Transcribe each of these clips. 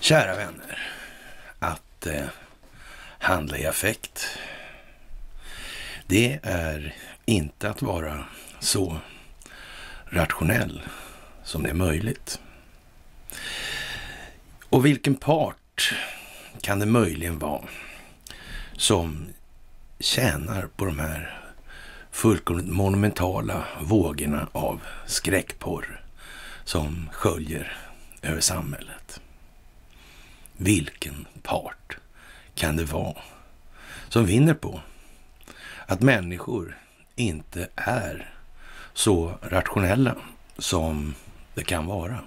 Kära vänner, att eh, handla i affekt, det är inte att vara så rationell som det är möjligt. Och vilken part kan det möjligen vara som tjänar på de här fullkomligt monumentala vågorna av skräckporr som sköljer över samhället. Vilken part kan det vara som vinner på att människor inte är så rationella som det kan vara?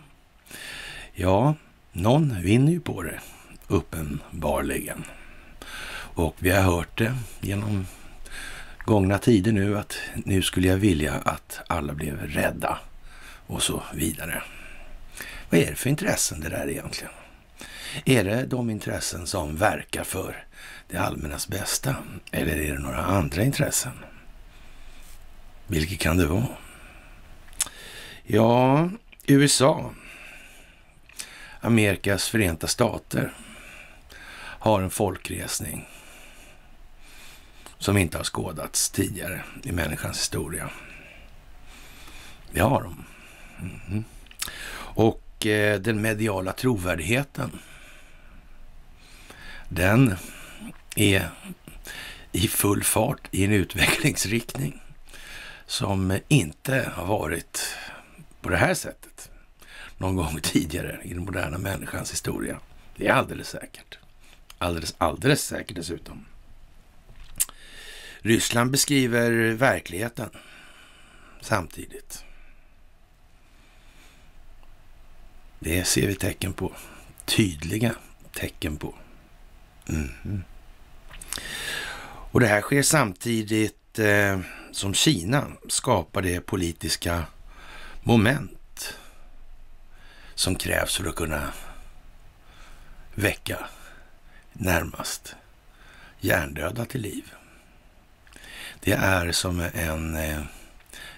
Ja, någon vinner ju på det, uppenbarligen. Och vi har hört det genom gångna tider nu att nu skulle jag vilja att alla blev rädda och så vidare. Vad är det för intressen det där egentligen? Är det de intressen som verkar för det allmännas bästa eller är det några andra intressen? Vilket kan det vara? Ja, USA, Amerikas förenta stater, har en folkresning som inte har skådats tidigare i människans historia. Det har de. Mm. Och eh, den mediala trovärdigheten, den är i full fart i en utvecklingsriktning som inte har varit på det här sättet någon gång tidigare i den moderna människans historia. Det är alldeles säkert. Alldeles, alldeles säkert dessutom. Ryssland beskriver verkligheten samtidigt. Det ser vi tecken på. Tydliga tecken på. Mm. Och det här sker samtidigt eh, som Kina skapar det politiska moment som krävs för att kunna väcka närmast hjärndöda till liv. Det är som en eh,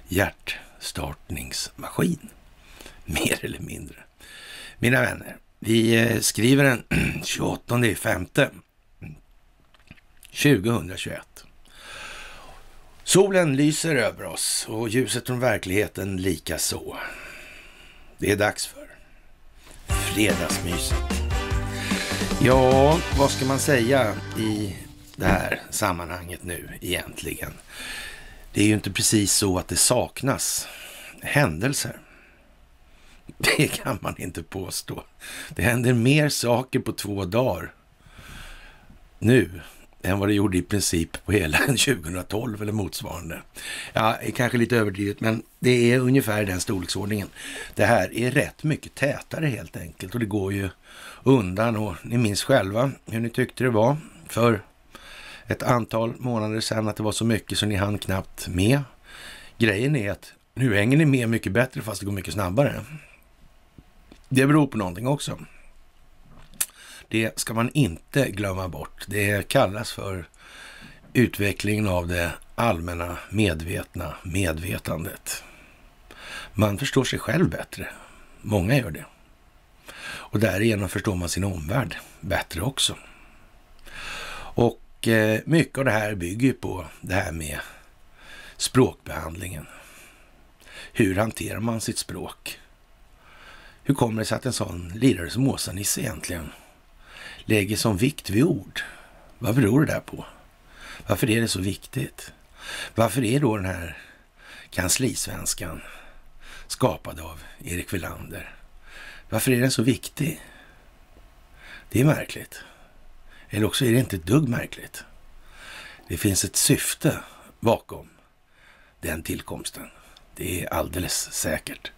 hjärtstartningsmaskin, mer eller mindre. Mina vänner, vi eh, skriver den 28 femte 2021. Solen lyser över oss och ljuset från verkligheten lika så. Det är dags för fredagsmyset. Ja, vad ska man säga i det här sammanhanget nu egentligen. Det är ju inte precis så att det saknas händelser. Det kan man inte påstå. Det händer mer saker på två dagar nu än vad det gjorde i princip på hela 2012 eller motsvarande. Ja, kanske lite överdrivet, men det är ungefär den storleksordningen. Det här är rätt mycket tätare helt enkelt och det går ju undan och ni minns själva hur ni tyckte det var för ett antal månader sedan att det var så mycket så ni hann knappt med. Grejen är att nu hänger ni med mycket bättre fast det går mycket snabbare. Det beror på någonting också. Det ska man inte glömma bort. Det kallas för utvecklingen av det allmänna medvetna medvetandet. Man förstår sig själv bättre. Många gör det. Och därigenom förstår man sin omvärld bättre också. Och Eh, mycket av det här bygger ju på det här med språkbehandlingen. Hur hanterar man sitt språk? Hur kommer det sig att en sån lirare som Åsa-Nisse egentligen lägger sån vikt vid ord? Vad beror det där på? Varför är det så viktigt? Varför är då den här kanslisvenskan skapad av Erik Velander? Varför är den så viktig? Det är märkligt. Eller också är det inte ett dugg märkligt. Det finns ett syfte bakom den tillkomsten. Det är alldeles säkert.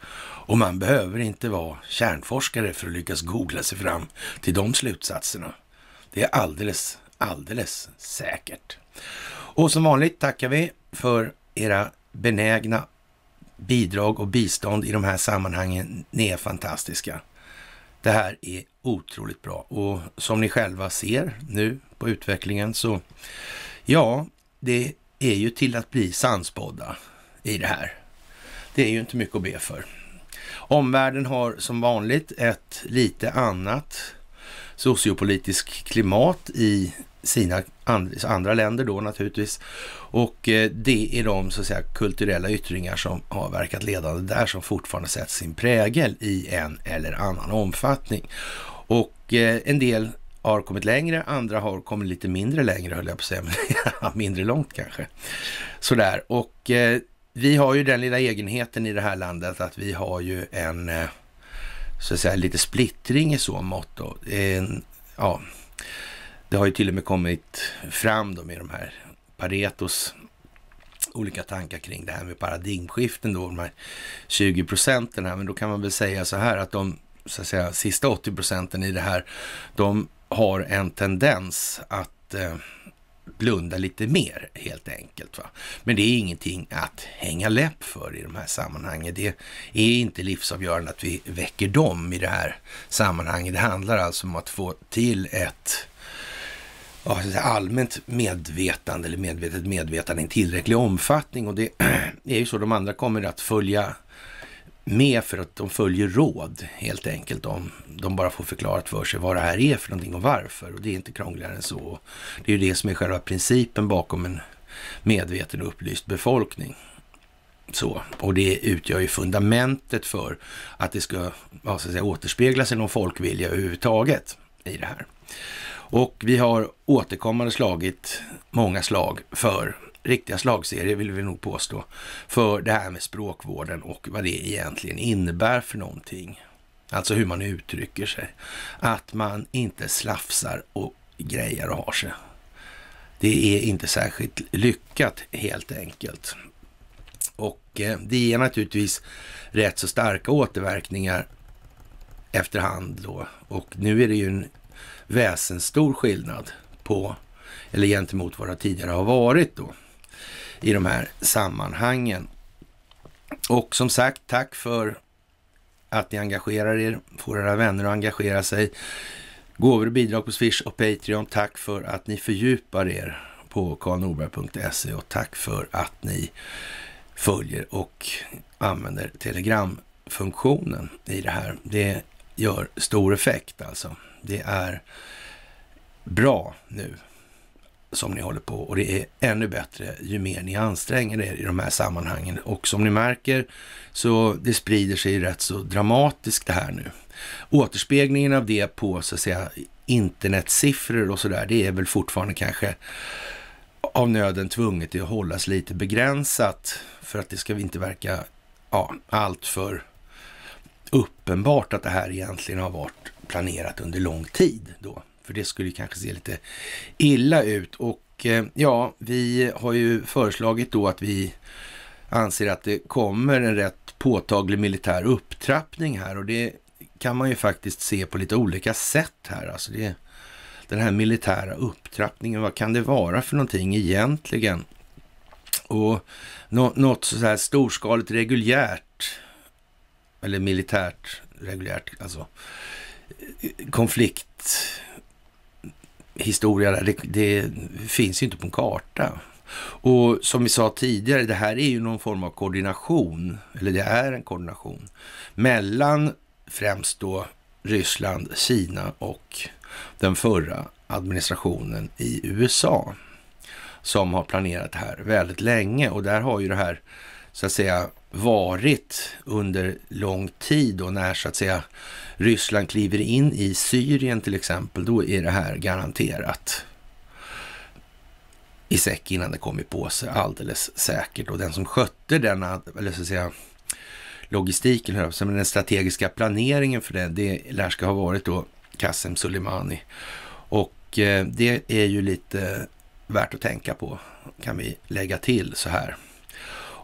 Och man behöver inte vara kärnforskare för att lyckas googla sig fram till de slutsatserna. Det är alldeles, alldeles säkert. Och som vanligt tackar vi för era benägna bidrag och bistånd i de här sammanhangen. Ni är fantastiska. Det här är otroligt bra och som ni själva ser nu på utvecklingen så ja, det är ju till att bli sannspådda i det här. Det är ju inte mycket att be för. Omvärlden har som vanligt ett lite annat sociopolitiskt klimat i sina andra länder då naturligtvis. Och eh, det är de så att säga, kulturella yttringar som har verkat ledande där som fortfarande sätter sin prägel i en eller annan omfattning. Och eh, en del har kommit längre, andra har kommit lite mindre längre höll jag på att säga, men mindre långt kanske. Sådär, och eh, vi har ju den lilla egenheten i det här landet att vi har ju en, så att säga, lite splittring i så mått då. En, ja, det har ju till och med kommit fram då med de här Paretos olika tankar kring det här med paradigmskiften då, de här 20 procenten här. Men då kan man väl säga så här att de så att säga, sista 80 procenten i det här, de har en tendens att eh, blunda lite mer helt enkelt. Va? Men det är ingenting att hänga läpp för i de här sammanhangen. Det är inte livsavgörande att vi väcker dem i det här sammanhanget. Det handlar alltså om att få till ett allmänt medvetande eller medvetet medvetande i tillräcklig omfattning. Och det är ju så, de andra kommer att följa med för att de följer råd helt enkelt. Om de bara får förklarat för sig vad det här är för någonting och varför. Och det är inte krångligare än så. Det är ju det som är själva principen bakom en medveten och upplyst befolkning. Så, och det utgör ju fundamentet för att det ska, ja, så att säga, återspeglas i någon folkvilja överhuvudtaget i det här. Och vi har återkommande slagit många slag för riktiga slagserier vill vi nog påstå, för det här med språkvården och vad det egentligen innebär för någonting. Alltså hur man uttrycker sig. Att man inte slafsar och grejer och har sig. Det är inte särskilt lyckat helt enkelt. Och eh, det ger naturligtvis rätt så starka återverkningar efterhand då. Och nu är det ju en väsensstor skillnad på, eller gentemot vad det tidigare har varit då i de här sammanhangen. Och som sagt, tack för att ni engagerar er, får era vänner att engagera sig. Gåvor och bidrag på Swish och Patreon. Tack för att ni fördjupar er på karlnorberg.se och tack för att ni följer och använder telegramfunktionen i det här. Det gör stor effekt alltså. Det är bra nu som ni håller på och det är ännu bättre ju mer ni anstränger er i de här sammanhangen. Och som ni märker så det sprider sig rätt så dramatiskt det här nu. Återspeglingen av det på så att säga internetsiffror och sådär, det är väl fortfarande kanske av nöden tvunget att hållas lite begränsat för att det ska inte verka ja, allt för uppenbart att det här egentligen har varit planerat under lång tid då. För det skulle kanske se lite illa ut. Och eh, ja, vi har ju föreslagit då att vi anser att det kommer en rätt påtaglig militär upptrappning här och det kan man ju faktiskt se på lite olika sätt här. Alltså det, den här militära upptrappningen, vad kan det vara för någonting egentligen? Och något så här storskaligt reguljärt, eller militärt reguljärt alltså, konflikthistoria det, det finns ju inte på en karta. Och som vi sa tidigare, det här är ju någon form av koordination, eller det är en koordination, mellan främst då Ryssland, Kina och den förra administrationen i USA som har planerat det här väldigt länge och där har ju det här så att säga varit under lång tid och när så att säga Ryssland kliver in i Syrien till exempel, då är det här garanterat i säck innan det kom i påse, alldeles säkert. Och den som skötte denna, eller så att säga logistiken, men den strategiska planeringen för det, det lär ska ha varit då Kassem Soleimani. Och eh, det är ju lite värt att tänka på, kan vi lägga till så här.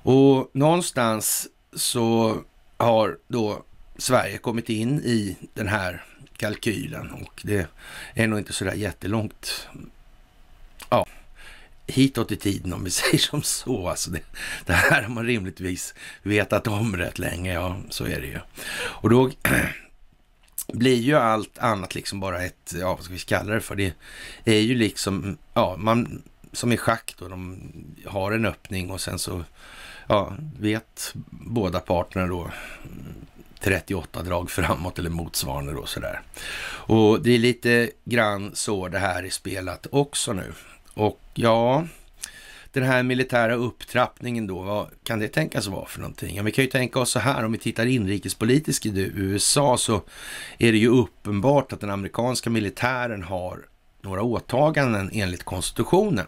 Och någonstans så har då Sverige kommit in i den här kalkylen och det är nog inte så där jättelångt ja, hitåt i tiden om vi säger som så. Alltså det, det här har man rimligtvis vetat om rätt länge, ja så är det ju. Och då blir ju allt annat liksom bara ett, ja vad ska vi kalla det för? Det är ju liksom, ja man som i schack då, de har en öppning och sen så ja, vet båda parterna då 38 drag framåt eller motsvarande då sådär. Och det är lite grann så det här är spelat också nu. Och ja, den här militära upptrappningen då, vad kan det tänkas vara för någonting? Ja, vi kan ju tänka oss så här, om vi tittar inrikespolitiskt i USA så är det ju uppenbart att den amerikanska militären har några åtaganden enligt konstitutionen.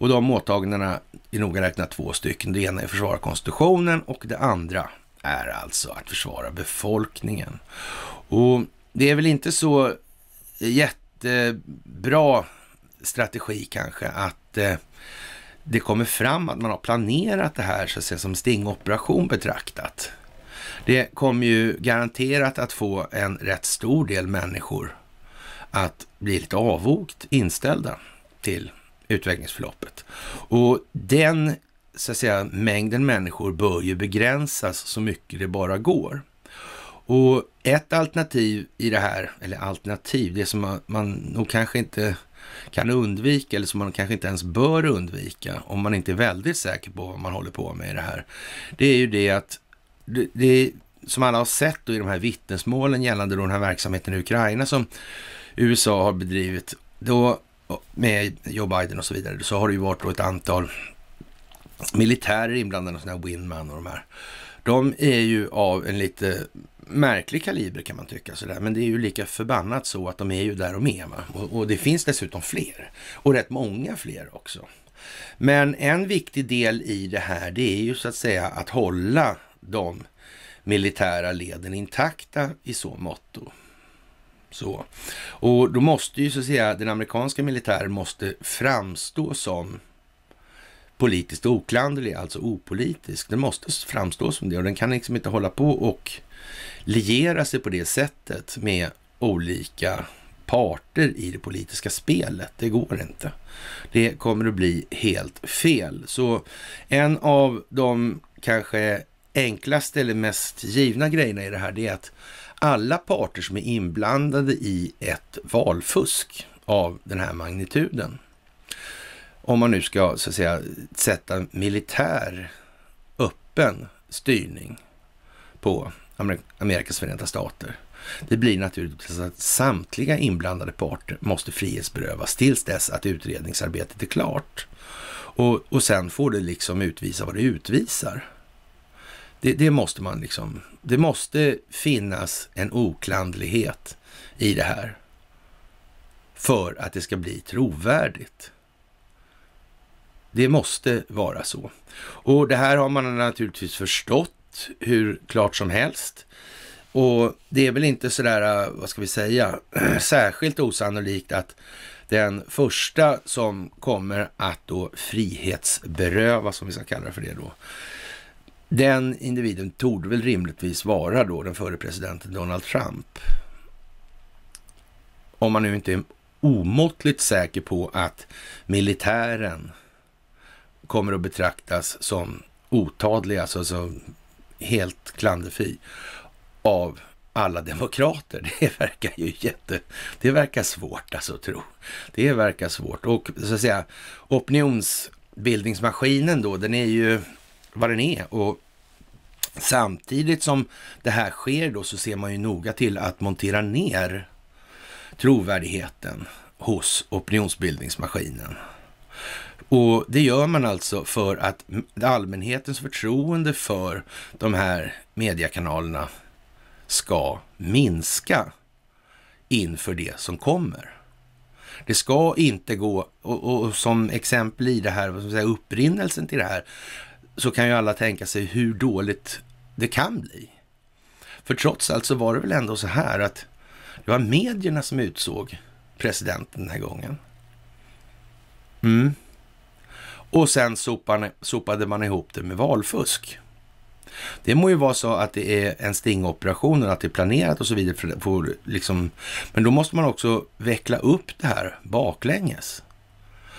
Och de åtagandena är noga räknat två stycken. Det ena är att försvara konstitutionen och det andra är alltså att försvara befolkningen. Och det är väl inte så jättebra strategi kanske att eh, det kommer fram att man har planerat det här så att säga, som stingoperation betraktat. Det kommer ju garanterat att få en rätt stor del människor att bli lite avvokt inställda till utvecklingsförloppet. Och den så att säga, mängden människor bör ju begränsas så mycket det bara går. Och ett alternativ i det här, eller alternativ, det som man, man nog kanske inte kan undvika eller som man kanske inte ens bör undvika om man inte är väldigt säker på vad man håller på med i det här. Det är ju det att det, det som alla har sett då i de här vittnesmålen gällande då den här verksamheten i Ukraina som USA har bedrivit. Då med Joe Biden och så vidare, så har det ju varit då ett antal militärer inblandade, sådana här Winman och de här. De är ju av en lite märklig kaliber kan man tycka sådär, men det är ju lika förbannat så att de är ju där de är. Och, och, det finns dessutom fler och rätt många fler också. Men en viktig del i det här, det är ju så att säga att hålla de militära leden intakta i så mått. Så. Och då måste ju så att säga den amerikanska militären måste framstå som politiskt oklanderlig, alltså opolitisk. Den måste framstå som det och den kan liksom inte hålla på och liera sig på det sättet med olika parter i det politiska spelet. Det går inte. Det kommer att bli helt fel. Så en av de kanske enklaste eller mest givna grejerna i det här, det är att alla parter som är inblandade i ett valfusk av den här magnituden. Om man nu ska så att säga sätta militär öppen styrning på Amerikas Förenta Stater. Det blir naturligtvis att samtliga inblandade parter måste frihetsberövas tills dess att utredningsarbetet är klart. Och, och sen får det liksom utvisa vad det utvisar det, det måste man liksom, det måste finnas en oklandlighet i det här för att det ska bli trovärdigt. Det måste vara så. Och det här har man naturligtvis förstått hur klart som helst. Och det är väl inte sådär, vad ska vi säga, särskilt osannolikt att den första som kommer att då frihetsberövas, som vi ska kalla det för det då, den individen torde väl rimligtvis vara då den förre presidenten Donald Trump. Om man nu inte är omåttligt säker på att militären kommer att betraktas som otadlig, alltså som helt klanderfri av alla demokrater. Det verkar ju jätte... Det verkar svårt alltså att tro. Det verkar svårt och så att säga opinionsbildningsmaskinen då, den är ju vad den är. Och samtidigt som det här sker då så ser man ju noga till att montera ner trovärdigheten hos opinionsbildningsmaskinen. Och det gör man alltså för att allmänhetens förtroende för de här mediekanalerna ska minska inför det som kommer. Det ska inte gå, och, och som exempel i det här, vad ska säga, upprinnelsen till det här, så kan ju alla tänka sig hur dåligt det kan bli. För trots allt så var det väl ändå så här att det var medierna som utsåg presidenten den här gången. Mm. Och sen sopade, sopade man ihop det med valfusk. Det må ju vara så att det är en stingoperation och att det är planerat och så vidare. För, för liksom, men då måste man också veckla upp det här baklänges.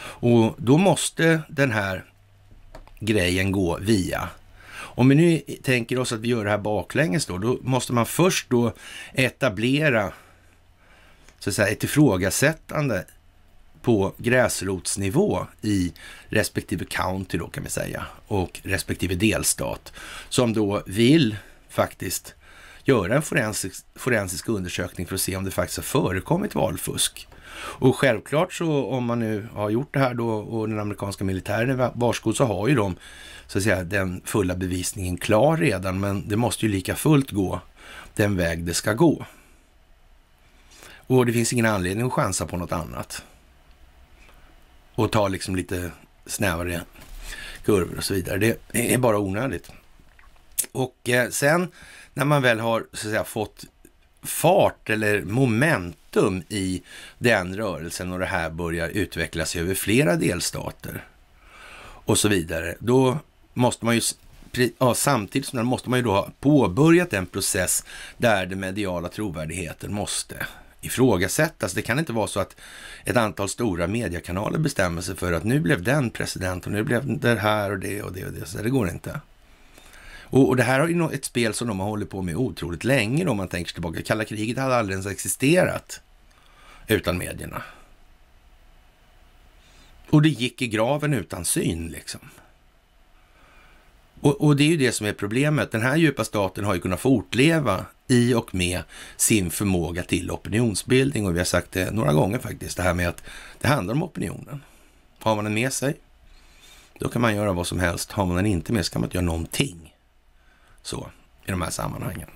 Och då måste den här grejen gå via. Om vi nu tänker oss att vi gör det här baklänges då, då måste man först då etablera så att säga, ett ifrågasättande på gräsrotsnivå i respektive county då kan vi säga och respektive delstat som då vill faktiskt göra en forensisk, forensisk undersökning för att se om det faktiskt har förekommit valfusk. Och självklart så om man nu har gjort det här då och den amerikanska militären är varskod så har ju de så att säga den fulla bevisningen klar redan, men det måste ju lika fullt gå den väg det ska gå. Och det finns ingen anledning att chansa på något annat. Och ta liksom lite snävare kurvor och så vidare. Det är bara onödigt. Och eh, sen när man väl har så att säga, fått fart eller momentum i den rörelsen och det här börjar utvecklas över flera delstater och så vidare, då måste man ju Ja, samtidigt som måste man ju då ha påbörjat en process där den mediala trovärdigheten måste ifrågasättas. Det kan inte vara så att ett antal stora mediekanaler bestämmer sig för att nu blev den president och nu blev det här och det och det och det. Så det går inte. Och, och det här är ett spel som de har hållit på med otroligt länge om man tänker tillbaka. Kalla kriget hade aldrig ens existerat utan medierna. Och det gick i graven utan syn liksom. Och, och, det är ju det som är problemet. Den här djupa staten har ju kunnat fortleva i och med sin förmåga till opinionsbildning. Och vi har sagt det några gånger faktiskt, det här med att det handlar om opinionen. Har man den med sig, då kan man göra vad som helst. Har man den inte med sig kan man inte göra någonting. Så, i de här sammanhangen.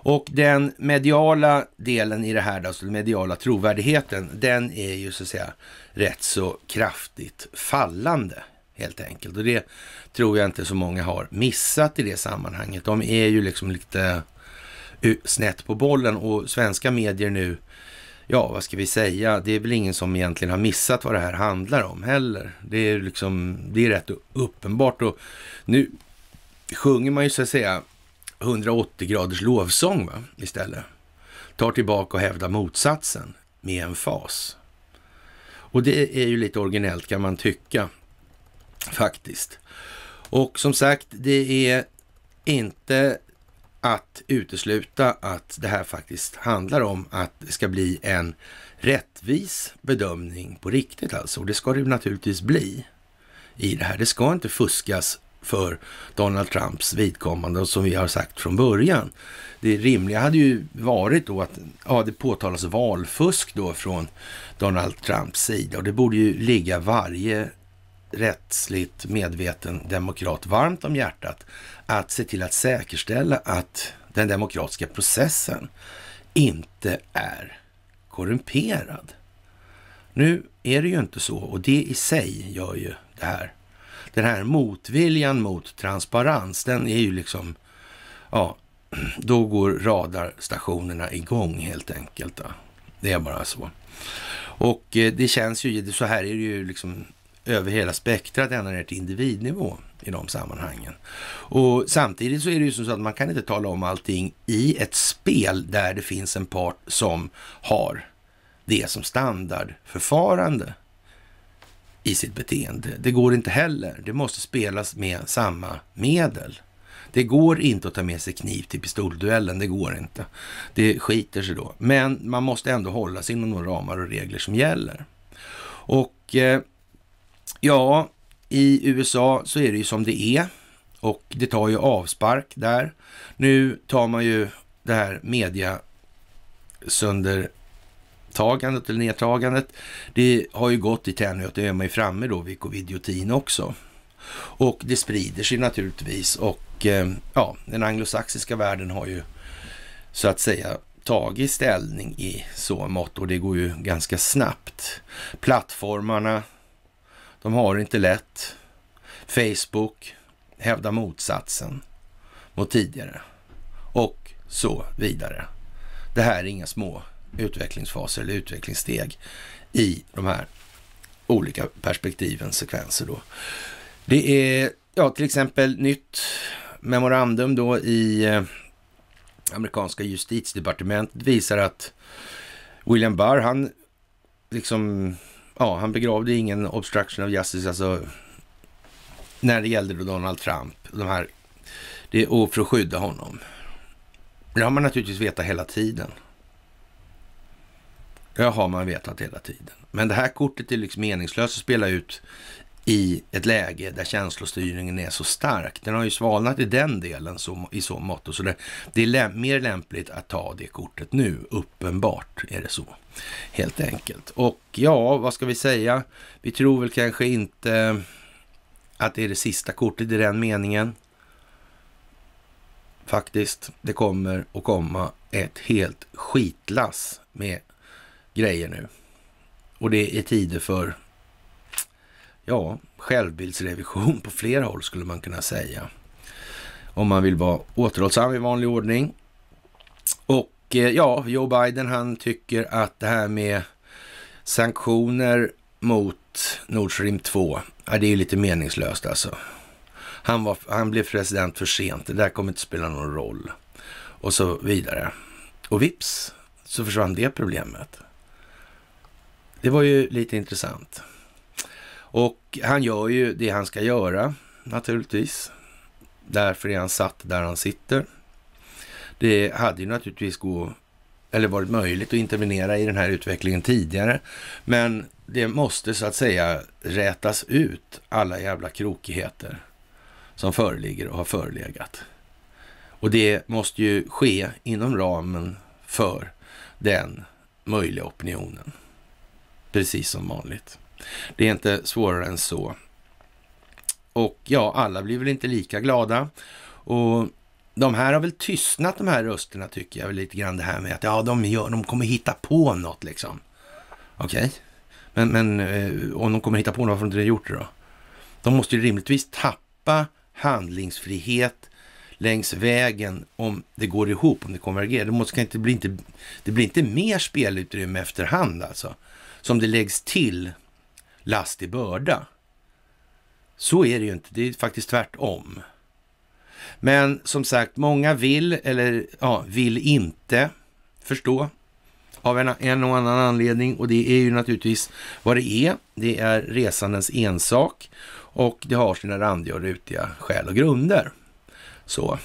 Och den mediala delen i det här, alltså den mediala trovärdigheten, den är ju så att säga rätt så kraftigt fallande helt enkelt. Och det tror jag inte så många har missat i det sammanhanget. De är ju liksom lite eh, snett på bollen och svenska medier nu, ja vad ska vi säga, det är väl ingen som egentligen har missat vad det här handlar om heller. Det är liksom, det är rätt uppenbart och nu sjunger man ju så att säga 180 graders lovsång va? istället. Tar tillbaka och hävdar motsatsen med en fas. Och det är ju lite originellt kan man tycka faktiskt. Och som sagt, det är inte att utesluta att det här faktiskt handlar om att det ska bli en rättvis bedömning på riktigt alltså. Och det ska det ju naturligtvis bli i det här. Det ska inte fuskas för Donald Trumps vidkommande och som vi har sagt från början. Det rimliga hade ju varit då att ja, det påtalas valfusk då från Donald Trumps sida och det borde ju ligga varje rättsligt medveten demokrat varmt om hjärtat att se till att säkerställa att den demokratiska processen inte är korrumperad. Nu är det ju inte så och det i sig gör ju det här den här motviljan mot transparens, den är ju liksom, ja, då går radarstationerna igång helt enkelt. Då. Det är bara så. Och eh, det känns ju, så här är det ju liksom över hela spektrat ända ner till individnivå i de sammanhangen. Och samtidigt så är det ju så att man kan inte tala om allting i ett spel där det finns en part som har det som standardförfarande i sitt beteende. Det går inte heller. Det måste spelas med samma medel. Det går inte att ta med sig kniv till pistolduellen, det går inte. Det skiter sig då. Men man måste ändå hålla sig inom de ramar och regler som gäller. Och eh, ja, i USA så är det ju som det är och det tar ju avspark där. Nu tar man ju det här media sönder upptagandet eller nedtagandet. Det har ju gått i Tännö det är man ju framme då vid covidiotin också. Och det sprider sig naturligtvis och eh, ja, den anglosaxiska världen har ju så att säga tagit ställning i så mått och det går ju ganska snabbt. Plattformarna, de har det inte lätt. Facebook hävdar motsatsen mot tidigare och så vidare. Det här är inga små utvecklingsfaser eller utvecklingssteg i de här olika perspektiven, sekvenser då. Det är ja, till exempel nytt memorandum då i eh, amerikanska justitiedepartementet visar att William Barr, han liksom, ja, han begravde ingen obstruction of justice, alltså när det gällde Donald Trump, de här, det, och för att skydda honom. Det har man naturligtvis vetat hela tiden. Det har man vetat hela tiden. Men det här kortet är liksom meningslöst att spela ut i ett läge där känslostyrningen är så stark. Den har ju svalnat i den delen så, i så mått. Så det, det är läm mer lämpligt att ta det kortet nu. Uppenbart är det så, helt enkelt. Och ja, vad ska vi säga? Vi tror väl kanske inte att det är det sista kortet i den meningen. Faktiskt, det kommer att komma ett helt skitlass med grejer nu. Och det är tider för, ja, självbildsrevision på flera håll skulle man kunna säga. Om man vill vara återhållsam i vanlig ordning. Och eh, ja, Joe Biden han tycker att det här med sanktioner mot Nord Stream 2, ja, det är ju lite meningslöst alltså. Han, var, han blev president för sent, det där kommer inte spela någon roll. Och så vidare. Och vips, så försvann det problemet det var ju lite intressant. Och han gör ju det han ska göra naturligtvis. Därför är han satt där han sitter. Det hade ju naturligtvis gå, eller varit möjligt att intervenera i den här utvecklingen tidigare. Men det måste så att säga rätas ut alla jävla krokigheter som föreligger och har förelegat. Och det måste ju ske inom ramen för den möjliga opinionen precis som vanligt. Det är inte svårare än så. Och ja, alla blir väl inte lika glada. Och de här har väl tystnat de här rösterna tycker jag, lite grann det här med att ja, de, gör, de kommer hitta på något liksom. Okej, okay. men, men eh, om de kommer hitta på något, varför har de inte gjort det då? De måste ju rimligtvis tappa handlingsfrihet längs vägen om det går ihop, om det konvergerar. Det, måste, inte, det, blir, inte, det blir inte mer spelutrymme efterhand alltså som det läggs till last i börda. Så är det ju inte, det är faktiskt tvärtom. Men som sagt, många vill eller ja, vill inte förstå av en, en och annan anledning och det är ju naturligtvis vad det är. Det är resandens ensak och det har sina randiga och rutiga skäl och grunder. Så.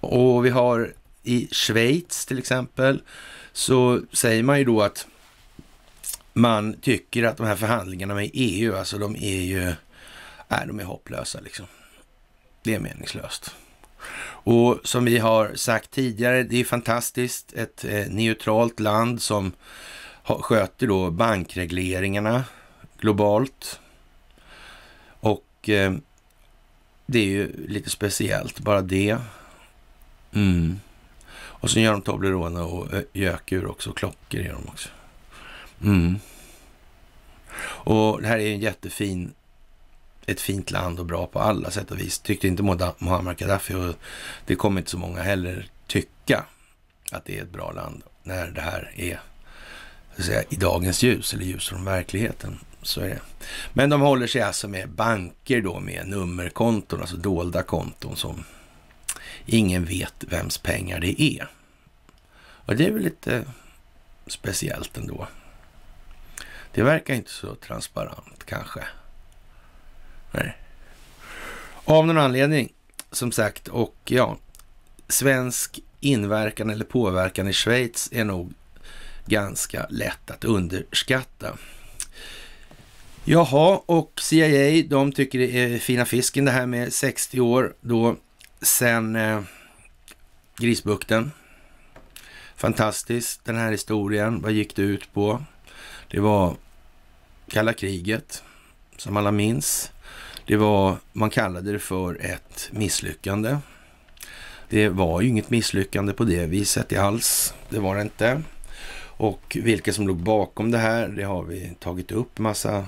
Och vi har i Schweiz till exempel så säger man ju då att man tycker att de här förhandlingarna med EU, alltså de är ju, nej, de är hopplösa liksom. Det är meningslöst. Och som vi har sagt tidigare, det är fantastiskt, ett eh, neutralt land som sköter då bankregleringarna globalt. Och eh, det är ju lite speciellt, bara det. Mm. Och så gör de Toblerone och eh, gökur också, klockor gör de också. Mm. Och det här är en jättefin, ett fint land och bra på alla sätt och vis. Tyckte inte Muammar Gaddafi och det kommer inte så många heller tycka att det är ett bra land när det här är säga, i dagens ljus eller ljus från verkligheten. Så är det. Men de håller sig alltså med banker då med nummerkonton, alltså dolda konton som ingen vet vems pengar det är. Och det är väl lite speciellt ändå. Det verkar inte så transparent kanske. Nej. Av någon anledning, som sagt, och ja, svensk inverkan eller påverkan i Schweiz är nog ganska lätt att underskatta. Jaha, och CIA, de tycker det är fina fisken det här med 60 år då sen eh, Grisbukten. Fantastiskt, den här historien. Vad gick det ut på? Det var kalla kriget, som alla minns. Det var, man kallade det för ett misslyckande. Det var ju inget misslyckande på det viset i alls. Det var det inte. Och vilka som låg bakom det här, det har vi tagit upp massa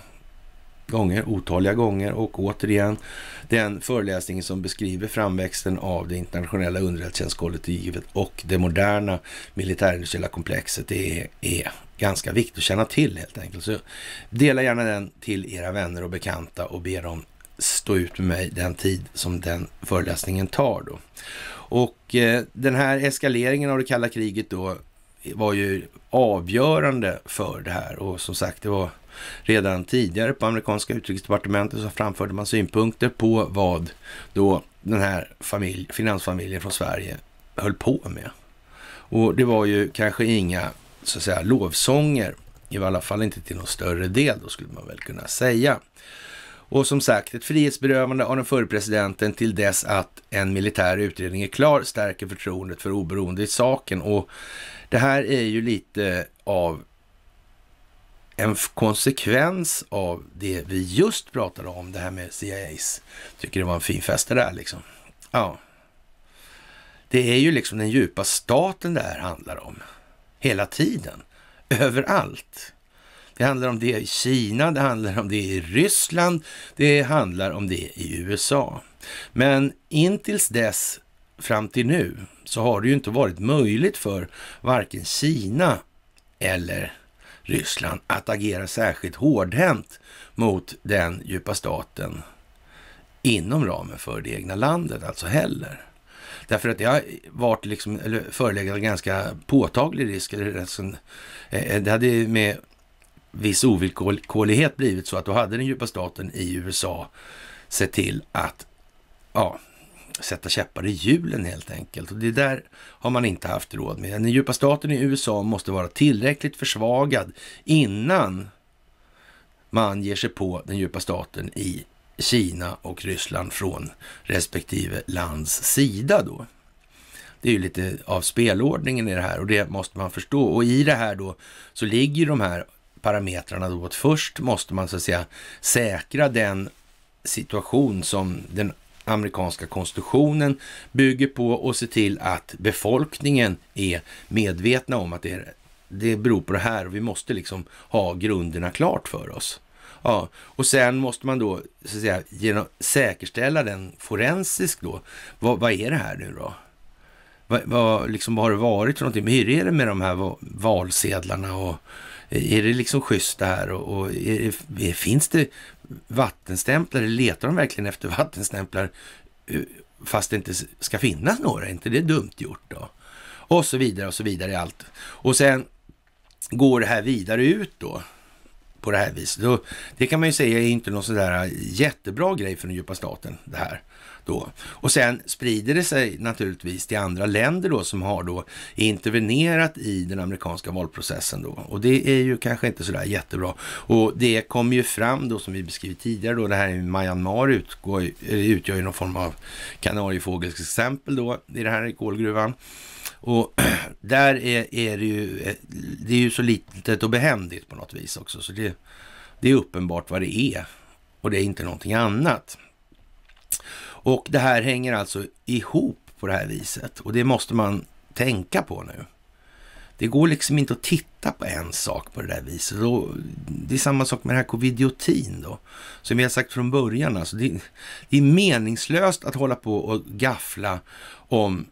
gånger, otaliga gånger och återigen den föreläsningen som beskriver framväxten av det internationella underrättelsetjänstkollektivet och det moderna militärindustriella komplexet. Det är ganska viktigt att känna till helt enkelt. Så dela gärna den till era vänner och bekanta och be dem stå ut med mig den tid som den föreläsningen tar då. Och eh, den här eskaleringen av det kalla kriget då var ju avgörande för det här och som sagt det var redan tidigare på amerikanska utrikesdepartementet så framförde man synpunkter på vad då den här familj, finansfamiljen från Sverige höll på med. Och det var ju kanske inga så att säga lovsånger. I alla fall inte till någon större del, då skulle man väl kunna säga. Och som sagt, ett frihetsberövande av den förre presidenten till dess att en militär utredning är klar stärker förtroendet för oberoende i saken. Och det här är ju lite av en konsekvens av det vi just pratade om, det här med CIAs. Tycker det var en fin fest det där liksom. Ja. Det är ju liksom den djupa staten det här handlar om hela tiden, överallt. Det handlar om det i Kina, det handlar om det i Ryssland, det handlar om det i USA. Men intills dess, fram till nu, så har det ju inte varit möjligt för varken Kina eller Ryssland att agera särskilt hårdhänt mot den djupa staten inom ramen för det egna landet, alltså heller. Därför att det har varit liksom, eller förelegat en ganska påtaglig risk. Eh, eh, det hade med viss ovillkorlighet blivit så att då hade den djupa staten i USA sett till att ja, sätta käppar i hjulen helt enkelt. Och det där har man inte haft råd med. Den djupa staten i USA måste vara tillräckligt försvagad innan man ger sig på den djupa staten i Kina och Ryssland från respektive lands sida då. Det är ju lite av spelordningen i det här och det måste man förstå. Och i det här då så ligger de här parametrarna då att först måste man så att säga säkra den situation som den amerikanska konstitutionen bygger på och se till att befolkningen är medvetna om att det, är, det beror på det här och vi måste liksom ha grunderna klart för oss. Ja, och sen måste man då så att säga, genom, säkerställa den forensisk då. Vad, vad är det här nu då? Vad, vad, liksom, vad har det varit för någonting? hur är det med de här valsedlarna och är det liksom schysst det här? Och, och är, är, finns det vattenstämplar? Letar de verkligen efter vattenstämplar eh, fast det inte ska finnas några? Är inte det dumt gjort då? Och så vidare och så vidare i allt. Och sen går det här vidare ut då på det här viset. Och det kan man ju säga är inte någon sådär äh, jättebra grej för den djupa staten det här. Då. Och sen sprider det sig naturligtvis till andra länder då som har då intervenerat i den amerikanska valprocessen då. Och det är ju kanske inte sådär jättebra. Och det kommer ju fram då som vi beskrivit tidigare då, det här i Myanmar utgår, utgör ju någon form av kanariefågelsexempel då i den här kolgruvan. Och där är, är det ju, eh, det är ju så litet och behändigt på något vis också. Så det, det är uppenbart vad det är och det är inte någonting annat. Och det här hänger alltså ihop på det här viset och det måste man tänka på nu. Det går liksom inte att titta på en sak på det där viset. Och det är samma sak med den här covidiotin då. Som vi har sagt från början, alltså det, det är meningslöst att hålla på och gaffla om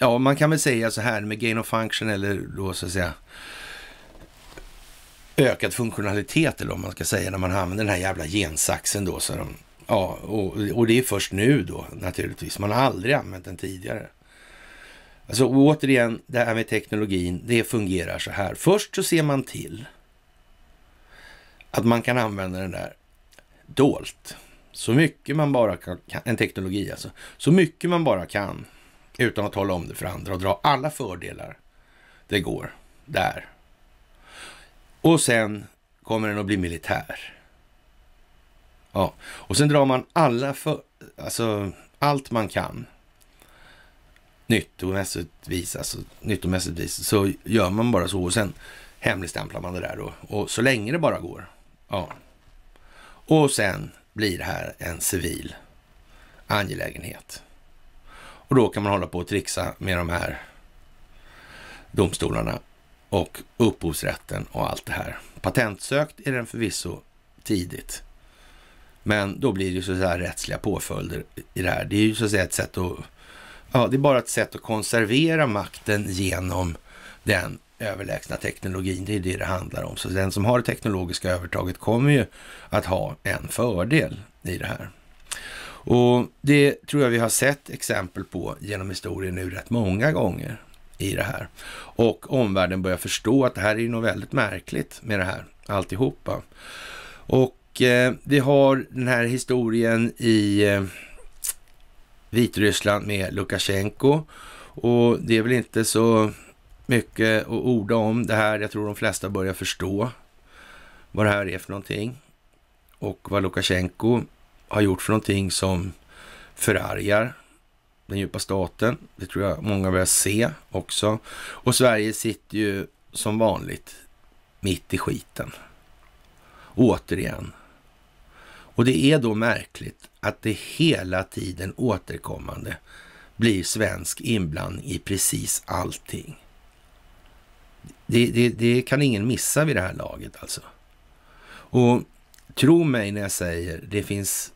Ja, man kan väl säga så här med gain of function eller då så att säga ökad funktionalitet eller vad man ska säga när man använder den här jävla gensaxen då. Så de, ja, och, och det är först nu då naturligtvis. Man har aldrig använt den tidigare. Alltså återigen, det här med teknologin, det fungerar så här. Först så ser man till att man kan använda den där dolt. Så mycket man bara kan, en teknologi alltså, så mycket man bara kan utan att tala om det för andra och dra alla fördelar det går där. Och sen kommer den att bli militär. Ja, och sen drar man alla för, alltså allt man kan nyttomässigtvis, alltså nyttomässigtvis, så gör man bara så och sen hemligstämplar man det där då. Och så länge det bara går. Ja. Och sen blir det här en civil angelägenhet. Och då kan man hålla på och trixa med de här domstolarna och upphovsrätten och allt det här. Patentsökt är den förvisso tidigt. Men då blir det ju så här rättsliga påföljder i det här. Det är ju så att säga ett sätt att... Ja, det är bara ett sätt att konservera makten genom den överlägsna teknologin. Det är det det handlar om. Så den som har det teknologiska övertaget kommer ju att ha en fördel i det här. Och det tror jag vi har sett exempel på genom historien nu rätt många gånger i det här. Och omvärlden börjar förstå att det här är något väldigt märkligt med det här alltihopa. Och eh, vi har den här historien i eh, Vitryssland med Lukasjenko och det är väl inte så mycket att orda om det här. Jag tror de flesta börjar förstå vad det här är för någonting och vad Lukasjenko har gjort för någonting som förargar den djupa staten. Det tror jag många börjar se också. Och Sverige sitter ju som vanligt mitt i skiten. Återigen. Och det är då märkligt att det hela tiden återkommande blir svensk inblandning i precis allting. Det, det, det, kan ingen missa vid det här laget alltså. Och tro mig när jag säger det finns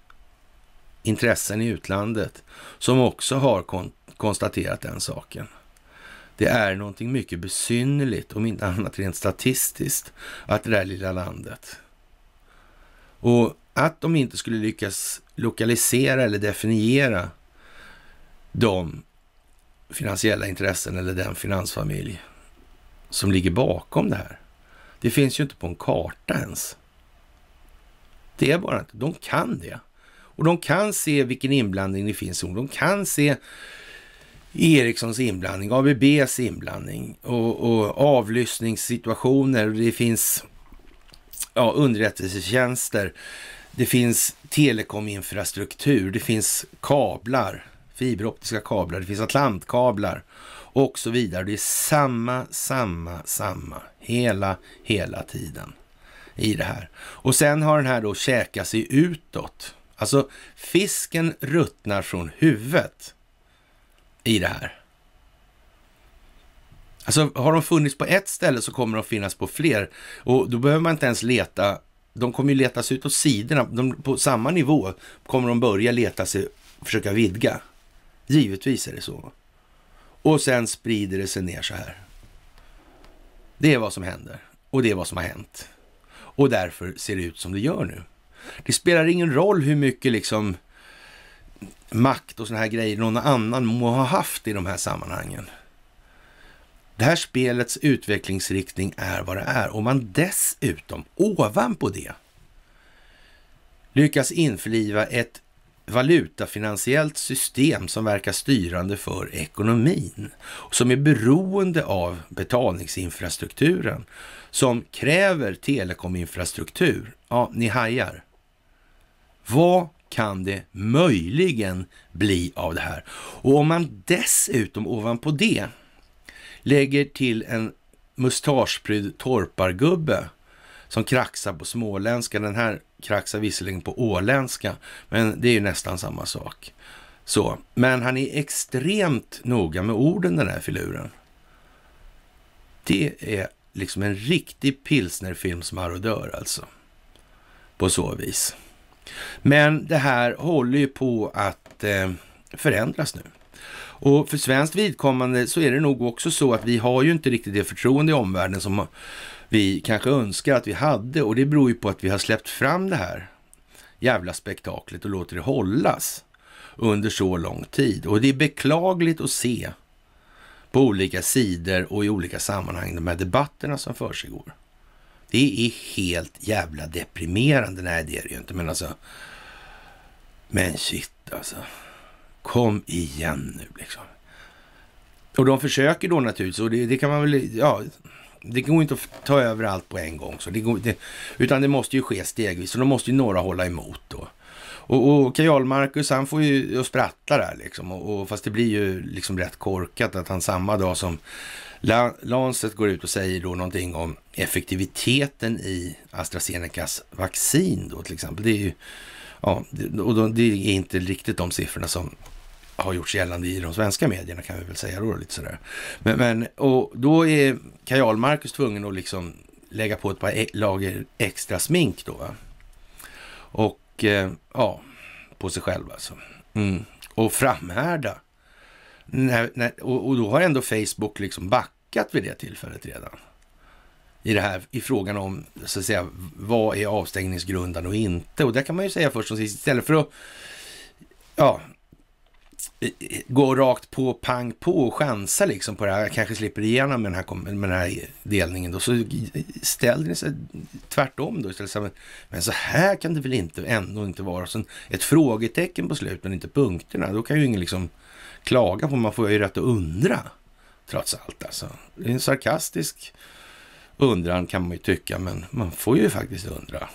intressen i utlandet som också har kon konstaterat den saken. Det är någonting mycket besynnerligt, om inte annat rent statistiskt, att det där lilla landet. Och att de inte skulle lyckas lokalisera eller definiera de finansiella intressen eller den finansfamilj som ligger bakom det här. Det finns ju inte på en karta ens. Det är bara inte, de kan det. Och de kan se vilken inblandning det finns. De kan se Ericssons inblandning, ABBs inblandning och, och avlyssningssituationer. Det finns ja, underrättelsetjänster. Det finns telekominfrastruktur. Det finns kablar, fiberoptiska kablar. Det finns atlantkablar och så vidare. Det är samma, samma, samma hela, hela tiden i det här. Och sen har den här då käkat sig utåt Alltså fisken ruttnar från huvudet i det här. Alltså har de funnits på ett ställe så kommer de finnas på fler och då behöver man inte ens leta. De kommer ju letas ut åt sidorna. De, på samma nivå kommer de börja leta sig och försöka vidga. Givetvis är det så. Och sen sprider det sig ner så här. Det är vad som händer och det är vad som har hänt. Och därför ser det ut som det gör nu. Det spelar ingen roll hur mycket liksom makt och sådana här grejer någon annan må ha haft i de här sammanhangen. Det här spelets utvecklingsriktning är vad det är och man dessutom ovanpå det lyckas införliva ett valutafinansiellt system som verkar styrande för ekonomin, som är beroende av betalningsinfrastrukturen, som kräver telekominfrastruktur. Ja, ni hajar. Vad kan det möjligen bli av det här? Och om man dessutom ovanpå det lägger till en mustaschprydd torpargubbe som kraxar på småländska. Den här kraxar visserligen på åländska, men det är ju nästan samma sak. Så, men han är extremt noga med orden den här filuren. Det är liksom en riktig pilsnerfilmsmarodör alltså. På så vis. Men det här håller ju på att eh, förändras nu. Och för svenskt vidkommande så är det nog också så att vi har ju inte riktigt det förtroende i omvärlden som vi kanske önskar att vi hade och det beror ju på att vi har släppt fram det här jävla spektaklet och låter det hållas under så lång tid. Och det är beklagligt att se på olika sidor och i olika sammanhang de här debatterna som försiggår. Det är helt jävla deprimerande. Nej, det är det ju inte. Men alltså, men shit alltså. Kom igen nu liksom. Och de försöker då naturligtvis, och det, det kan man väl, ja, det går inte att ta över allt på en gång. Så det går, det, utan det måste ju ske stegvis, så då måste ju några hålla emot då. Och, och Kajal Marcus, han får ju sprattla där liksom. Och, och, fast det blir ju liksom rätt korkat att han samma dag som Lancet går ut och säger då någonting om effektiviteten i AstraZenecas vaccin då till exempel. Det är ju, ja, och det är inte riktigt de siffrorna som har gjorts gällande i de svenska medierna kan vi väl säga då. Lite sådär. Men, men och då är Kajal Marcus tvungen att liksom lägga på ett par e-, lager extra smink då. Va? Och eh, ja, på sig själv alltså. Mm. Och framhärda när, när, och, och, då har ändå Facebook liksom backat vid det tillfället redan. I, det här, I frågan om så att säga, vad är avstängningsgrundande och inte. Och det kan man ju säga först och sist, istället för att ja, gå rakt på, pang på och chansa liksom på det här. kanske slipper igenom med den här, med den här delningen då. Så ställde ni sig tvärtom då istället. Men, men så här kan det väl inte ändå inte vara. Sen ett frågetecken på slutet, men inte punkterna. Då kan ju ingen liksom klaga på, man får ju rätt att undra trots allt. Alltså. Det är en sarkastisk undran kan man ju tycka, men man får ju faktiskt undra.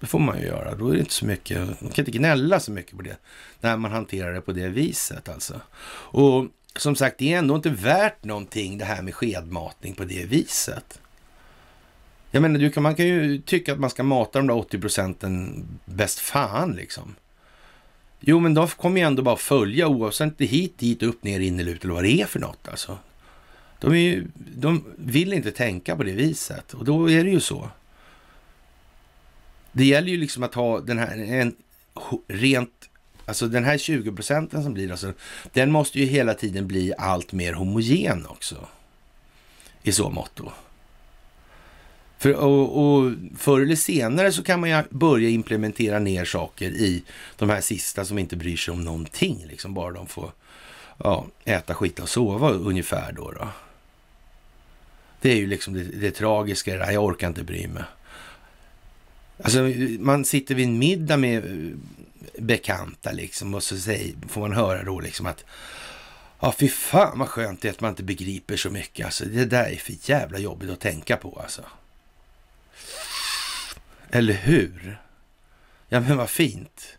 Det får man ju göra. Då är det inte så mycket, man kan inte gnälla så mycket på det när man hanterar det på det viset alltså. Och som sagt, det är ändå inte värt någonting det här med skedmatning på det viset. Jag menar, du kan, man kan ju tycka att man ska mata de där 80 procenten bäst fan liksom. Jo, men de kommer ju ändå bara följa oavsett hit, dit, upp, ner, in eller ut eller vad det är för något alltså. De, ju, de vill inte tänka på det viset och då är det ju så. Det gäller ju liksom att ha den här en rent, alltså den här 20 procenten som blir, alltså, den måste ju hela tiden bli allt mer homogen också. I så mått då. För, och, och förr eller senare så kan man ju börja implementera ner saker i de här sista som inte bryr sig om någonting, liksom bara de får ja, äta, skita och sova ungefär då. då. Det är ju liksom det, det tragiska det där, jag orkar inte bry mig. Alltså man sitter vid en middag med eh, bekanta liksom och så säger, får man höra då liksom att Ja, fy fan vad skönt det är att man inte begriper så mycket. Alltså, det där är för jävla jobbigt att tänka på alltså. Eller hur? Ja, men vad fint.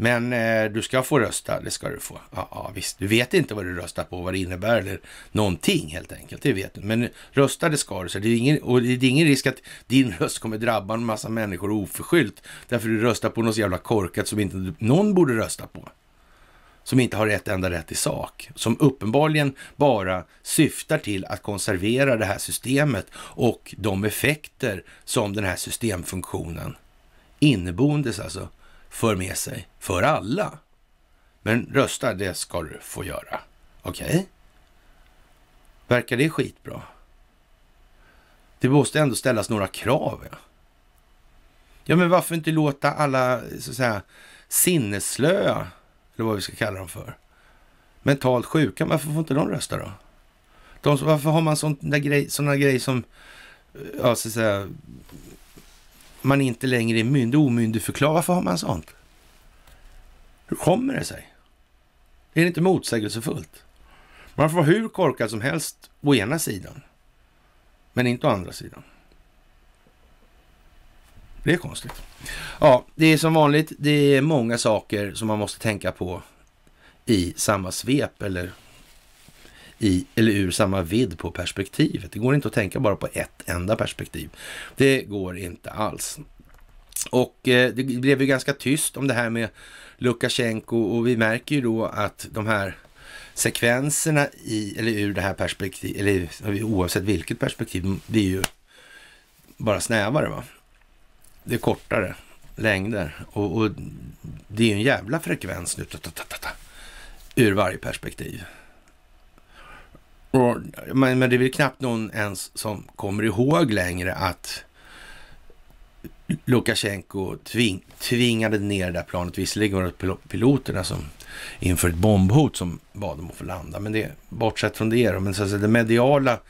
Men eh, du ska få rösta, det ska du få. Ja, ja, visst. Du vet inte vad du röstar på, vad det innebär eller någonting helt enkelt. Det vet du. Men rösta, det ska du. Så det är ingen, och det är ingen risk att din röst kommer drabba en massa människor oförskyllt därför du röstar på något så jävla korkat som inte någon borde rösta på som inte har ett enda rätt i sak, som uppenbarligen bara syftar till att konservera det här systemet och de effekter som den här systemfunktionen inneboendes alltså för med sig för alla. Men rösta, det ska du få göra. Okej? Okay? Verkar det skitbra? Det måste ändå ställas några krav. Ja, ja men varför inte låta alla så att säga, sinneslöa eller vad vi ska kalla dem för. Mentalt sjuka, varför får inte de rösta då? De, varför har man sådana grej, grejer som, eh, ja så att säga, man inte längre är myndig, omyndigförklarad. Varför har man sånt? Hur kommer det sig? Är det inte motsägelsefullt? Man får vara hur korkad som helst å ena sidan, men inte å andra sidan. Det är konstigt. Ja, det är som vanligt. Det är många saker som man måste tänka på i samma svep eller, i, eller ur samma vidd på perspektivet. Det går inte att tänka bara på ett enda perspektiv. Det går inte alls. Och eh, det blev ju ganska tyst om det här med Lukasjenko och vi märker ju då att de här sekvenserna i, eller ur det här perspektivet, eller oavsett vilket perspektiv, det är ju bara snävare. Va? det är kortare längder och, och det är ju en jävla frekvens nu ta, ta, ta, ur varje perspektiv. Och, men, men det är väl knappt någon ens som kommer ihåg längre att Lukasjenko tving, tvingade ner det där planet. Visserligen var det piloterna som inför ett bombhot som bad dem att få landa. Men det, bortsett från det då, men så att säga, den mediala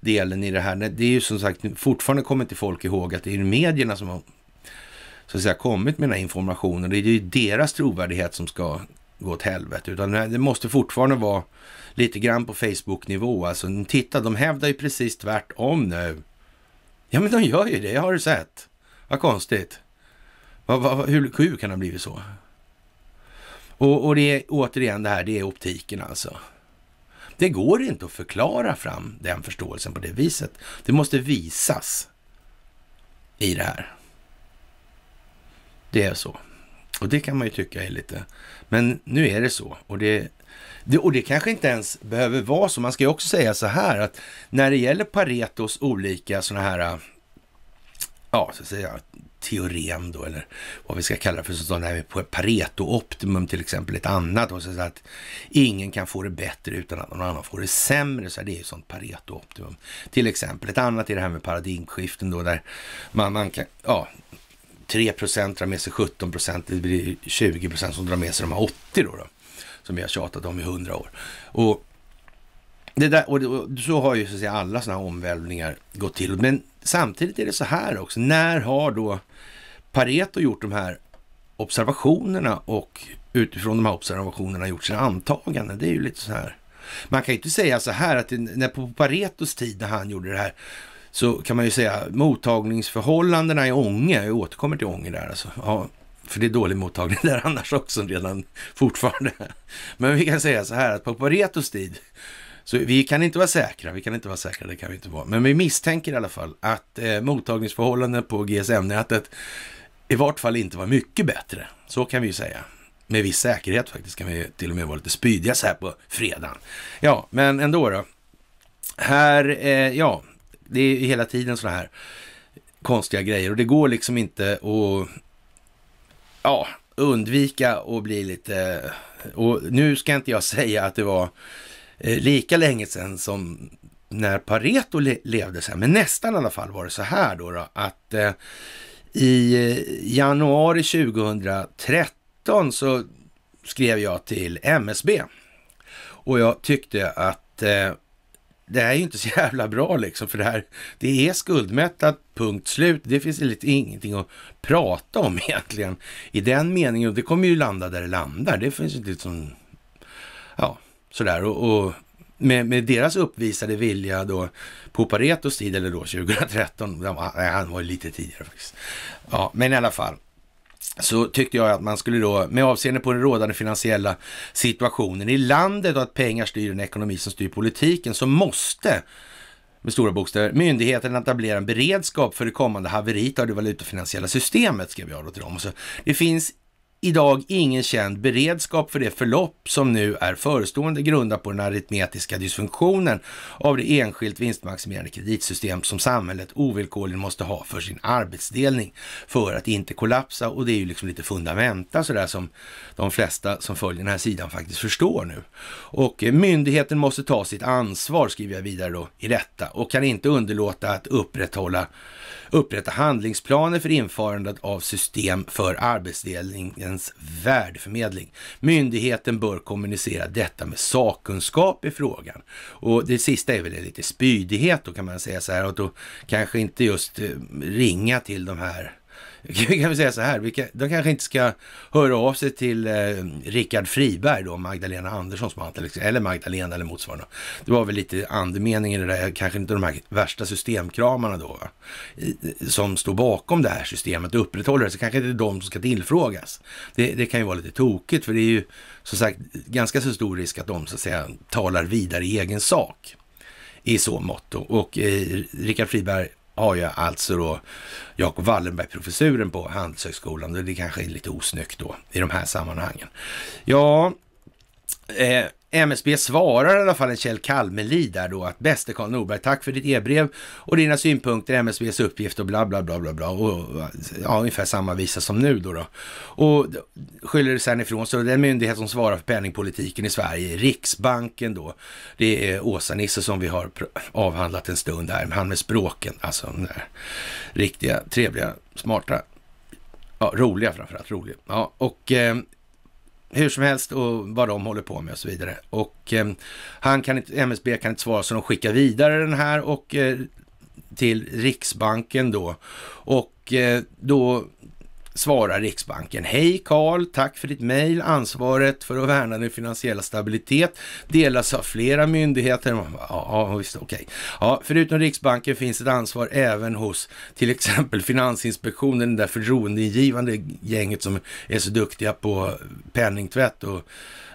delen i det här, det är ju som sagt fortfarande kommer inte folk ihåg att det är medierna som har så att säga, kommit med den här informationen. Det är ju deras trovärdighet som ska gå åt helvete, utan det måste fortfarande vara lite grann på Facebook-nivå. Alltså, titta, de hävdar ju precis tvärtom nu. Ja, men de gör ju det, jag har du sett. Vad konstigt. Vad, vad, hur, hur kan det ha blivit så? Och, och, det är återigen det här, det är optiken alltså. Det går inte att förklara fram den förståelsen på det viset. Det måste visas i det här. Det är så. Och det kan man ju tycka är lite... Men nu är det så. Och det, det, och det kanske inte ens behöver vara så. Man ska ju också säga så här att när det gäller Paretos olika sådana här, ja, så att säga, teorem då, eller vad vi ska kalla det för, sådana här Pareto optimum till exempel, ett annat, och så att ingen kan få det bättre utan att någon annan får det sämre. Så det är ju sånt Pareto optimum, till exempel. Ett annat är det här med paradigmskiften då, där man, man kan, ja, 3 procent drar med sig 17 procent, det blir 20 procent som drar med sig de här 80 då, då som vi har tjatat om i 100 år. Och, det där, och så har ju så att säga, alla sådana här omvälvningar gått till. Men samtidigt är det så här också, när har då Pareto gjort de här observationerna och utifrån de här observationerna gjort sina antaganden? Det är ju lite så här. Man kan ju inte säga så här att när på Paretos tid när han gjorde det här så kan man ju säga mottagningsförhållandena i Ånge, jag återkommer till Ånge där alltså. Ja, för det är dålig mottagning där annars också redan fortfarande. Men vi kan säga så här att på Paretos tid, så vi kan inte vara säkra, vi kan inte vara säkra, det kan vi inte vara. Men vi misstänker i alla fall att eh, mottagningsförhållanden på GSM-nätet i vart fall inte var mycket bättre. Så kan vi ju säga. Med viss säkerhet faktiskt kan vi till och med vara lite spydiga så här på fredagen. Ja, men ändå då. Här, eh, ja, det är hela tiden sådana här konstiga grejer och det går liksom inte att ja, undvika och bli lite... Och nu ska inte jag säga att det var eh, lika länge sedan som när Pareto levde så här, men nästan i alla fall var det så här då, då att eh, i eh, januari 2013 så skrev jag till MSB och jag tyckte att det är ju inte så jävla bra liksom, för det här, det är skuldmättat, punkt slut. Det finns lite, ingenting att prata om egentligen i den meningen och det kommer ju landa där det landar. Det finns inte liksom, ja, sådär och, och med, med, deras uppvisade vilja då på Paretos tid eller då 2013, han var lite tidigare faktiskt. Ja, men i alla fall så tyckte jag att man skulle då med avseende på den rådande finansiella situationen i landet och att pengar styr en ekonomi som styr politiken så måste med stora bokstäver. Myndigheten etablera en beredskap för det kommande haveriet av det valutafinansiella systemet, skrev jag då till dem. Så det finns idag ingen känd beredskap för det förlopp som nu är förestående grundat på den aritmetiska dysfunktionen av det enskilt vinstmaximerande kreditsystem som samhället ovillkorligen måste ha för sin arbetsdelning för att inte kollapsa. Och det är ju liksom lite fundamenta sådär som de flesta som följer den här sidan faktiskt förstår nu. Och eh, myndigheten måste ta sitt ansvar, skriver jag vidare då i detta, och kan inte underlåta att upprätthålla upprätta handlingsplaner för införandet av system för arbetsdelningens värdeförmedling. Myndigheten bör kommunicera detta med sakkunskap i frågan. Och det sista är väl lite spydighet då kan man säga så här, och då kanske inte just eh, ringa till de här kan vi säga så här, vilka, de kanske inte ska höra av sig till eh, Rickard Friberg då, Magdalena Anderssons man, liksom, eller Magdalena eller motsvarande. Det var väl lite andemeningen i det där, kanske inte de här värsta systemkramarna då, va? som står bakom det här systemet och upprätthåller det, så kanske det är de som ska tillfrågas. Det, det kan ju vara lite tokigt, för det är ju som sagt ganska så stor risk att de så att säga talar vidare i egen sak i så mått. Och eh, Rickard Friberg har jag alltså då Jacob Wallenberg-professuren på Handelshögskolan. Det kanske är lite osnyggt då i de här sammanhangen. Ja, eh, MSB svarar i alla fall en Kjell Kalmelid där då att bäste Karl Norberg, tack för ditt e-brev och dina synpunkter, MSBs uppgift och bla bla bla bla bla och ja, ungefär samma visa som nu då. då. Och skyller det sen ifrån sig den myndighet som svarar för penningpolitiken i Sverige, Riksbanken då. Det är Åsa-Nisse som vi har avhandlat en stund här, han med språken, alltså de där riktiga, trevliga, smarta, ja, roliga framförallt, roliga. Ja, och eh, hur som helst och vad de håller på med och så vidare. Och eh, han kan inte, MSB kan inte svara så de skickar vidare den här och eh, till Riksbanken då. Och eh, då svarar Riksbanken. Hej Karl, tack för ditt mejl. Ansvaret för att värna den finansiella stabilitet delas av flera myndigheter. Ja, visst, Okay. Ja, förutom Riksbanken finns ett ansvar även hos till exempel Finansinspektionen, det där förtroendeingivande gänget som är så duktiga på penningtvätt och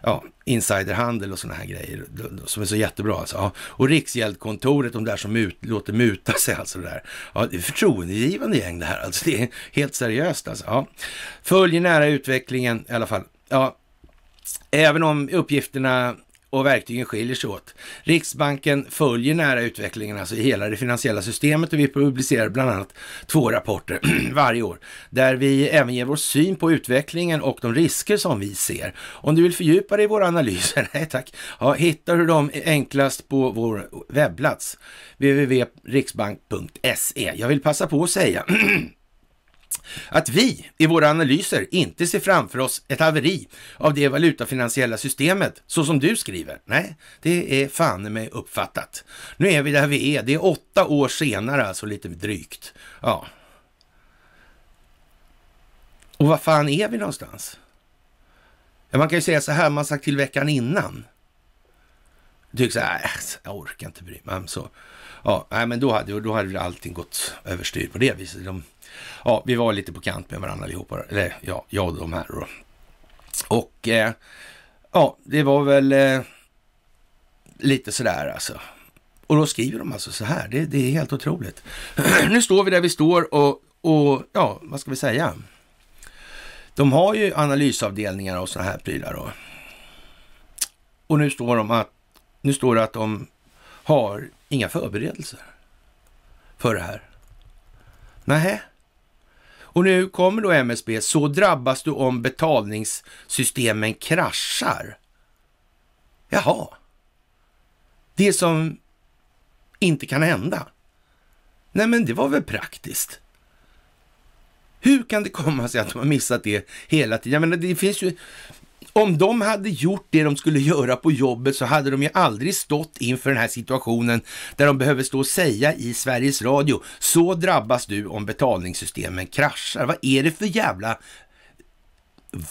ja, insiderhandel och sådana här grejer som är så jättebra. Alltså. Ja. Och Riksgäldkontoret, de där som mut, låter muta sig. Alltså det, där. Ja, det är förtroendegivande gäng det här. Alltså, det är helt seriöst. Alltså. Ja. Följer nära utvecklingen i alla fall. Ja. Även om uppgifterna och verktygen skiljer sig åt. Riksbanken följer nära utvecklingen alltså i hela det finansiella systemet och vi publicerar bland annat två rapporter varje år där vi även ger vår syn på utvecklingen och de risker som vi ser. Om du vill fördjupa dig i våra analyser, nej tack, ja, hittar du dem enklast på vår webbplats www.riksbank.se. Jag vill passa på att säga att vi i våra analyser inte ser framför oss ett haveri av det valutafinansiella systemet så som du skriver. Nej, det är fan mig uppfattat. Nu är vi där vi är. Det är åtta år senare, alltså lite drygt. Ja. Och vad fan är vi någonstans? Ja, man kan ju säga så här, man sagt till veckan innan. Du tycker så här, äh, jag orkar inte bry mig. Så, ja, nej, men då hade, då hade allting gått överstyr på det viset. De, ja, vi var lite på kant med varandra allihopa. Eller ja, jag och de här då. Och eh, ja, det var väl eh, lite sådär alltså. Och då skriver de alltså så här, det, det är helt otroligt. nu står vi där vi står och, och ja, vad ska vi säga? De har ju analysavdelningar och sådana här prylar då. Och nu står, de att, nu står det att de har inga förberedelser för det här. Nähä? Och nu kommer då MSB, så drabbas du om betalningssystemen kraschar. Jaha. Det som inte kan hända. Nej, men det var väl praktiskt. Hur kan det komma sig att de har missat det hela tiden? Jag menar, det finns ju om de hade gjort det de skulle göra på jobbet så hade de ju aldrig stått inför den här situationen där de behöver stå och säga i Sveriges Radio, så drabbas du om betalningssystemen kraschar. Vad är det för jävla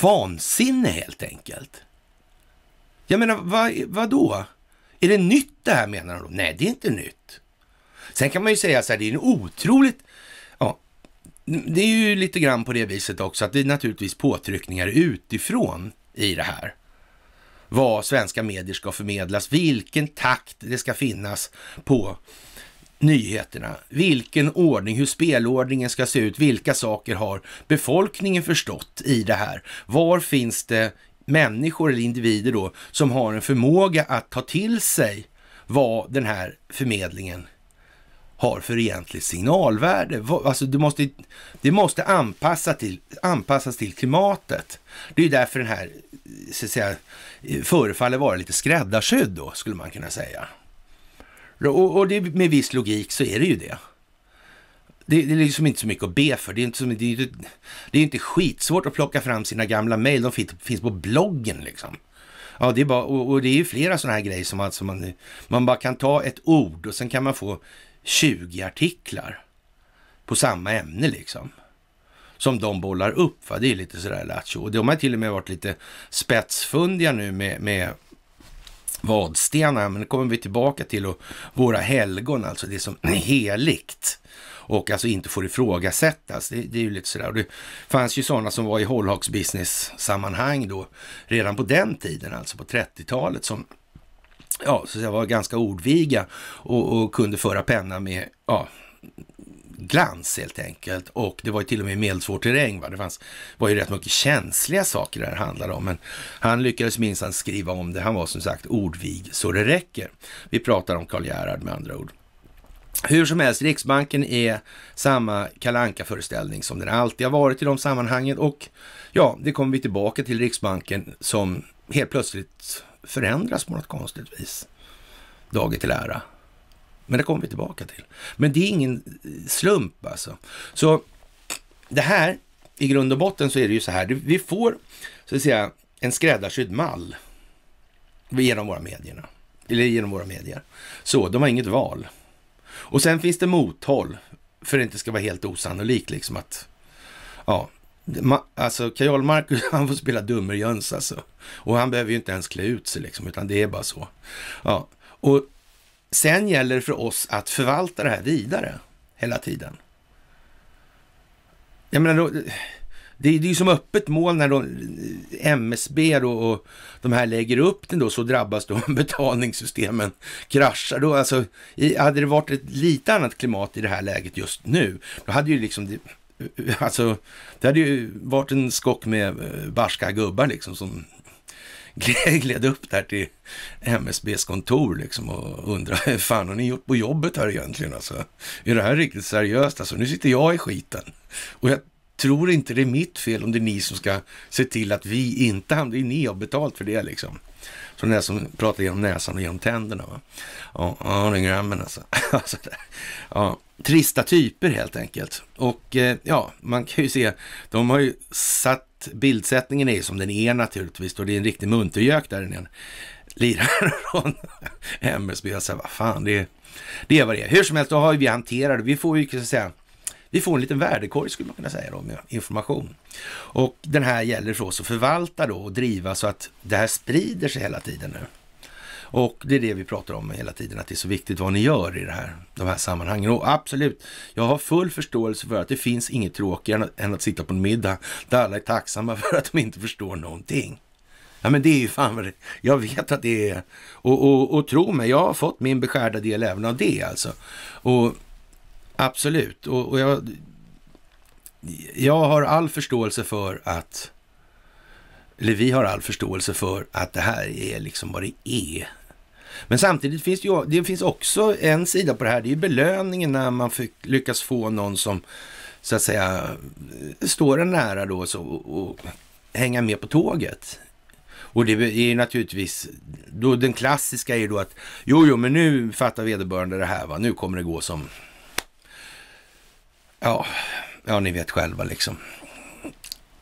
vansinne helt enkelt? Jag menar, vad, vadå? Är det nytt det här menar de? Nej, det är inte nytt. Sen kan man ju säga så här, det är en otroligt det är ju lite grann på det viset också att det är naturligtvis påtryckningar utifrån i det här. Vad svenska medier ska förmedlas, vilken takt det ska finnas på nyheterna. Vilken ordning, hur spelordningen ska se ut, vilka saker har befolkningen förstått i det här? Var finns det människor eller individer då som har en förmåga att ta till sig vad den här förmedlingen har för egentligt signalvärde. Alltså du måste, det måste anpassa till, anpassas till klimatet. Det är därför den här, så att säga, förefaller vara lite skräddarsydd då, skulle man kunna säga. Och, och det, med viss logik så är det ju det. Det, det, är liksom inte så mycket att be för. Det är inte, som, det är, det är inte skitsvårt att plocka fram sina gamla mejl. De finns, finns på bloggen liksom. Ja, det är bara, och, och det är ju flera sådana här grejer som alltså man, man bara kan ta ett ord och sen kan man få 20 artiklar på samma ämne liksom. Som de bollar upp. Va? Det är lite sådär lattjo. Och de har till och med varit lite spetsfundiga nu med, med vadstenar. Men nu kommer vi tillbaka till. Och våra helgon, alltså det som är heligt och alltså inte får ifrågasättas. Det, det är ju lite sådär. Och det fanns ju sådana som var i hållhaksbusiness-sammanhang då redan på den tiden, alltså på 30-talet, som ja, så att var ganska ordviga och, och kunde föra penna med ja, glans helt enkelt. Och det var ju till och med medelsvår terräng. Va? Det fanns, var ju rätt mycket känsliga saker det här handlade om. Men han lyckades minsann skriva om det. Han var som sagt ordvig så det räcker. Vi pratar om Karl Gerhard med andra ord. Hur som helst, Riksbanken är samma kalanka föreställning som den alltid har varit i de sammanhangen. Och ja, det kommer vi tillbaka till Riksbanken som helt plötsligt förändras på något konstigt vis. Dagen till ära. Men det kommer vi tillbaka till. Men det är ingen eh, slump alltså. Så det här, i grund och botten så är det ju så här, vi får så att säga en skräddarsydd mall genom våra medierna. Eller genom våra medier. Så, de har inget val. Och sen finns det mothåll, för det inte ska vara helt osannolikt liksom att, ja, Ma, alltså Kajol Marcus, han får spela dummerjöns alltså. Och han behöver ju inte ens klä ut sig liksom, utan det är bara så. Ja. Och sen gäller det för oss att förvalta det här vidare hela tiden. Jag menar, då, det är ju som öppet mål när då eh, MSB då och de här lägger upp den då så drabbas då betalningssystemen kraschar. Då, alltså, hade det varit ett lite annat klimat i det här läget just nu, då hade ju liksom Alltså, det hade ju varit en skock med eh, barska gubbar liksom som gled upp där till MSBs kontor liksom och undrade hur fan har ni gjort på jobbet här egentligen alltså? Är det här riktigt seriöst alltså? Nu sitter jag i skiten och jag tror inte det är mitt fel om det är ni som ska se till att vi inte hamnar, det är ni har betalt för det liksom. Från den som pratar genom näsan och genom tänderna. Va? Ja, ja den grabben alltså. ja, trista typer helt enkelt. Och eh, ja, man kan ju se, de har ju satt, bildsättningen är ju som den är naturligtvis. Och det är en riktig muntergök där den lirar från MSB. Jag säger, vad fan, det är, det är vad det är. Hur som helst, då har vi hanterat det. Vi får ju, så att säga, vi får en liten värdekorg skulle man kunna säga då med information. Och den här gäller för oss att förvalta då och driva så att det här sprider sig hela tiden nu. Och det är det vi pratar om hela tiden, att det är så viktigt vad ni gör i det här, de här sammanhangen. Och absolut, jag har full förståelse för att det finns inget tråkigare än att sitta på en middag där alla är tacksamma för att de inte förstår någonting. Ja men det är ju fan vad det, jag vet att det är, och, och, och tro mig, jag har fått min beskärda del även av det alltså. Och Absolut, och, och jag, jag har all förståelse för att, eller vi har all förståelse för att det här är liksom vad det är. Men samtidigt finns det ju, det finns också en sida på det här, det är ju belöningen när man lyckas få någon som så att säga står en nära då så, och, och hänga med på tåget. Och det är ju naturligtvis, då den klassiska är ju då att jo, jo, men nu fattar vederbörande det här, va? nu kommer det gå som Ja, ja, ni vet själva liksom.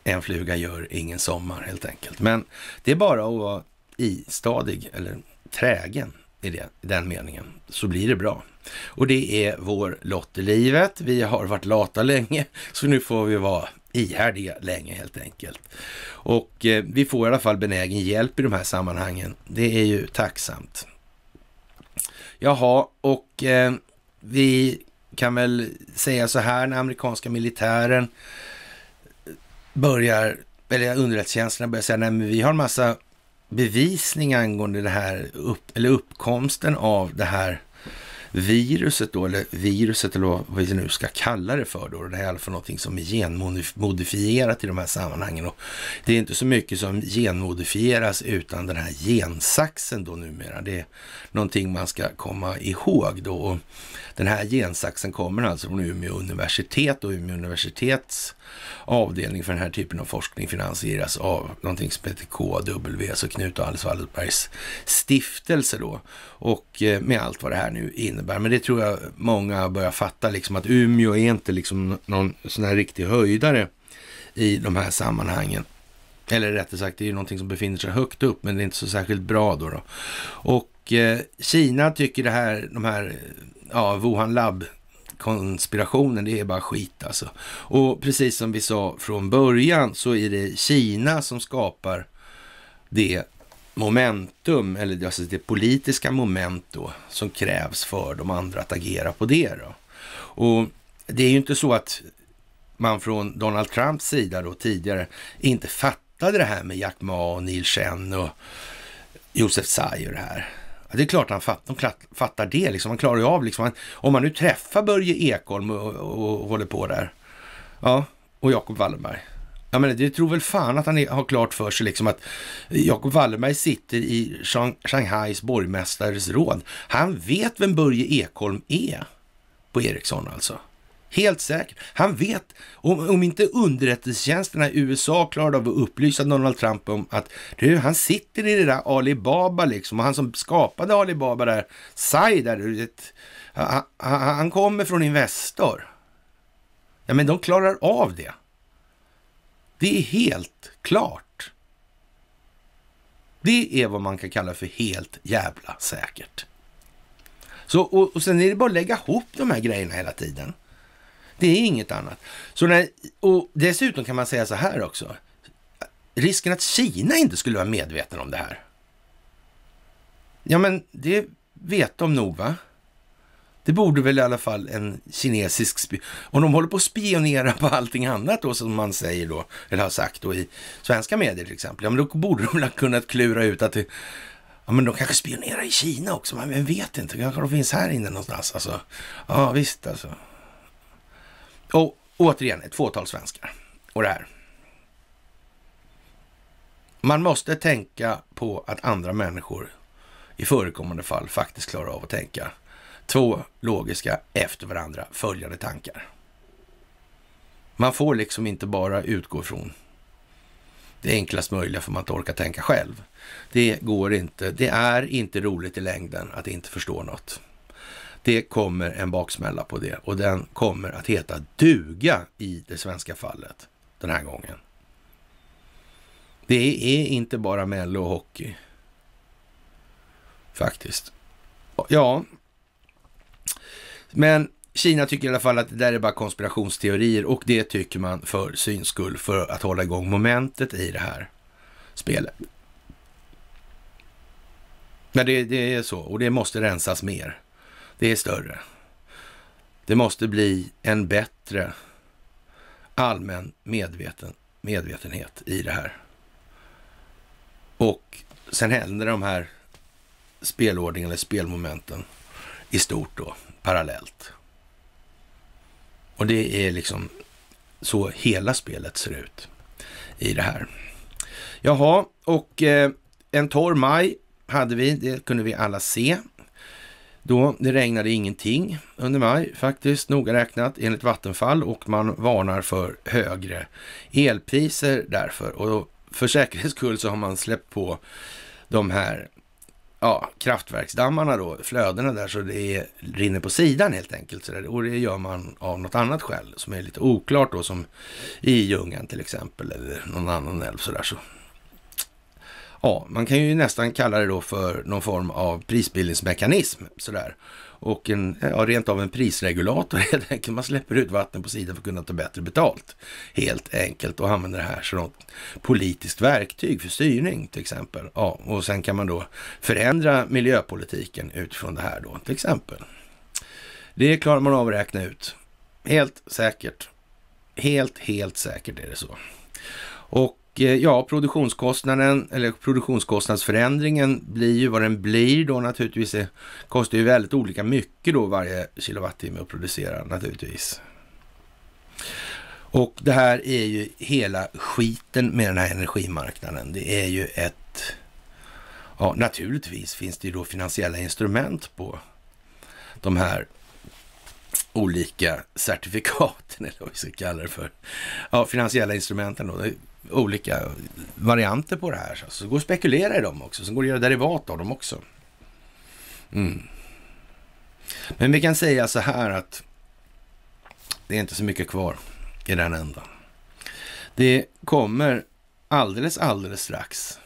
En fluga gör ingen sommar helt enkelt. Men det är bara att vara istadig eller trägen i, det, i den meningen, så blir det bra. Och det är vår lott i livet. Vi har varit lata länge, så nu får vi vara ihärdiga länge helt enkelt. Och eh, vi får i alla fall benägen hjälp i de här sammanhangen. Det är ju tacksamt. Jaha, och eh, vi kan väl säga så här när amerikanska militären börjar, eller underrättelsetjänsterna börjar säga, nej men vi har en massa bevisning angående det här, upp, eller uppkomsten av det här viruset då, eller viruset eller vad vi nu ska kalla det för då. Det här är för någonting som är genmodifierat i de här sammanhangen. Och det är inte så mycket som genmodifieras utan den här gensaxen då numera. Det är någonting man ska komma ihåg då. Och den här gensaxen kommer alltså från Umeå universitet och Umeå universitets avdelning för den här typen av forskning finansieras av någonting som heter KW, så Knut och Alice Wallenbergs stiftelse då och eh, med allt vad det här nu innebär. Men det tror jag många börjar fatta, liksom att Umeå är inte liksom någon sån här riktig höjdare i de här sammanhangen. Eller rättare sagt, det är ju någonting som befinner sig högt upp, men det är inte så särskilt bra då. då. Och eh, Kina tycker det här, de här, ja, Wuhan Lab konspirationen, det är bara skit alltså. Och precis som vi sa från början så är det Kina som skapar det momentum, eller alltså det politiska moment då, som krävs för de andra att agera på det. Då. Och det är ju inte så att man från Donald Trumps sida då tidigare inte fattade det här med Jack Ma och Neil Chen och Josef Tsai och det här. det är klart han fattar det, liksom. man klarar ju av liksom. Om man nu träffar Börje Ekholm och, och, och håller på där, ja, och Jacob Wallenberg, Ja, men det tror väl fan att han är, har klart för sig liksom att Jacob Wallenberg sitter i Shang, Shanghais borgmästares råd. Han vet vem Börje Ekholm är på Ericsson alltså. Helt säkert. Han vet, om, om inte underrättelsetjänsterna i USA klarade av att upplysa Donald Trump om att du, han sitter i det där Alibaba liksom och han som skapade Alibaba där, Sai där, du vet, han, han kommer från Investor. Ja, men de klarar av det. Det är helt klart. Det är vad man kan kalla för helt jävla säkert. Så, och, och sen är det bara att lägga ihop de här grejerna hela tiden. Det är inget annat. Så när, och dessutom kan man säga så här också. Risken att Kina inte skulle vara medveten om det här. Ja, men det vet de nog, va? Det borde väl i alla fall en kinesisk... Sp- och de håller på att spionera på allting annat då som man säger då, eller har sagt då i svenska medier till exempel. Ja, men då borde de väl ha kunnat klura ut att det, ja, men de kanske spionerar i Kina också. Men vem vet inte, kanske de finns här inne någonstans. Alltså. Ja, visst alltså. Och återigen, ett fåtal svenskar. Och det här. Man måste tänka på att andra människor i förekommande fall faktiskt klarar av att tänka Två logiska efter varandra följande tankar. Man får liksom inte bara utgå från det enklast möjliga för man inte orkar tänka själv. Det går inte. Det är inte roligt i längden att inte förstå något. Det kommer en baksmälla på det och den kommer att heta duga i det svenska fallet den här gången. Det är inte bara Mello och hockey. Faktiskt. Ja, men Kina tycker i alla fall att det där är bara konspirationsteorier och det tycker man för syns skull för att hålla igång momentet i det här spelet. Men det, det är så och det måste rensas mer. Det är större. Det måste bli en bättre allmän medveten, medvetenhet i det här. Och sen händer de här spelordningen eller spelmomenten i stort då, parallellt. Och det är liksom så hela spelet ser ut i det här. Jaha, och eh, en torr maj hade vi, det kunde vi alla se. Då det regnade ingenting under maj faktiskt, noga räknat enligt Vattenfall och man varnar för högre elpriser därför. Och för säkerhets skull så har man släppt på de här ja, kraftverksdammarna då, flödena där, så det rinner på sidan helt enkelt. Så där. Och det gör man av något annat skäl som är lite oklart då, som i Ljungan till exempel, eller någon annan älv sådär. Så. Ja, man kan ju nästan kalla det då för någon form av prisbildningsmekanism sådär och en, ja, rent av en prisregulator helt enkelt. Man släpper ut vatten på sidan för att kunna ta bättre betalt helt enkelt och använder det här som något politiskt verktyg för styrning till exempel. Ja, och sen kan man då förändra miljöpolitiken utifrån det här då till exempel. Det klarar man av att räkna ut. Helt säkert. Helt, helt säkert är det så. Och Eh, ja, produktionskostnaden eller produktionskostnadsförändringen blir ju vad den blir då naturligtvis. Det kostar ju väldigt olika mycket då varje kilowattimme att producera naturligtvis. Och det här är ju hela skiten med den här energimarknaden. Det är ju ett... Ja, naturligtvis finns det ju då finansiella instrument på de här olika certifikaten, eller vad vi ska kalla det för. Ja, finansiella instrumenten då olika varianter på det här. Så det går att spekulera i dem också. Så går det att göra derivat av dem också. Mm. Men vi kan säga så här att det är inte så mycket kvar i den ändan. Det kommer alldeles, alldeles strax.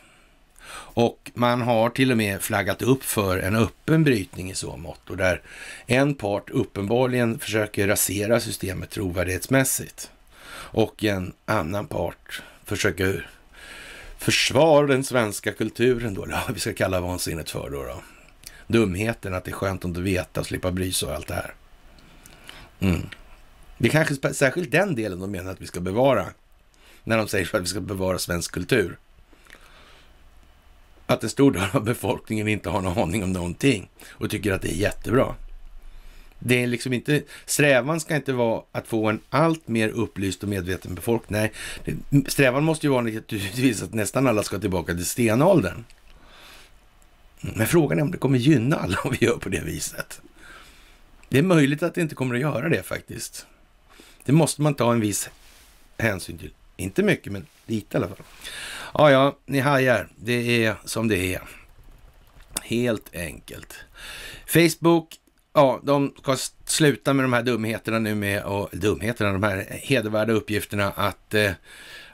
Och man har till och med flaggat upp för en öppen brytning i så mått och där en part uppenbarligen försöker rasera systemet trovärdighetsmässigt och en annan part försöker försvara den svenska kulturen då, då vi ska kalla vansinnet för då, då. Dumheten att det är skönt att veta, och slippa bry sig och allt det här. Mm. Det är kanske särskilt den delen de menar att vi ska bevara. När de säger att vi ska bevara svensk kultur. Att en stor del av befolkningen inte har någon aning om någonting och tycker att det är jättebra. Det är liksom inte, strävan ska inte vara att få en allt mer upplyst och medveten befolkning. Nej, strävan måste ju vara naturligtvis att nästan alla ska tillbaka till stenåldern. Men frågan är om det kommer gynna alla om vi gör på det viset. Det är möjligt att det inte kommer att göra det faktiskt. Det måste man ta en viss hänsyn till. Inte mycket, men lite i alla fall. Ja, ja, ni hajar. Det är som det är. Helt enkelt. Facebook Ja, de ska sluta med de här dumheterna nu med, och dumheterna, de här hedervärda uppgifterna att eh,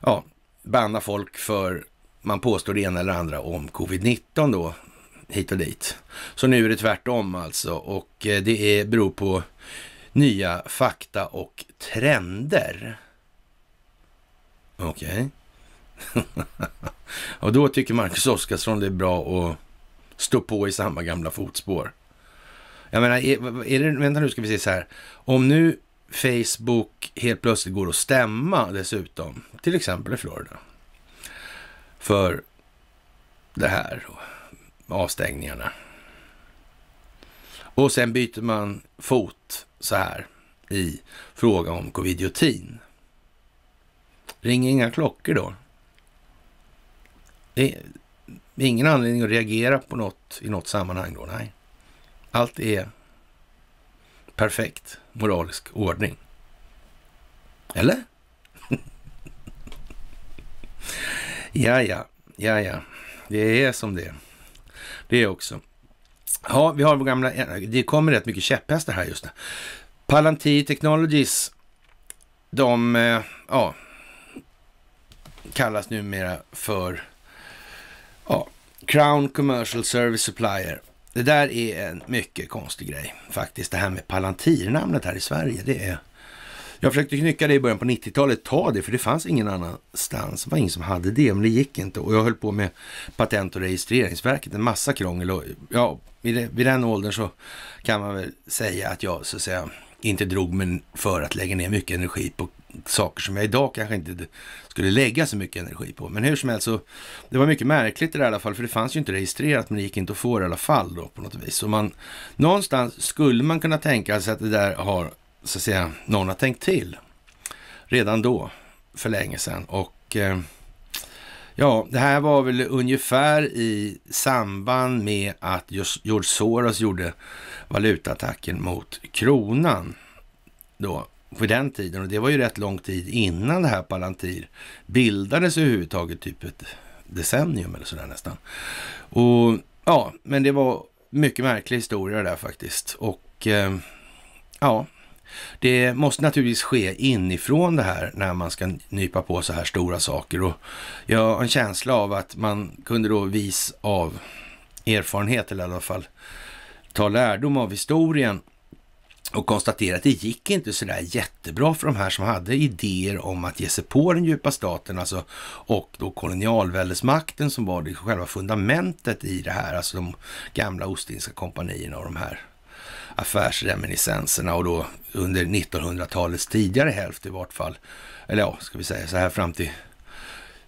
ja, banna folk för man påstår det ena eller andra om covid-19 då, hit och dit. Så nu är det tvärtom alltså och eh, det är, beror på nya fakta och trender. Okej. Okay. och då tycker Marcus Oskarsson det är bra att stå på i samma gamla fotspår. Jag menar, är, är det, vänta nu ska vi se så här. Om nu Facebook helt plötsligt går att stämma dessutom, till exempel i Florida, för det här då, avstängningarna. Och sen byter man fot så här i fråga om covidiotin. Ringer inga klockor då? Det är ingen anledning att reagera på något i något sammanhang då, nej. Allt är perfekt moralisk ordning. Eller? ja, ja, ja, ja. Det är som det är. Det är också. Ja, vi har vår gamla... Det kommer rätt mycket käpphästar här just nu. Palantir Technologies, de eh, ja, kallas numera för ja, Crown Commercial Service Supplier. Det där är en mycket konstig grej faktiskt. Det här med Palantir-namnet här i Sverige. Det är... Jag försökte knycka det i början på 90-talet, ta det, för det fanns ingen annanstans. Det var ingen som hade det, men det gick inte. Och jag höll på med Patent och registreringsverket, en massa krångel. Och, ja, vid den åldern så kan man väl säga att jag så att säga, inte drog mig för att lägga ner mycket energi på saker som jag idag kanske inte skulle lägga så mycket energi på. Men hur som helst så, det var mycket märkligt i det här alla fall, för det fanns ju inte registrerat, men det gick inte att få det i alla fall då på något vis. Så man, någonstans skulle man kunna tänka sig att det där har, så att säga, någon har tänkt till redan då, för länge sedan. Och eh, ja, det här var väl ungefär i samband med att George Soros gjorde valutattacken mot kronan då på den tiden och det var ju rätt lång tid innan det här Palantir bildades överhuvudtaget, typ ett decennium eller sådär nästan. Och ja, men det var mycket märklig historia där faktiskt. Och eh, ja, det måste naturligtvis ske inifrån det här när man ska nypa på så här stora saker. Och jag har en känsla av att man kunde då vis av erfarenhet, eller i alla fall ta lärdom av historien, och konstatera att det gick inte sådär jättebra för de här som hade idéer om att ge sig på den djupa staten, alltså och då kolonialväldesmakten som var det själva fundamentet i det här, alltså de gamla Ostindiska kompanierna och de här affärsreminiscenserna och då under 1900-talets tidigare hälft i vart fall, eller ja, ska vi säga så här fram till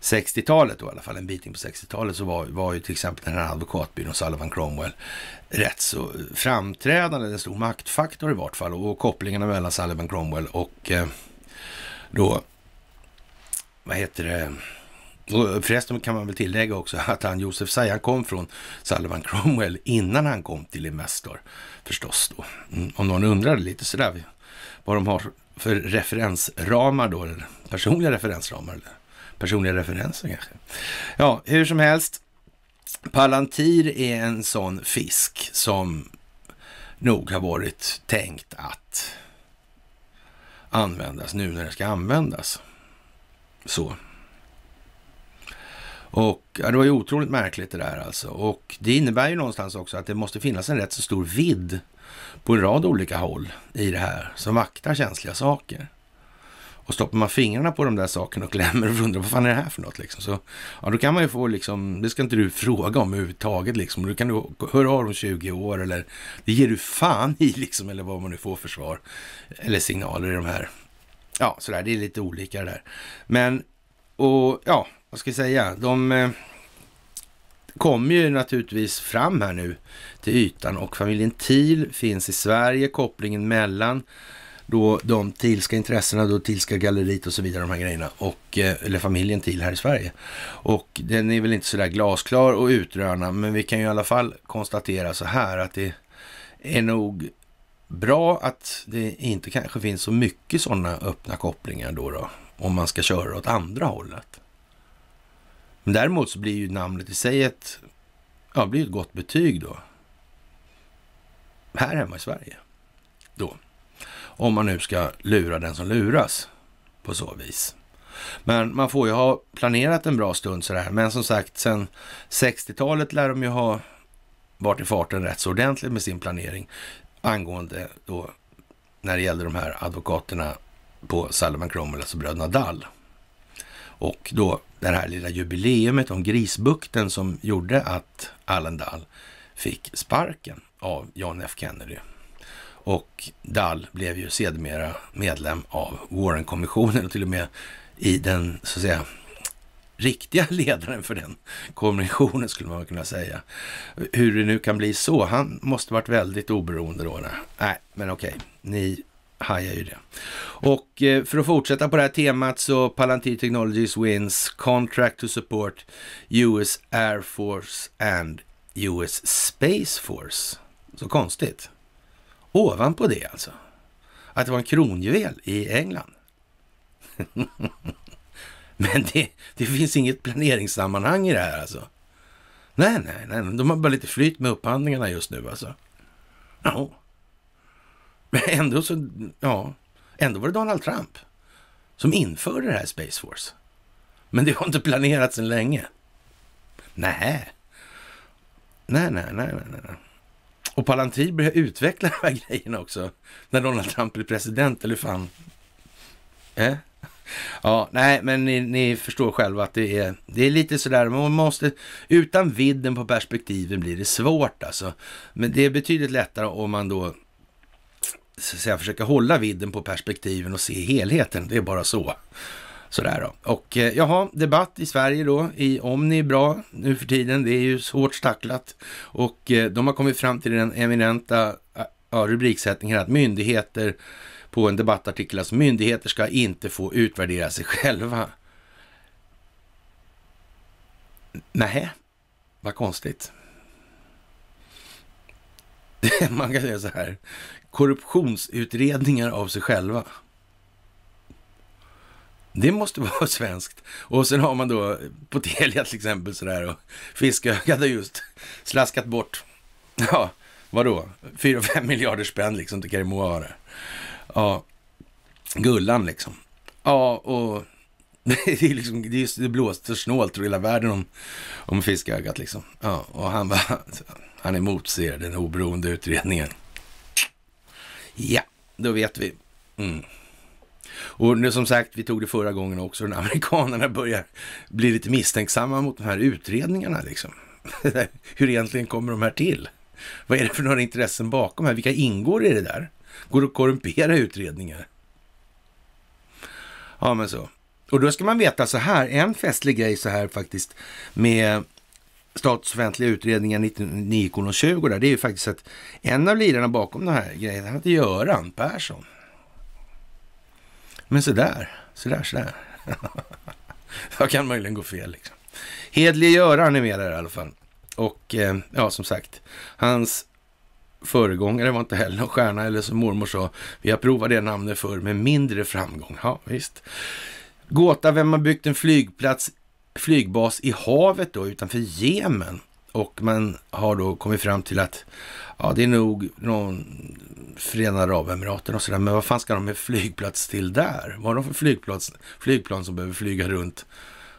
60-talet i alla fall, en bit in på 60-talet, så var, var ju till exempel den här advokatbyrån Sullivan Cromwell rätt så framträdande, en stor maktfaktor i vart fall, och, och kopplingarna mellan Sullivan Cromwell och eh, då, vad heter det, och förresten kan man väl tillägga också att han Josef Say, han kom från Sullivan Cromwell innan han kom till Investor förstås då. Mm, om någon undrade lite sådär vad de har för referensramar då, personliga referensramar. Eller? personliga referenser kanske. Ja, hur som helst. Palantir är en sån fisk som nog har varit tänkt att användas nu när det ska användas. Så. Och ja, det var ju otroligt märkligt det där alltså. Och det innebär ju någonstans också att det måste finnas en rätt så stor vidd på en rad olika håll i det här som vaktar känsliga saker. Och stoppar man fingrarna på de där sakerna och klämmer och undrar vad fan är det här för något liksom. Så, ja, då kan man ju få liksom, det ska inte du fråga om överhuvudtaget liksom. Då kan du höra av om 20 år eller det ger du fan i liksom, eller vad man nu får för svar eller signaler i de här. Ja, sådär, det är lite olika det där. Men, och ja, vad ska jag säga, de eh, kommer ju naturligtvis fram här nu till ytan och familjen TIL finns i Sverige, kopplingen mellan då de Thielska intressena, då Thielska galleriet och så vidare, de här grejerna, och, eh, eller familjen Thiel här i Sverige. Och den är väl inte så där glasklar och utröna, men vi kan ju i alla fall konstatera så här att det är nog bra att det inte kanske finns så mycket sådana öppna kopplingar då, då om man ska köra åt andra hållet. Men däremot så blir ju namnet i sig ett, ja, blir ett gott betyg då. Här hemma i Sverige. Då. Om man nu ska lura den som luras på så vis. Men man får ju ha planerat en bra stund sådär. Men som sagt, sen 60-talet lär de ju ha varit i farten rätt så ordentligt med sin planering angående då när det gällde de här advokaterna på Salman Cromwell, alltså bröderna Dall. Och då det här lilla jubileumet om grisbukten som gjorde att Allen Dall fick sparken av John F Kennedy. Och Dall blev ju sedermera medlem av Warren-kommissionen och till och med i den, så att säga, riktiga ledaren för den kommissionen skulle man kunna säga. Hur det nu kan bli så, han måste varit väldigt oberoende då. Nej, men okej, ni hajar ju det. Och eh, för att fortsätta på det här temat så Palantir Technologies wins contract to support US Air Force and US Space Force. Så konstigt. Ovanpå det alltså. Att det var en kronjuvel i England. Men det, det finns inget planeringssammanhang i det här alltså. Nej, nej, nej. De har bara lite flyt med upphandlingarna just nu alltså. Ja. Men ändå så, ja. Ändå var det Donald Trump som införde det här Space Force. Men det har inte planerat sedan länge. Nej. Nej, nej, nej, nej, nej. Och Palantir börjar utveckla de här grejerna också. När Donald Trump blir president, eller fan? Eh? Ja, nej, men ni, ni, förstår själva att det är, det är lite sådär, man måste, utan vidden på perspektiven blir det svårt alltså. Men det är betydligt lättare om man då, så att säga, försöker hålla vidden på perspektiven och se helheten. Det är bara så. Sådär då. Och eh, jaha, debatt i Sverige då, i Omni bra nu för tiden. Det är ju hårt stacklat och eh, de har kommit fram till den eminenta eh, ja, rubriksättningen att myndigheter på en debattartikel, alltså myndigheter ska inte få utvärdera sig själva. Nej, vad konstigt. Man kan säga så här, korruptionsutredningar av sig själva. Det måste vara svenskt. Och sen har man då på Telia till exempel sådär och Fisköga hade just slaskat bort, ja, vadå, 4-5 miljarder spänn liksom till Kerimuara. Ja, Gullan liksom. Ja, och det är liksom, det, är, det blåste snålt över hela världen om, om fiskögat liksom. Ja, och han var, han är emotser den oberoende utredningen. Ja, då vet vi. Mm. Och det, som sagt, vi tog det förra gången också, när amerikanerna börjar bli lite misstänksamma mot de här utredningarna liksom. Hur egentligen kommer de här till? Vad är det för några intressen bakom här? Vilka ingår i det där? Går det att korrumpera utredningar? Ja, men så. Och då ska man veta så här, en festlig grej så här faktiskt med offentliga utredningar 9,20 där, det är ju faktiskt att en av lirarna bakom den här grejen, han heter Göran Persson. Men sådär, sådär, sådär. där, så där. Jag kan möjligen gå fel liksom. Hedlig Göran är med där i alla fall. Och eh, ja, som sagt, hans föregångare var inte heller någon stjärna, eller som mormor sa, vi har provat det namnet förr med mindre framgång. Ja, visst. Gåta, vem har byggt en flygplats, flygbas i havet då utanför Jemen? Och man har då kommit fram till att ja, det är nog någon Förenade Arabemiraten och sådär. Men vad fan ska de med flygplats till där? Vad har de för flygplats, flygplan som behöver flyga runt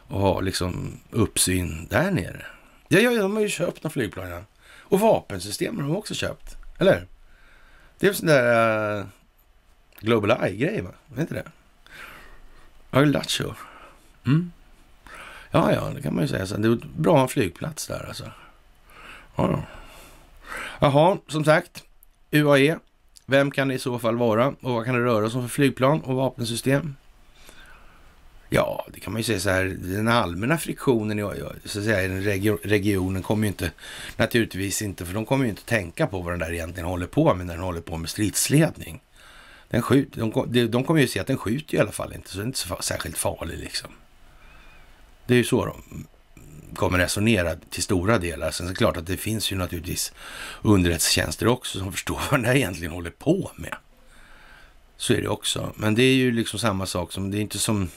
och ha liksom uppsyn där nere? Ja, ja, de har ju köpt de flygplanen. Ja. Och vapensystem har de också köpt. Eller Det är sån där uh, Global Eye-grej, va? Är inte det? Earl Lacho. Mm. Ja, ja, det kan man ju säga. Så det är bra att ha en flygplats där alltså. Ja. Jaha, som sagt. UAE vem kan det i så fall vara och vad kan det röra sig om för flygplan och vapensystem? Ja, det kan man ju säga så här, den allmänna friktionen i, så att säga, i regio regionen kommer ju inte, naturligtvis inte, för de kommer ju inte tänka på vad den där egentligen håller på med när den håller på med stridsledning. Den skjut, de, de kommer ju se att den skjuter i alla fall inte, så den är inte så särskilt farlig liksom. Det är ju så de kommer resonera till stora delar. Sen är det klart att det finns ju naturligtvis underrättelsetjänster också som förstår vad det här egentligen håller på med. Så är det också. Men det är ju liksom samma sak som, det är inte som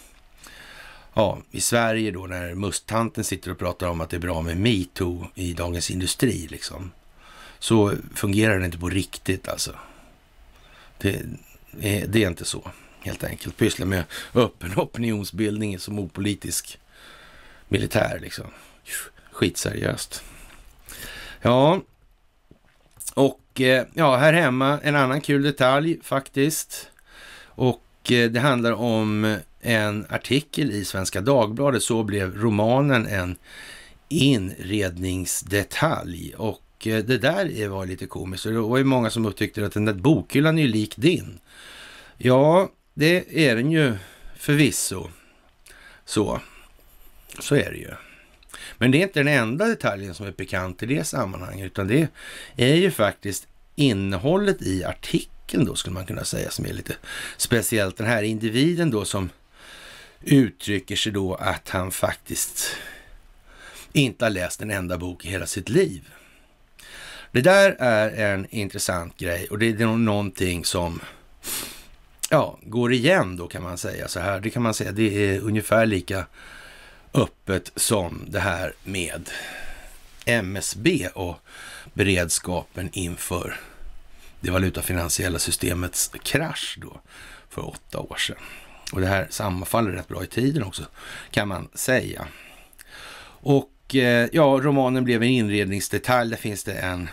ja, i Sverige då när musttanten sitter och pratar om att det är bra med metoo i Dagens Industri liksom. Så fungerar det inte på riktigt alltså. Det är, det är inte så helt enkelt. Pyssla med öppen opinionsbildning som opolitisk militär liksom skitseriöst. Ja, och eh, ja, här hemma en annan kul detalj faktiskt. Och eh, det handlar om en artikel i Svenska Dagbladet. Så blev romanen en inredningsdetalj. Och eh, det där var lite komiskt. Det var ju många som upptäckte att den där bokhyllan är ju lik din. Ja, det är den ju förvisso. Så, så är det ju. Men det är inte den enda detaljen som är pikant i det sammanhanget, utan det är ju faktiskt innehållet i artikeln då, skulle man kunna säga, som är lite speciellt. Den här individen då som uttrycker sig då att han faktiskt inte har läst en enda bok i hela sitt liv. Det där är en intressant grej och det är någonting som ja, går igen då kan man säga så här. Det kan man säga, det är ungefär lika öppet som det här med MSB och beredskapen inför det valutafinansiella systemets krasch då för åtta år sedan. Och det här sammanfaller rätt bra i tiden också kan man säga. Och eh, ja, romanen blev en inredningsdetalj. Där finns det en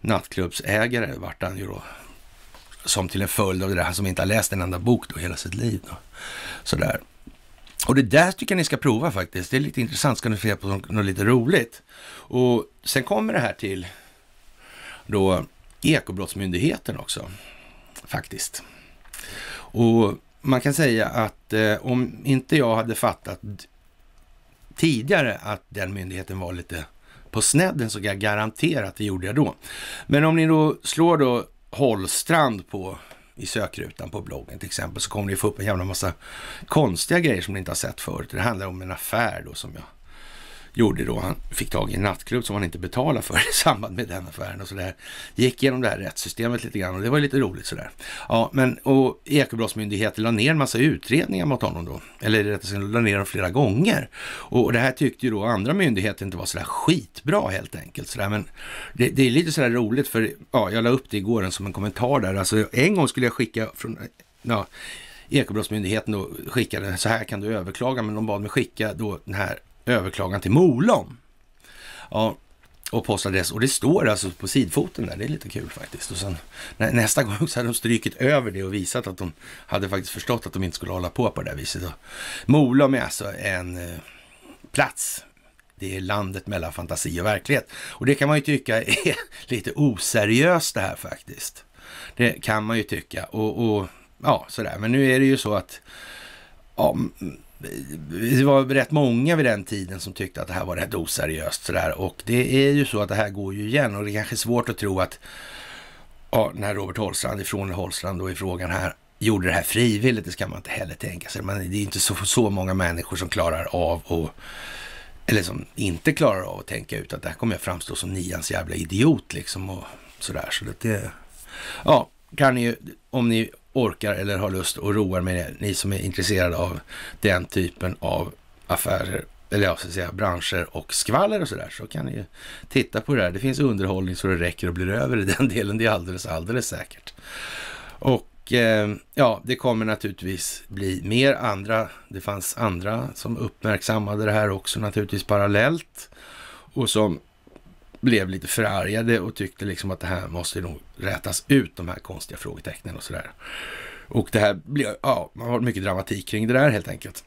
nattklubbsägare, vart han ju då, som till en följd av det där, som inte har läst en enda bok då hela sitt liv. Då. Sådär. Och det där tycker jag ni ska prova faktiskt. Det är lite intressant, ska ni se på något lite roligt. Och sen kommer det här till då Ekobrottsmyndigheten också, faktiskt. Och man kan säga att eh, om inte jag hade fattat tidigare att den myndigheten var lite på snedden så kan jag garantera att det gjorde jag då. Men om ni då slår då Hållstrand på i sökrutan på bloggen till exempel så kommer ni få upp en jävla massa konstiga grejer som ni inte har sett förut. Det handlar om en affär då som jag gjorde då. Han fick tag i en nattklubb som han inte betalade för i samband med den affären och sådär. Gick igenom det här rättssystemet lite grann och det var lite roligt sådär. Ja, men och Ekobrottsmyndigheten la ner en massa utredningar mot honom då. Eller rättare sagt, la ner dem flera gånger. Och det här tyckte ju då andra myndigheter inte var sådär skitbra helt enkelt. Sådär. Men det, det är lite sådär roligt för, ja, jag la upp det igår som en kommentar där. Alltså en gång skulle jag skicka från, ja, Ekobrottsmyndigheten då skickade, så här kan du överklaga, men de bad mig skicka då den här överklagan till Molom. Ja, och postadress. Och det står alltså på sidfoten där. Det är lite kul faktiskt. Och sen, nä, nästa gång så hade de strykit över det och visat att de hade faktiskt förstått att de inte skulle hålla på på det där viset. Och Molom är alltså en eh, plats. Det är landet mellan fantasi och verklighet. Och det kan man ju tycka är lite oseriöst det här faktiskt. Det kan man ju tycka. Och, och ja, sådär. Men nu är det ju så att ja, det var rätt många vid den tiden som tyckte att det här var rätt oseriöst sådär. Och det är ju så att det här går ju igen och det är kanske är svårt att tro att ja, när Robert Holstrand ifrån Holstrand då i frågan här gjorde det här frivilligt, det ska man inte heller tänka sig. Men det är inte så, så många människor som klarar av och eller som inte klarar av att tänka ut att det här kommer jag framstå som nians jävla idiot liksom och sådär. Så det, ja, kan ni ju, om ni orkar eller har lust och roar med det. Ni som är intresserade av den typen av affärer eller jag ska säga branscher och skvaller och sådär så kan ni ju titta på det här. Det finns underhållning så det räcker och blir över i den delen. Det är alldeles, alldeles säkert. Och eh, ja, det kommer naturligtvis bli mer andra. Det fanns andra som uppmärksammade det här också naturligtvis parallellt och som blev lite förargade och tyckte liksom att det här måste nog rätas ut, de här konstiga frågetecknen och sådär. Och det här blev, ja, man har mycket dramatik kring det där helt enkelt.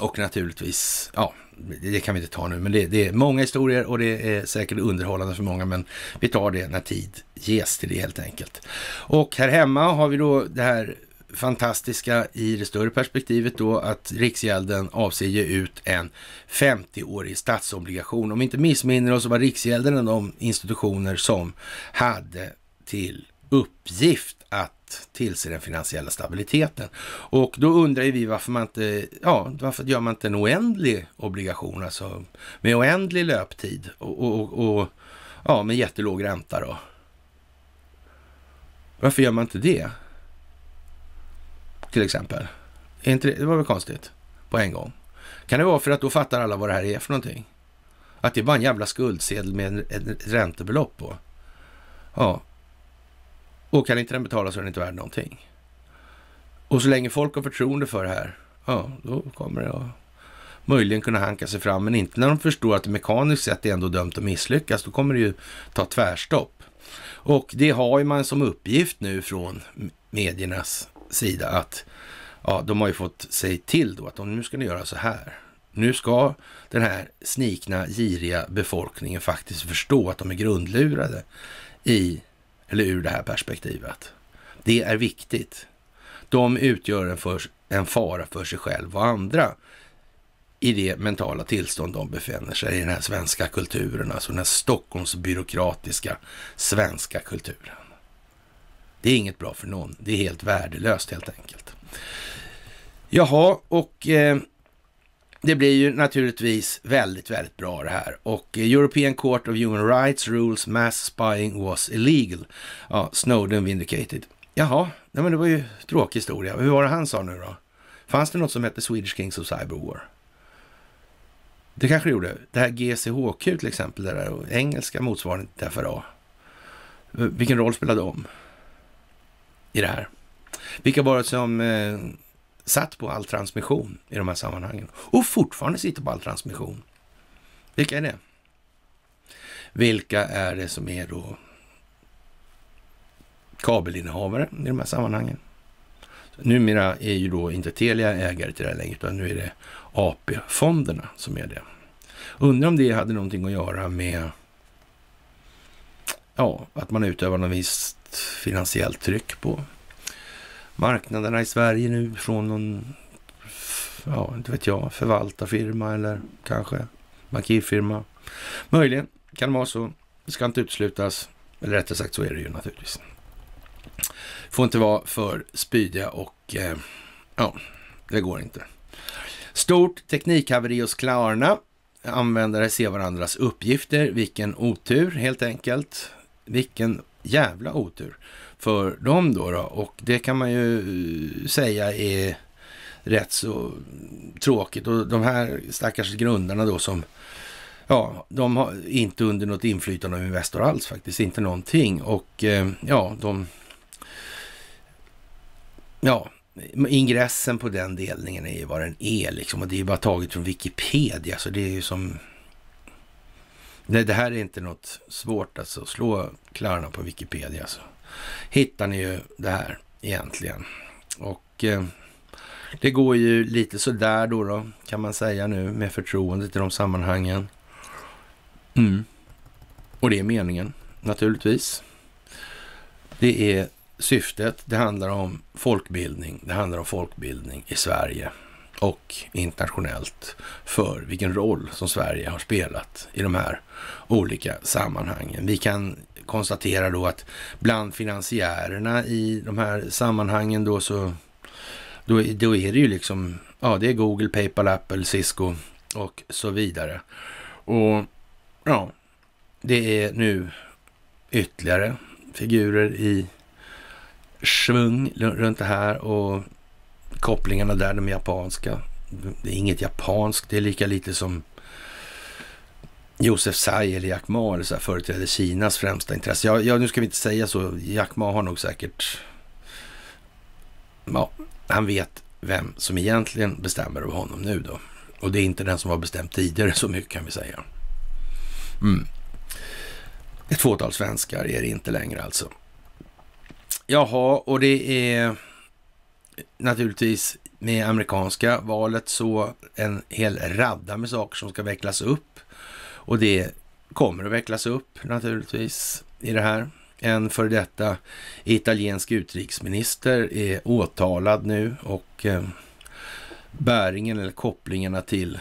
Och naturligtvis, ja, det kan vi inte ta nu, men det, det, är många historier och det är säkert underhållande för många, men vi tar det när tid ges till det helt enkelt. Och här hemma har vi då det här fantastiska i det större perspektivet då att Riksgälden avser ge ut en 50-årig statsobligation. Om vi inte missminner oss så var Riksgälden en av de institutioner som hade till uppgift att tillse den finansiella stabiliteten. Och då undrar ju vi varför man inte, ja, varför gör man inte en oändlig obligation, alltså med oändlig löptid och, och, och ja, med jättelåg ränta då? Varför gör man inte det? till exempel. det, det var väl konstigt på en gång. Kan det vara för att då fattar alla vad det här är för någonting? Att det är bara en jävla skuldsedel med ett räntebelopp på. Ja. Och kan inte den betalas så är den inte värd någonting. Och så länge folk har förtroende för det här, ja, då kommer det att möjligen kunna hanka sig fram. Men inte när de förstår att det mekaniskt sett är ändå dömt att misslyckas. Då kommer det ju ta tvärstopp. Och det har ju man som uppgift nu från mediernas sida att ja, de har ju fått sig till då att de, nu ska ni göra så här. Nu ska den här snikna, giriga befolkningen faktiskt förstå att de är grundlurade i, eller ur det här perspektivet. Det är viktigt. De utgör en, för, en fara för sig själv och andra i det mentala tillstånd de befinner sig i den här svenska kulturen, alltså den här Stockholmsbyråkratiska svenska kulturen. Det är inget bra för någon. Det är helt värdelöst helt enkelt. Jaha, och eh, det blir ju naturligtvis väldigt, väldigt bra det här. Och eh, European Court of Human Rights rules mass spying was illegal. Ja, Snowden vindicated. Jaha, nej men det var ju tråkig historia. Hur var det han sa nu då? Fanns det något som hette Swedish Kings of Cyber War? Det kanske det gjorde. Det här GCHQ till exempel, det där engelska motsvarigheten till FRA. Vilken roll spelade de? i det här. Vilka var det som eh, satt på all transmission i de här sammanhangen och fortfarande sitter på all transmission? Vilka är det? Vilka är det som är då kabelinnehavare i de här sammanhangen? Numera är ju då inte Telia ägare till det här längre, utan nu är det AP-fonderna som är det. Undrar om det hade någonting att göra med ja, att man utövar någon viss finansiellt tryck på marknaderna i Sverige nu från någon, ja, inte vet jag, förvaltarfirma eller kanske bankirfirma. Möjligen kan det vara så. Det ska inte uteslutas. Eller rättare sagt så är det ju naturligtvis. Får inte vara för spydiga och eh, ja, det går inte. Stort teknikhaveri hos Klarna. Användare ser varandras uppgifter. Vilken otur helt enkelt. Vilken jävla otur för dem då, då. Och det kan man ju eh, säga är rätt så tråkigt. Och de här stackars grundarna då som Ja, de har inte under något inflytande av Investor alls faktiskt, inte någonting. Och eh, ja, de... Ja, ingressen på den delningen är ju vad den är liksom. Och det är ju bara taget från Wikipedia, så det är ju som Nej, det här är inte något svårt alltså. Slå Klarna på Wikipedia så alltså. hittar ni ju det här egentligen. Och eh, det går ju lite sådär då, då kan man säga nu med förtroendet i de sammanhangen. Mm. Och det är meningen naturligtvis. Det är syftet. Det handlar om folkbildning. Det handlar om folkbildning i Sverige och internationellt för vilken roll som Sverige har spelat i de här olika sammanhangen. Vi kan konstatera då att bland finansiärerna i de här sammanhangen då så då, då är det ju liksom, ja det är Google, Paypal, Apple, Cisco och så vidare. Och ja, det är nu ytterligare figurer i svung runt det här och kopplingarna där, de japanska. Det är inget japanskt, det är lika lite som Josef Tsai eller Jack Ma eller så här, företräder Kinas främsta intresse. Ja, ja, nu ska vi inte säga så. Jack Ma har nog säkert... Ja, han vet vem som egentligen bestämmer över honom nu då. Och det är inte den som har bestämt tidigare, så mycket kan vi säga. Mm. Ett fåtal svenskar är det inte längre alltså. Jaha, och det är naturligtvis med amerikanska valet så en hel radda med saker som ska vecklas upp och det kommer att vecklas upp naturligtvis i det här. En före detta italiensk utrikesminister är åtalad nu och eh, bäringen eller kopplingarna till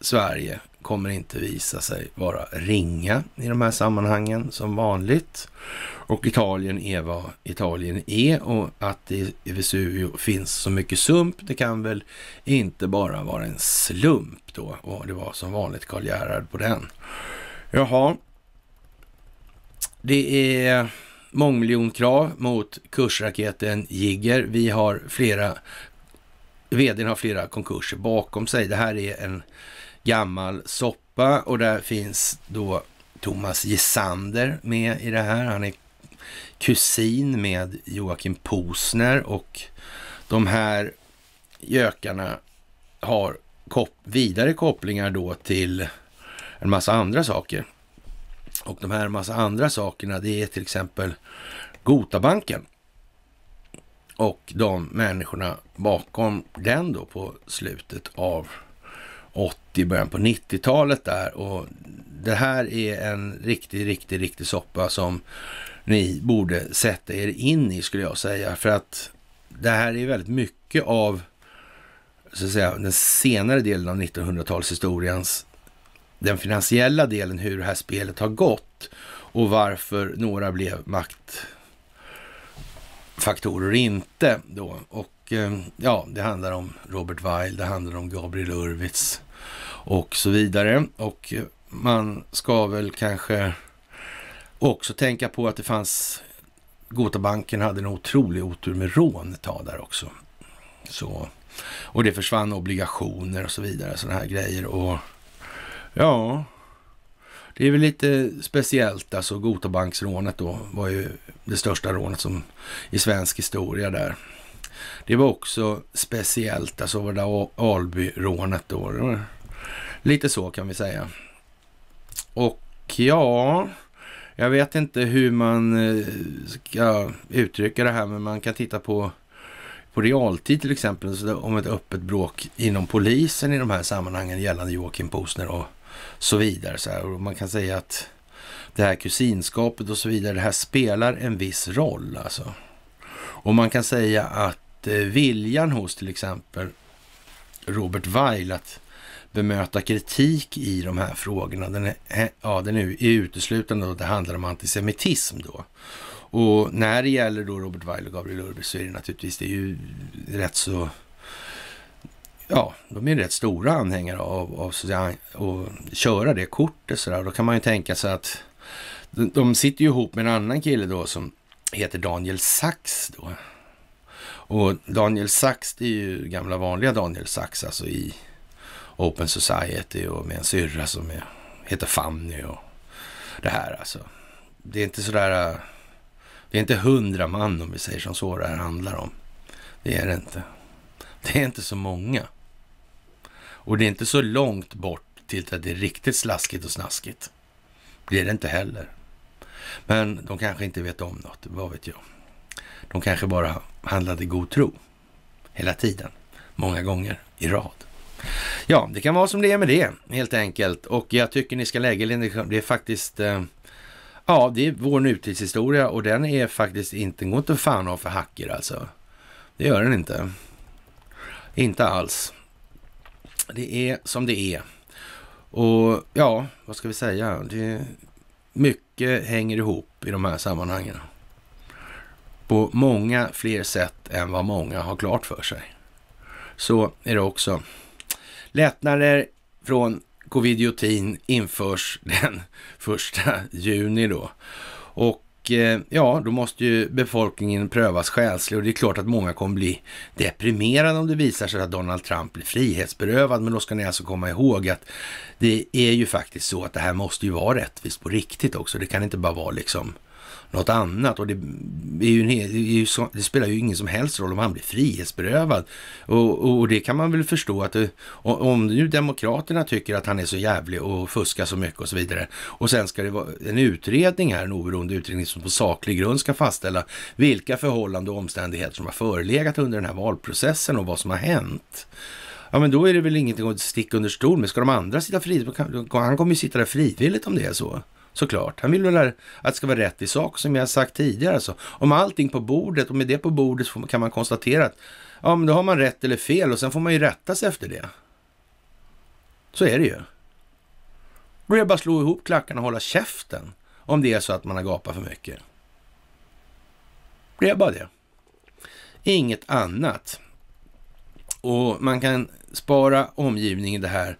Sverige kommer inte visa sig vara ringa i de här sammanhangen som vanligt. Och Italien är vad Italien är och att det i Vesuvio finns så mycket sump, det kan väl inte bara vara en slump då. Och det var som vanligt Karl Gerhard på den. Jaha. Det är mångmiljonkrav mot kursraketen Jigger. Vi har flera, vdn har flera konkurser bakom sig. Det här är en gammal soppa och där finns då Thomas Gisander med i det här. Han är kusin med Joakim Posner och de här gökarna har kop vidare kopplingar då till en massa andra saker. Och de här massa andra sakerna det är till exempel Gotabanken och de människorna bakom den då på slutet av 80, början på 90-talet där. Och det här är en riktig, riktig, riktig soppa som ni borde sätta er in i skulle jag säga. För att det här är väldigt mycket av så att säga, den senare delen av 1900-talshistoriens, den finansiella delen, hur det här spelet har gått och varför några blev maktfaktorer inte då. Och Eh, ja, det handlar om Robert Weil, det handlar om Gabriel Urwitz och så vidare. Och eh, man ska väl kanske också tänka på att det fanns Gotabanken hade en otrolig otur med rån ett tag där också. Så, och det försvann obligationer och så vidare, sådana här grejer. Och ja, det är väl lite speciellt. Alltså Gotabanksrånet då var ju det största rånet som, i svensk historia där. Det var också speciellt, alltså det där Alby-rånet då. Lite så kan vi säga. Och ja, jag vet inte hur man eh, ska uttrycka det här, men man kan titta på på realtid till exempel om ett öppet bråk inom polisen i de här sammanhangen gällande Joakim Posner och så vidare. Så här. Och man kan säga att det här kusinskapet och så vidare, det här spelar en viss roll alltså. Och man kan säga att viljan hos till exempel Robert Weil att bemöta kritik i de här frågorna, den är, ja, den är uteslutande och det handlar om antisemitism då. Och när det gäller då Robert Weil och Gabriel Urbe så är det naturligtvis, det är ju rätt så ja, de är rätt stora anhängare av, av säga, att köra det kortet. sådär. Då kan man ju tänka sig att de sitter ju ihop med en annan kille då som heter Daniel Sachs. Då. Och Daniel Sachs, det är ju gamla vanliga Daniel Sachs, alltså i Open Society och med en syrra som är, heter Fanny och det här alltså. Det är inte sådär, det är inte hundra man om vi säger som så det här handlar om. Det är det inte. Det är inte så många. Och det är inte så långt bort till att det är riktigt slaskigt och snaskigt. Det är det inte heller. Men de kanske inte vet om något, vad vet jag. De kanske bara handlade god tro. Hela tiden, många gånger i rad. Ja, det kan vara som det är med det helt enkelt. Och jag tycker ni ska lägga er det är faktiskt eh, Ja, det är vår nutidshistoria och den är faktiskt inte, den går inte fan av för hacker alltså. Det gör den inte. Inte alls. Det är som det är. Och ja, vad ska vi säga? Det, mycket hänger ihop i de här sammanhangen på många fler sätt än vad många har klart för sig. Så är det också. Lättnader från covidiotin införs den första juni då. Och eh, ja, då måste ju befolkningen prövas själsligt och det är klart att många kommer bli deprimerade om det visar sig att Donald Trump blir frihetsberövad. Men då ska ni alltså komma ihåg att det är ju faktiskt så att det här måste ju vara rättvist på riktigt också. Det kan inte bara vara liksom något annat. Och det, ju, det, spelar ju ingen som helst roll om han blir frihetsberövad. Och, och det kan man väl förstå att det, om nu Demokraterna tycker att han är så jävlig och fuskar så mycket och så vidare. Och sen ska det vara en utredning här, en oberoende utredning som på saklig grund ska fastställa vilka förhållanden och omständigheter som har förelegat under den här valprocessen och vad som har hänt ja men då är det väl ingenting att sticka under stol med. Ska de andra sitta frivilligt? Han kommer ju sitta där frivilligt om det är så såklart. Han vill väl att det ska vara rätt i sak, som jag sagt tidigare. Alltså. Om allting på bordet och med det på bordet så kan man konstatera att ja, men då har man rätt eller fel och sen får man ju rätta sig efter det. Så är det ju. Då är det bara att slå ihop klackarna och hålla käften om det är så att man har gapat för mycket. Det är bara det. Inget annat. Och man kan spara omgivningen det här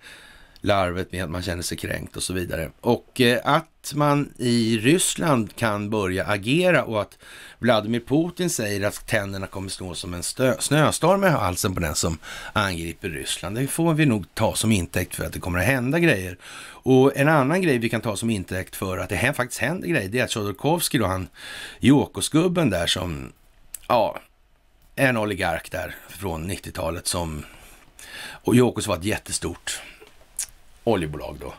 larvet med att man känner sig kränkt och så vidare. Och eh, att man i Ryssland kan börja agera och att Vladimir Putin säger att tänderna kommer stå som en snöstorm i halsen på den som angriper Ryssland. Det får vi nog ta som intäkt för att det kommer att hända grejer. Och en annan grej vi kan ta som intäkt för att det här faktiskt händer grejer, det är att Chodorkovsky då, han Jokosgubben där som, ja, en oligark där från 90-talet som, och Jokos var ett jättestort oljebolag då.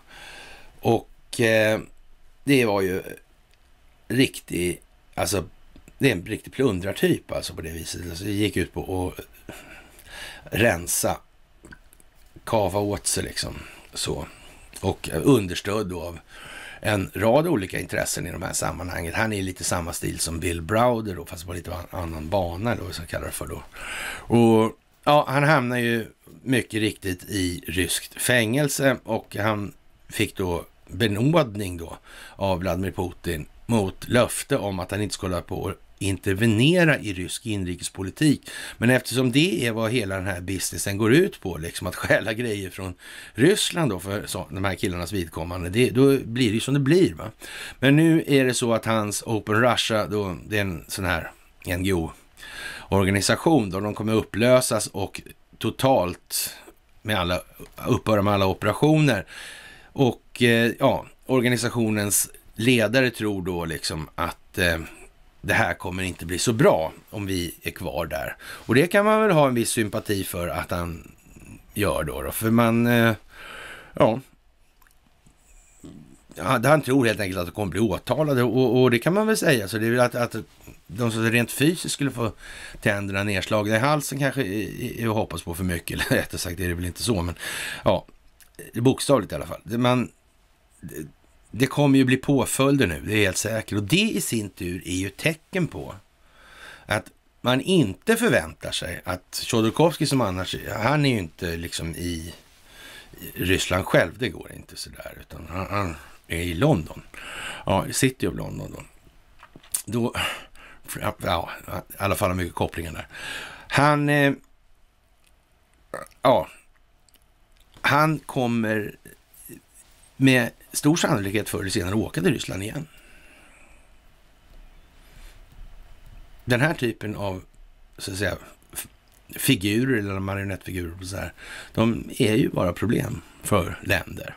Och eh, det var ju riktig, alltså det är en riktig plundrartyp alltså på det viset. Alltså, det gick ut på att rensa, kava åt sig liksom så. Och understödd då av en rad olika intressen i de här sammanhanget. Han är lite samma stil som Bill Browder då, fast på lite annan bana då, så kallar det för då. Och Ja, han hamnar ju mycket riktigt i ryskt fängelse och han fick då benådning då av Vladimir Putin mot löfte om att han inte skulle hålla på och intervenera i rysk inrikespolitik. Men eftersom det är vad hela den här businessen går ut på, liksom att stjäla grejer från Ryssland då för så, de här killarnas vidkommande, det, då blir det ju som det blir. Va? Men nu är det så att hans Open Russia, då, det är en sån här NGO, organisation då. De kommer upplösas och totalt med alla, upphöra med alla operationer. Och eh, ja, organisationens ledare tror då liksom att eh, det här kommer inte bli så bra om vi är kvar där. Och det kan man väl ha en viss sympati för att han gör då. då för man, eh, ja, han, tror helt enkelt att de kommer bli åtalade och, och, det kan man väl säga. Så det är väl att, att de som rent fysiskt skulle få tänderna nedslagna i halsen kanske är hoppas på för mycket. Eller rättare sagt är det väl inte så, men ja, bokstavligt i alla fall. Man, det kommer ju bli påföljder nu, det är helt säkert. Och det i sin tur är ju tecken på att man inte förväntar sig att Chodorkovsky som annars, han är ju inte liksom i Ryssland själv, det går inte sådär, utan han, han är i London, ja, City of London då. då ja, i alla fall har mycket kopplingar där. Han, eh, ja, han kommer med stor sannolikhet förr eller senare åka till Ryssland igen. Den här typen av, så att säga, figurer eller marionettfigurer, så här, de är ju bara problem för länder.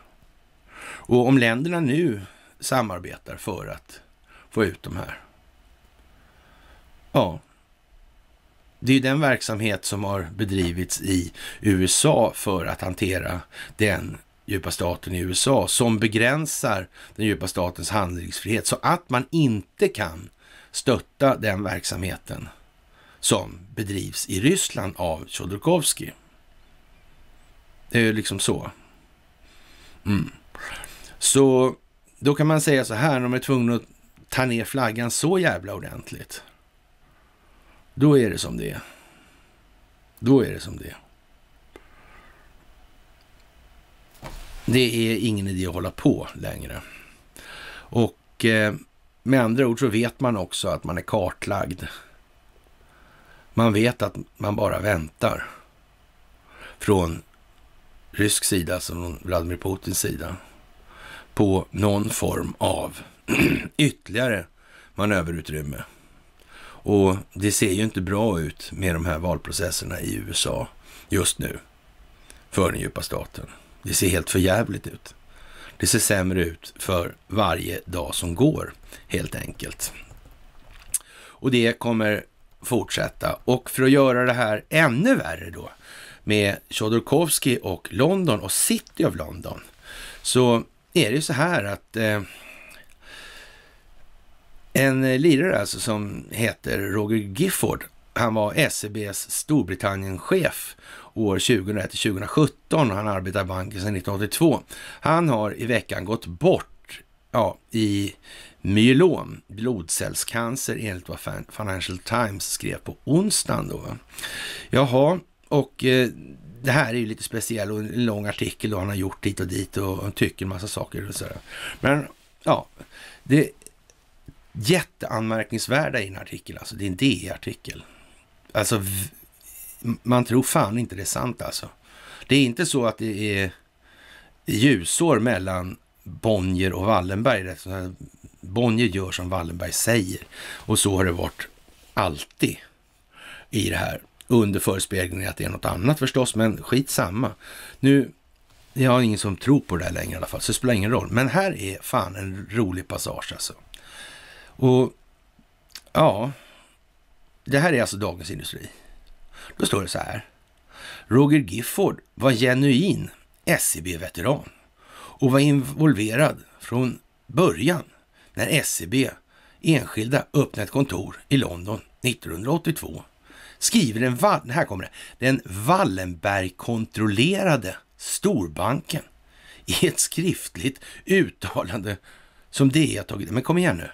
Och om länderna nu samarbetar för att få ut de här Ja, det är ju den verksamhet som har bedrivits i USA för att hantera den djupa staten i USA som begränsar den djupa statens handlingsfrihet så att man inte kan stötta den verksamheten som bedrivs i Ryssland av Chodorkovsky. Det är ju liksom så. Mm. Så då kan man säga så här, de är tvungna att ta ner flaggan så jävla ordentligt. Då är det som det är. Då är det som det är. Det är ingen idé att hålla på längre. Och eh, med andra ord så vet man också att man är kartlagd. Man vet att man bara väntar från rysk sida, alltså Vladimir Putins sida, på någon form av ytterligare manöverutrymme och det ser ju inte bra ut med de här valprocesserna i USA just nu för den djupa staten. Det ser helt förjävligt ut. Det ser sämre ut för varje dag som går, helt enkelt. Och det kommer fortsätta. Och för att göra det här ännu värre då, med Chodorkovsky och London och City of London, så är det ju så här att eh, en eh, lirare alltså som heter Roger Gifford. Han var SEBs Storbritannien-chef år 2001 till 2017 och han arbetar i banken sedan 1982. Han har i veckan gått bort ja, i myelom, blodcellscancer enligt vad Financial Times skrev på onsdagen. Då. Jaha, och eh, det här är ju lite speciellt och en lång artikel då han har gjort hit och dit och, och tycker en massa saker och sådär. Men ja, det jätteanmärkningsvärda i en artikel. Alltså, det är en d artikel Alltså, man tror fan inte det är sant alltså. Det är inte så att det är ljusår mellan Bonnier och Wallenberg. Bonnier gör som Wallenberg säger och så har det varit alltid i det här. Under förespeglingen att det är något annat förstås, men skitsamma. Nu, jag har ingen som tror på det här längre i alla fall, så det spelar ingen roll. Men här är fan en rolig passage alltså. Och ja, det här är alltså Dagens Industri. Då står det så här. Roger Gifford var genuin SEB-veteran och var involverad från början när SEB enskilda öppnade ett kontor i London 1982. Skriver den, här kommer det, den Wallenberg-kontrollerade storbanken i ett skriftligt uttalande som DI e har tagit. Men kom igen nu.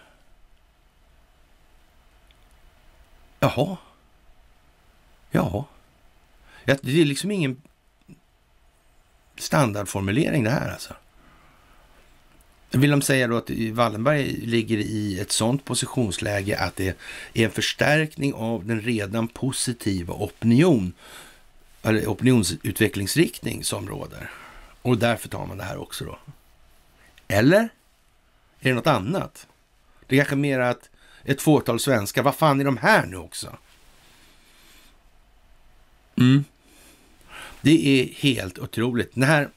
Jaha. Ja. Det är liksom ingen standardformulering det här alltså. Vill de säga då att Wallenberg ligger i ett sådant positionsläge att det är en förstärkning av den redan positiva opinion, eller opinionsutvecklingsriktning som råder? Och därför tar man det här också då. Eller? Är det något annat? Det är kanske mer att ett fåtal svenskar. Vad fan är de här nu också? Mm. Det är helt otroligt. Den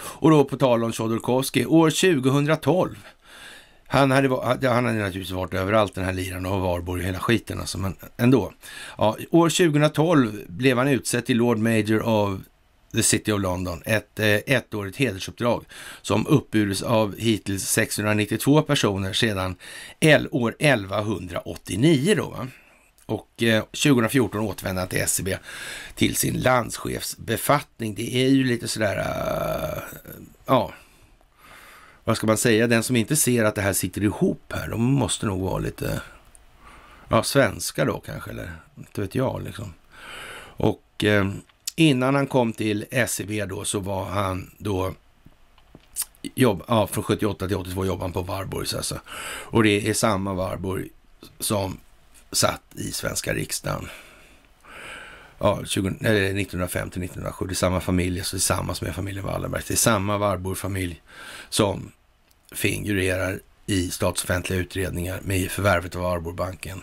och då på tal om Chodorkovskij, år 2012. Han hade, han hade naturligtvis varit överallt den här liran och Varborg och hela skiten alltså, men ändå. Ja, år 2012 blev han utsedd till Lord Major av The City of London, ett eh, ettårigt hedersuppdrag som uppburits av hittills 692 personer sedan år 1189. Då, va? Och eh, 2014 återvände han till SCB e till sin landschefsbefattning. Det är ju lite sådär, äh, ja, vad ska man säga? Den som inte ser att det här sitter ihop här, de måste nog vara lite, ja, svenska då kanske, eller inte vet jag liksom. Och eh, Innan han kom till SEB då så var han då jobb, ja, från 78 till 82 jobbade han på Warburgs alltså. Och det är samma Warburg som satt i svenska riksdagen. Ja, 20, 1905 till 1907. Det är samma familj, alltså tillsammans med familjen Wallenberg. Det är samma Warburg-familj som figurerar i statsoffentliga utredningar med förvärvet av banken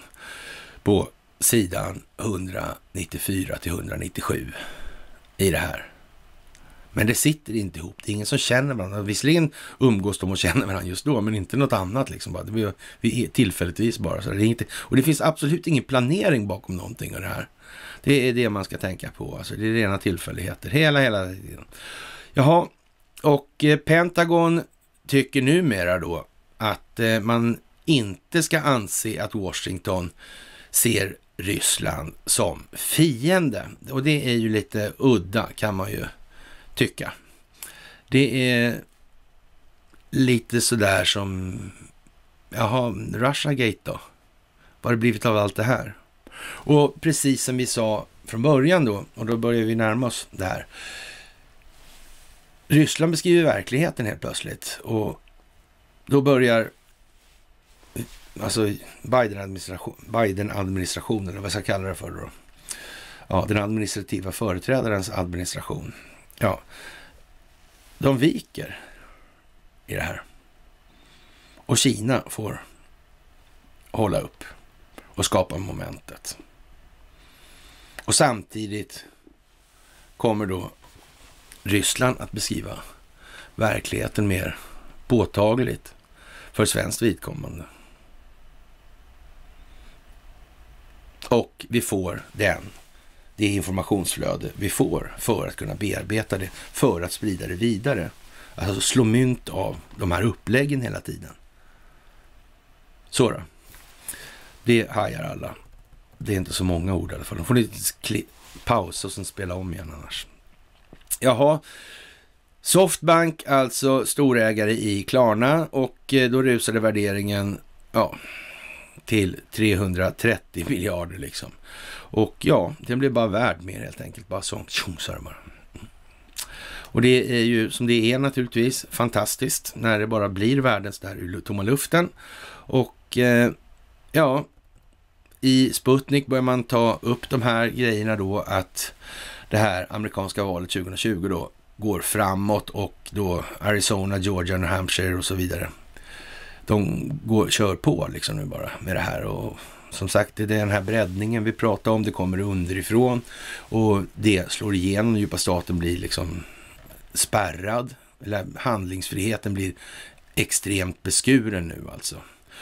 på sidan 194 till 197 i det här. Men det sitter inte ihop. Det är ingen som känner varandra. Visserligen umgås de och känner varandra just då, men inte något annat. Liksom. Vi, vi tillfälligtvis bara. Så det är inte, och det finns absolut ingen planering bakom någonting av det här. Det är det man ska tänka på. Alltså, det är rena tillfälligheter hela, hela tiden. Jaha, och eh, Pentagon tycker numera då att eh, man inte ska anse att Washington ser Ryssland som fiende. Och det är ju lite udda kan man ju tycka. Det är lite sådär som, jaha, Russiagate då? Vad har det blivit av allt det här? Och precis som vi sa från början då, och då börjar vi närma oss det här. Ryssland beskriver verkligheten helt plötsligt och då börjar alltså Biden-administrationen, Biden vad ska jag kalla det för då? Ja, den administrativa företrädarens administration. Ja, de viker i det här. Och Kina får hålla upp och skapa momentet. Och samtidigt kommer då Ryssland att beskriva verkligheten mer påtagligt för svenskt vidkommande. Och vi får den, det informationsflöde vi får för att kunna bearbeta det, för att sprida det vidare. Alltså slå mynt av de här uppläggen hela tiden. Så då. Det hajar alla. Det är inte så många ord i alla fall. De får ni pausa och sen spela om igen annars. Jaha. Softbank, alltså storägare i Klarna och eh, då rusade värderingen, ja, till 330 miljarder liksom. Och ja, den blev bara värd mer helt enkelt. Bara så, tjosar bara. Mm. Och det är ju som det är naturligtvis fantastiskt när det bara blir värden så där tomma luften. Och eh, ja, i Sputnik börjar man ta upp de här grejerna då att det här amerikanska valet 2020 då går framåt och då Arizona, Georgia, New Hampshire och så vidare de går, kör på liksom nu bara med det här. Och som sagt, det är den här breddningen vi pratar om. Det kommer underifrån och det slår igenom. Den djupa staten blir liksom spärrad. Eller handlingsfriheten blir extremt beskuren nu alltså.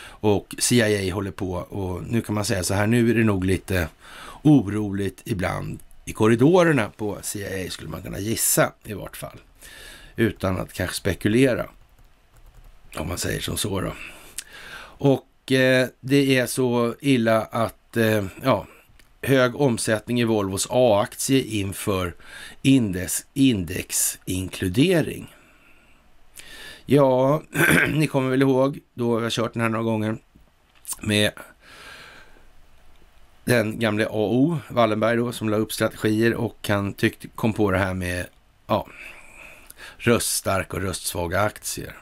Och CIA håller på och nu kan man säga så här, nu är det nog lite oroligt ibland i korridorerna på CIA skulle man kunna gissa i vart fall. Utan att kanske spekulera. Om man säger som så då. Och eh, det är så illa att, eh, ja, hög omsättning i Volvos A-aktie inför index, indexinkludering. Ja, ni kommer väl ihåg, då har jag kört den här några gånger, med den gamle AO Wallenberg då, som la upp strategier och han tyckte, kom på det här med ja, röststarka och röstsvaga aktier.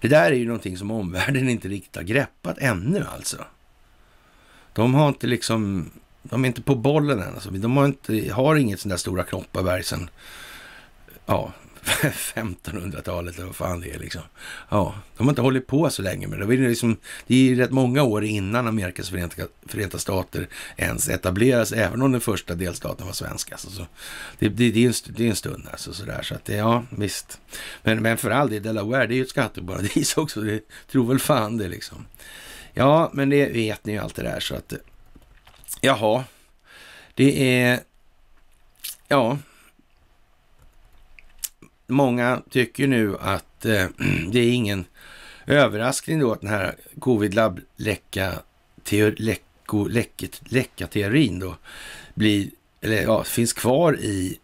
Det där är ju någonting som omvärlden inte riktigt har greppat ännu alltså. De har inte liksom, de är inte på bollen än alltså. De har, inte, har inget sånt där stora Kopparberg sen, ja, 1500-talet eller vad fan det är liksom. Ja, de har inte hållit på så länge med det. Det är, liksom, det är rätt många år innan Amerikas förenta, förenta stater ens etableras, även om den första delstaten var svensk. Alltså, så det, det, det, är en, det är en stund alltså sådär, så att det, ja visst. Men, men för all del, Delaware, det är ju ett skatteparadis också. Det tror väl fan det liksom. Ja, men det vet ni ju allt det där så att, jaha. Det är, ja, många tycker nu att eh, det är ingen överraskning då att den här covid-läcka-teorin då blir, eller ja, finns kvar i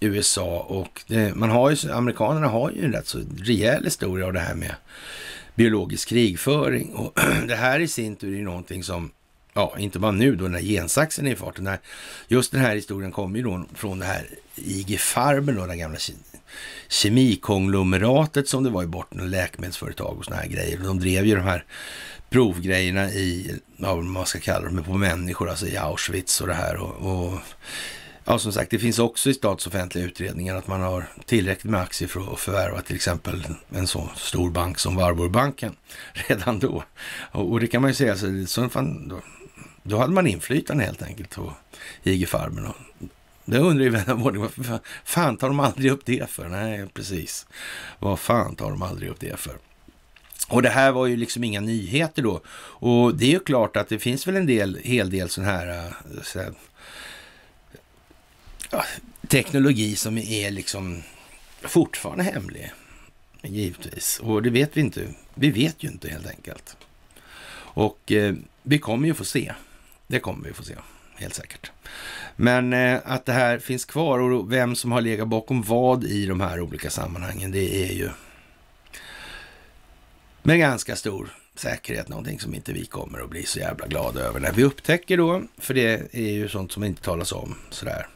USA och det, man har ju, amerikanerna har ju en rätt så rejäl historia av det här med biologisk krigföring och det här i sin tur är ju någonting som ja, inte bara nu då när gensaxen är i farten. just den här historien kommer ju då från det här IG Farben, då, den gamla kemikonglomeratet som det var i botten och läkemedelsföretag och såna här grejer. De drev ju de här provgrejerna i, vad man ska kalla dem, på människor, alltså i Auschwitz och det här. Och, och, ja, som sagt, det finns också i statsoffentliga utredningar att man har tillräckligt med aktier för att förvärva till exempel en så stor bank som Warburgbanken redan då. Och, och det kan man ju säga, så, så fan, då, då hade man inflytande helt enkelt på IG Farben. och det undrar ju vän av ordning, vad fan, tar de aldrig upp det för? Nej, precis. Vad fan tar de aldrig upp det för? Och det här var ju liksom inga nyheter då. Och det är ju klart att det finns väl en del, hel del sån här, eh, så ja, teknologi som är liksom fortfarande hemlig. Givetvis. Och det vet vi inte. Vi vet ju inte helt enkelt. Och eh, vi kommer ju få se. Det kommer vi få se helt säkert. Men eh, att det här finns kvar och vem som har legat bakom vad i de här olika sammanhangen, det är ju med ganska stor säkerhet någonting som inte vi kommer att bli så jävla glada över när vi upptäcker då, för det är ju sånt som inte talas om sådär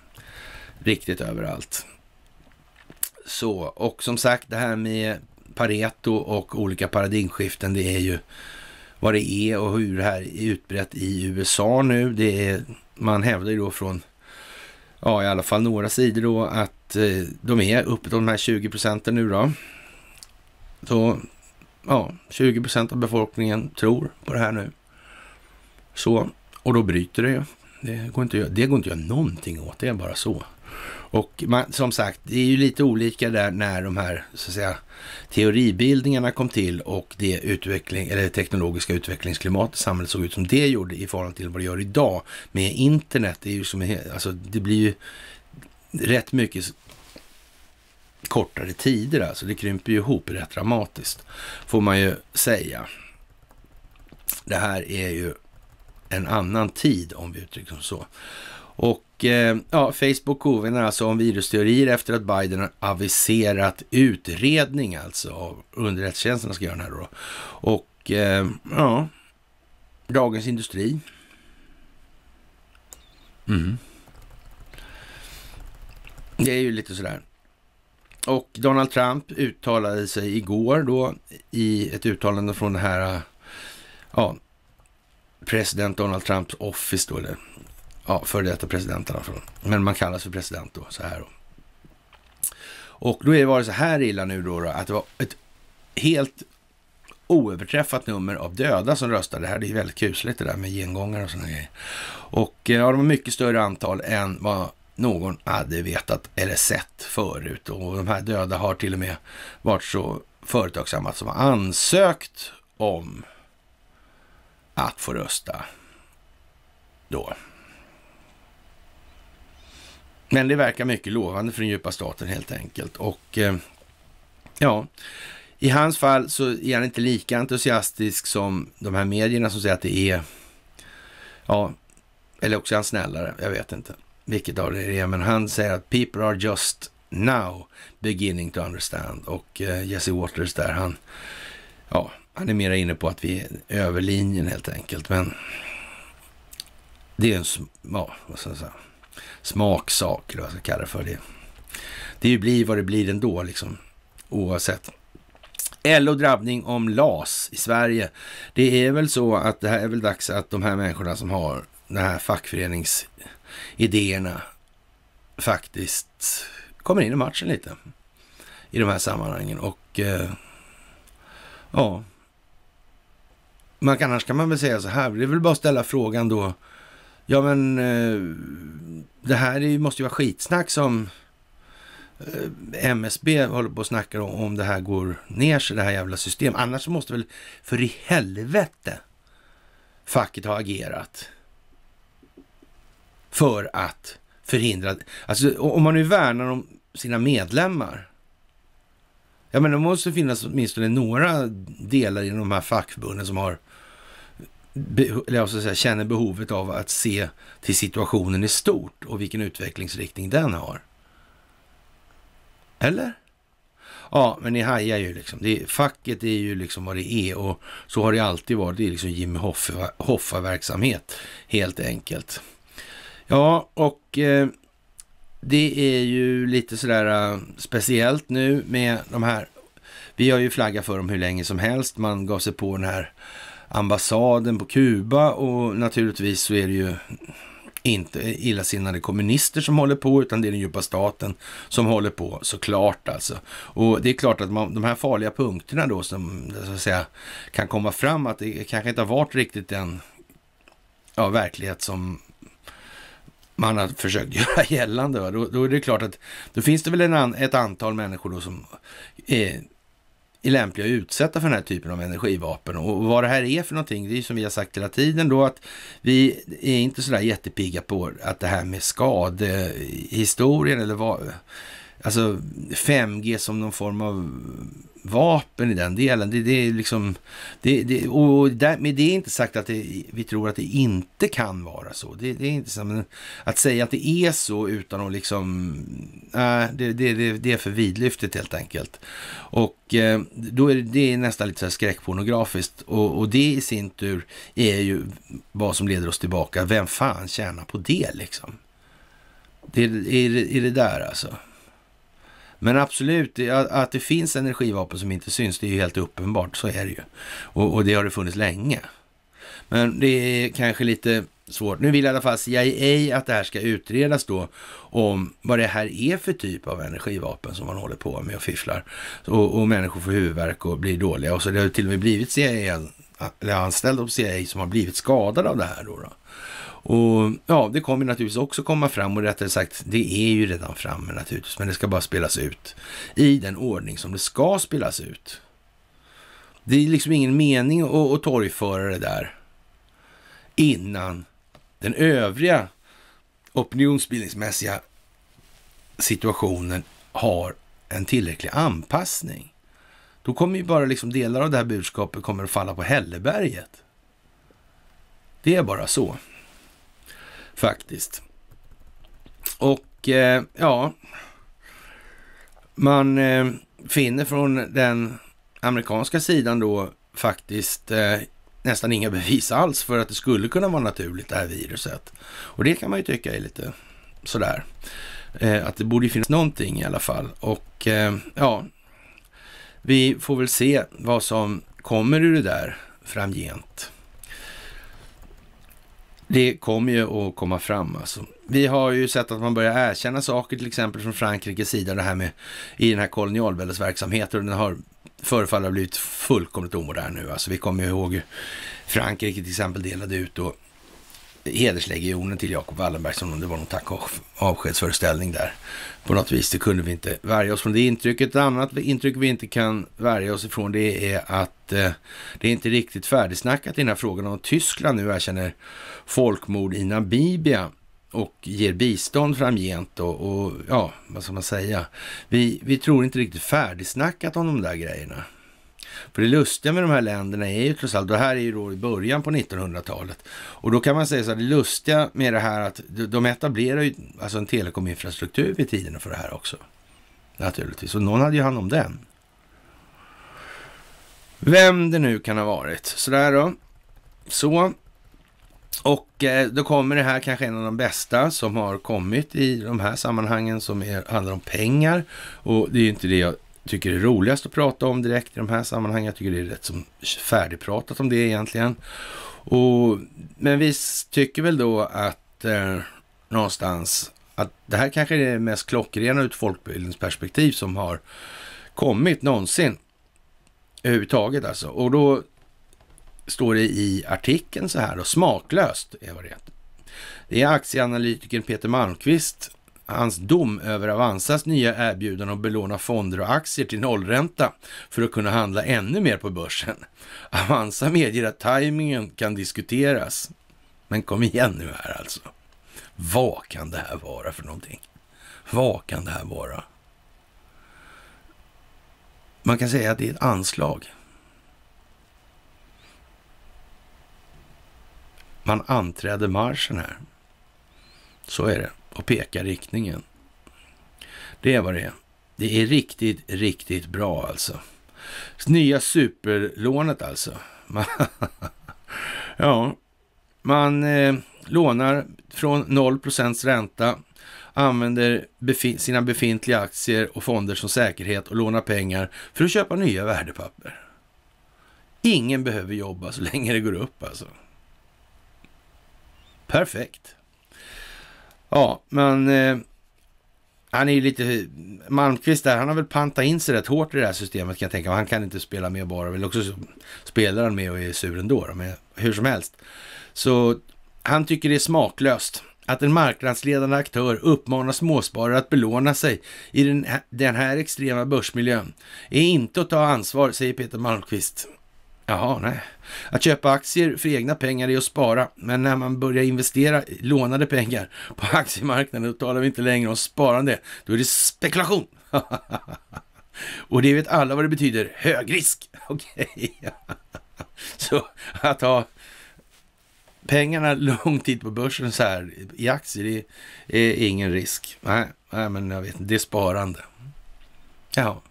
riktigt överallt. Så, och som sagt det här med Pareto och olika paradigmskiften, det är ju vad det är och hur det här är utbrett i USA nu. Det är man hävdar ju då från, ja i alla fall några sidor då, att eh, de är uppe de här 20 procenten nu då. Så, ja, 20 procent av befolkningen tror på det här nu. Så, och då bryter det ju. Det går inte att göra, det går inte att göra någonting åt, det är bara så. Och man, som sagt, det är ju lite olika där när de här så att säga, teoribildningarna kom till och det utveckling, eller teknologiska utvecklingsklimatet i samhället såg ut som det gjorde i förhållande till vad det gör idag med internet. Det, är ju som, alltså, det blir ju rätt mycket kortare tider, alltså det krymper ju ihop rätt dramatiskt får man ju säga. Det här är ju en annan tid om vi uttrycker det så. Och och eh, ja, Facebook kovänder alltså om virusteorier efter att Biden har aviserat utredning alltså av underrättelsetjänsterna ska göra den här då. Och eh, ja, Dagens Industri. Mm. Det är ju lite sådär. Och Donald Trump uttalade sig igår då i ett uttalande från det här, ja, president Donald Trumps office då, eller ja, före detta president i alla fall. Men man kallas för president då, så här. Då. Och då var det så här illa nu då, då, att det var ett helt oöverträffat nummer av döda som röstade. Det här är väldigt kusligt det där med gengångare och sådana grejer. Och eh, ja, det var mycket större antal än vad någon hade vetat eller sett förut. Och de här döda har till och med varit så företagsamma som har ansökt om att få rösta då. Men det verkar mycket lovande för den djupa staten helt enkelt. Och eh, ja, i hans fall så är han inte lika entusiastisk som de här medierna som säger att det är, ja, eller också är han snällare, jag vet inte vilket av det är, men han säger att people are just now beginning to understand. Och eh, Jesse Waters där, han, ja, han är mera inne på att vi är över linjen helt enkelt. Men det är en, ja, vad ska jag säga? smaksak, eller vad jag ska kalla det för. Det, det blir vad det blir ändå, liksom, oavsett. LO drabbning om LAS i Sverige. Det är väl så att det här är väl dags att de här människorna som har de här fackföreningsidéerna faktiskt kommer in i matchen lite i de här sammanhangen. Och eh, ja, man kan, annars kan man väl säga så här, det är väl bara att ställa frågan då Ja, men eh, det här måste ju vara skitsnack som eh, MSB håller på och snackar om, om det här går ner sig, det här jävla systemet. Annars måste väl för i helvete facket ha agerat för att förhindra... Alltså om man nu värnar om sina medlemmar. Ja, men det måste finnas åtminstone några delar i de här fackförbunden som har be, alltså säga, känner behovet av att se till situationen i stort och vilken utvecklingsriktning den har. Eller? Ja, men ni hajar ju liksom. Det, är, facket är ju liksom vad det är och så har det alltid varit. Det är liksom Jimmy Hoffa-verksamhet helt enkelt. Ja, och eh, det är ju lite sådär äh, speciellt nu med de här. Vi har ju flaggat för dem hur länge som helst. Man gav sig på den här ambassaden på Kuba och naturligtvis så är det ju inte illasinnade kommunister som håller på, utan det är den djupa staten som håller på såklart alltså. Och det är klart att man, de här farliga punkterna då som så att säga, kan komma fram, att det kanske inte har varit riktigt den ja, verklighet som man har försökt göra gällande. Då, då är det klart att då finns det väl en, ett antal människor då som är är lämpliga att utsätta för den här typen av energivapen. Och vad det här är för någonting, det är ju som vi har sagt hela tiden då att vi är inte sådär jättepigga på att det här med skadehistorien eller vad, alltså 5G som någon form av vapen i den delen. Det, det är liksom, det, det, och där, med det är inte sagt att det, vi tror att det inte kan vara så. Det, det är inte så, att säga att det är så utan att liksom, äh, det, det, det, är för vidlyftigt helt enkelt. Och eh, då är det, är nästan lite så här skräckpornografiskt och, och det i sin tur är ju vad som leder oss tillbaka. Vem fan tjänar på det liksom? Det är, är, är det där alltså. Men absolut, att det finns energivapen som inte syns, det är ju helt uppenbart. Så är det ju. Och, och det har det funnits länge. Men det är kanske lite svårt. Nu vill i alla fall CIA att det här ska utredas då om vad det här är för typ av energivapen som man håller på med och fifflar. Och, och människor får huvudvärk och blir dåliga. Och så det har till och med blivit CIA, eller anställda på CIA som har blivit skadade av det här då. då. Och ja, det kommer naturligtvis också komma fram och rättare sagt, det är ju redan framme naturligtvis, men det ska bara spelas ut i den ordning som det ska spelas ut. Det är liksom ingen mening att, att torgföra det där innan den övriga opinionsbildningsmässiga situationen har en tillräcklig anpassning. Då kommer ju bara liksom delar av det här budskapet kommer att falla på hälleberget. Det är bara så faktiskt. Och eh, ja, man eh, finner från den amerikanska sidan då faktiskt eh, nästan inga bevis alls för att det skulle kunna vara naturligt det här viruset. Och det kan man ju tycka är lite sådär. Eh, att det borde finnas någonting i alla fall. Och eh, ja, vi får väl se vad som kommer ur det där framgent. Det kommer ju att komma fram alltså. Vi har ju sett att man börjar erkänna saker, till exempel från Frankrikes sida, det här med i den här kolonialväldesverksamheten. och Den har förefaller ha blivit fullkomligt omodern nu. Alltså, vi kommer ju ihåg Frankrike till exempel delade ut då hederslegionen till Jacob Wallenberg som om det var någon tack och avskedsföreställning där. På något vis, det kunde vi inte värja oss från det intrycket. Ett annat intryck vi inte kan värja oss ifrån det är att eh, det är inte riktigt färdigsnackat i den här frågan om Tyskland nu erkänner folkmord i Namibia och ger bistånd framgent och, och ja, vad ska man säga? Vi, vi tror inte riktigt färdigsnackat om de där grejerna. För det lustiga med de här länderna är ju trots allt, det här är ju då i början på 1900-talet. Och då kan man säga så här, det lustiga med det här att de etablerar ju alltså en telekominfrastruktur vid tiden för det här också. Naturligtvis, och någon hade ju hand om den. Vem det nu kan ha varit. Sådär då. Så. Och eh, då kommer det här kanske en av de bästa som har kommit i de här sammanhangen som är, handlar om pengar. Och det är ju inte det jag tycker det är roligast att prata om direkt i de här sammanhangen. Jag tycker det är rätt som färdigpratat om det egentligen. Och, men vi tycker väl då att eh, någonstans att det här kanske är det mest klockrena ur ett folkbildningsperspektiv som har kommit någonsin överhuvudtaget alltså. Och då står det i artikeln så här då, smaklöst är vad det heter. Det är aktieanalytikern Peter Malmqvist hans dom över Avanzas nya erbjudande att belåna fonder och aktier till nollränta för att kunna handla ännu mer på börsen. Avanza medger att tajmingen kan diskuteras. Men kom igen nu här alltså. Vad kan det här vara för någonting? Vad kan det här vara? Man kan säga att det är ett anslag. Man anträder marschen här. Så är det och pekar riktningen. Det är vad det är. Det är riktigt, riktigt bra alltså. Nya superlånet alltså. ja, man eh, lånar från 0 ränta, använder befin sina befintliga aktier och fonder som säkerhet och lånar pengar för att köpa nya värdepapper. Ingen behöver jobba så länge det går upp alltså. Perfekt. Ja, men eh, han är ju lite... Malmqvist där, han har väl pantat in sig rätt hårt i det här systemet kan jag tänka mig. Han kan inte spela med bara, eller också spelar han med och är sur ändå. men hur som helst. Så han tycker det är smaklöst att en marknadsledande aktör uppmanar småsparare att belåna sig i den här, den här extrema börsmiljön är inte att ta ansvar, säger Peter Malmqvist. Jaha, nej. Att köpa aktier för egna pengar är att spara, men när man börjar investera lånade pengar på aktiemarknaden, då talar vi inte längre om sparande, då är det spekulation. Och det vet alla vad det betyder, hög risk. Okej. Så att ha pengarna lång tid på börsen så här i aktier, det är ingen risk. Nej, nej men jag vet inte, det är sparande. ja.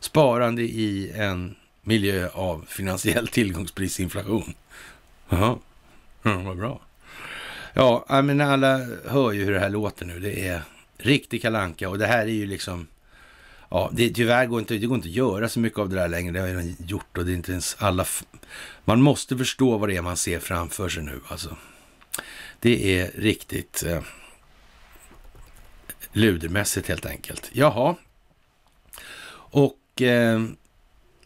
Sparande i en miljö av finansiell tillgångsprisinflation. Jaha, ja, vad bra. Ja, men alla hör ju hur det här låter nu. Det är riktig kalanka och det här är ju liksom... Ja, det, tyvärr går inte, det går inte att göra så mycket av det där längre. Det har jag gjort och det är inte ens alla... Man måste förstå vad det är man ser framför sig nu alltså. Det är riktigt eh, ludermässigt helt enkelt. Jaha. Och eh,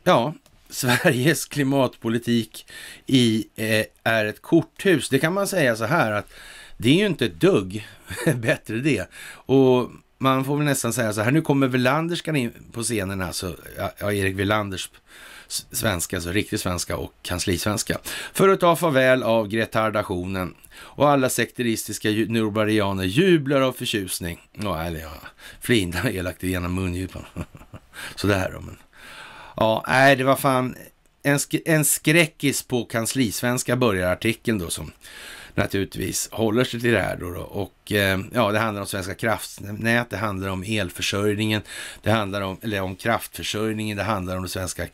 ja, Sveriges klimatpolitik i, eh, är ett korthus. Det kan man säga så här att det är ju inte ett dugg bättre det. Och man får väl nästan säga så här, nu kommer Welanderskan in på scenen alltså, ja, Erik Welanders svenska, alltså riktig svenska och kanslisvenska. För att ta farväl av Gretardationen. och alla sekteristiska nurbarianer jublar av förtjusning. Ja, eller ja, flinar elakt genom mungipan. Sådär då, men Ja, nej, det var fan en, sk en skräckis på kanslisvenska börjar artikeln då som naturligtvis håller sig till det här då. då. Och eh, ja, det handlar om Svenska kraftnät, det handlar om elförsörjningen, det handlar om, eller om kraftförsörjningen, det handlar om det svenska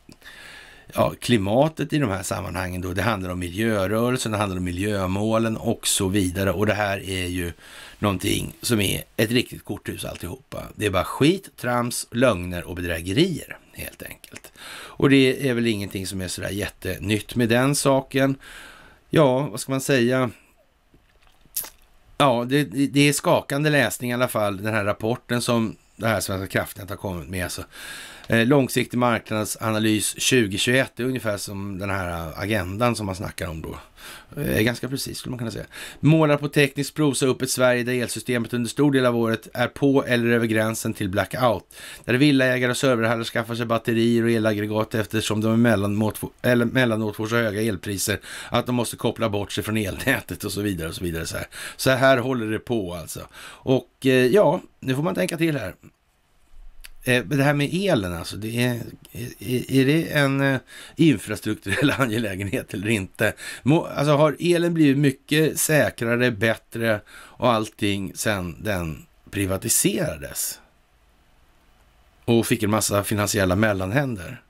ja, klimatet i de här sammanhangen då. Det handlar om miljörörelsen, det handlar om miljömålen och så vidare. Och det här är ju någonting som är ett riktigt korthus alltihopa. Det är bara skit, trams, lögner och bedrägerier helt enkelt. Och det är väl ingenting som är sådär jättenytt med den saken. Ja, vad ska man säga? Ja, det, det är skakande läsning i alla fall, den här rapporten som det här Svenska kraftnät har kommit med. Alltså, Eh, långsiktig marknadsanalys 2021, det är ungefär som den här agendan som man snackar om då. Eh, ganska precis skulle man kunna säga. Målar på teknisk prosa upp ett Sverige där elsystemet under stor del av året är på eller över gränsen till blackout. Där villaägare och serverhallar skaffar sig batterier och elaggregat eftersom de emellanåt mellanåt får så höga elpriser att de måste koppla bort sig från elnätet och så vidare. och Så vidare. Så här, så här håller det på alltså. Och eh, ja, nu får man tänka till här. Eh, det här med elen alltså, det är, är det en eh, infrastrukturell angelägenhet eller inte? Alltså har elen blivit mycket säkrare, bättre och allting sedan den privatiserades? Och fick en massa finansiella mellanhänder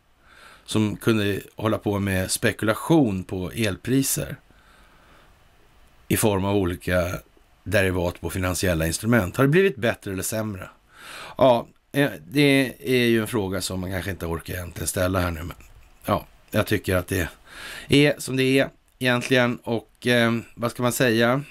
som kunde hålla på med spekulation på elpriser i form av olika derivat på finansiella instrument. Har det blivit bättre eller sämre? Ja, Eh, det är ju en fråga som man kanske inte orkar egentligen ställa här nu. Men ja, jag tycker att det är som det är egentligen. Och eh, vad ska man säga?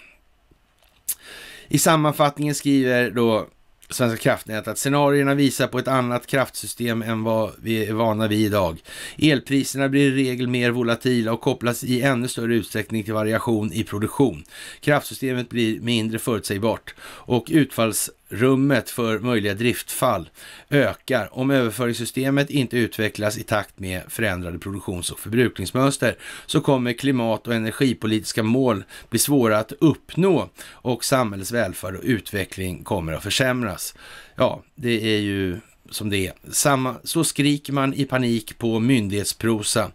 I sammanfattningen skriver då Svenska kraftnät att scenarierna visar på ett annat kraftsystem än vad vi är vana vid idag. Elpriserna blir i regel mer volatila och kopplas i ännu större utsträckning till variation i produktion. Kraftsystemet blir mindre förutsägbart och utfalls rummet för möjliga driftfall ökar om överföringssystemet inte utvecklas i takt med förändrade produktions och förbrukningsmönster så kommer klimat och energipolitiska mål bli svåra att uppnå och samhällets välfärd och utveckling kommer att försämras. Ja, det är ju som det är. Samma, så skriker man i panik på myndighetsprosa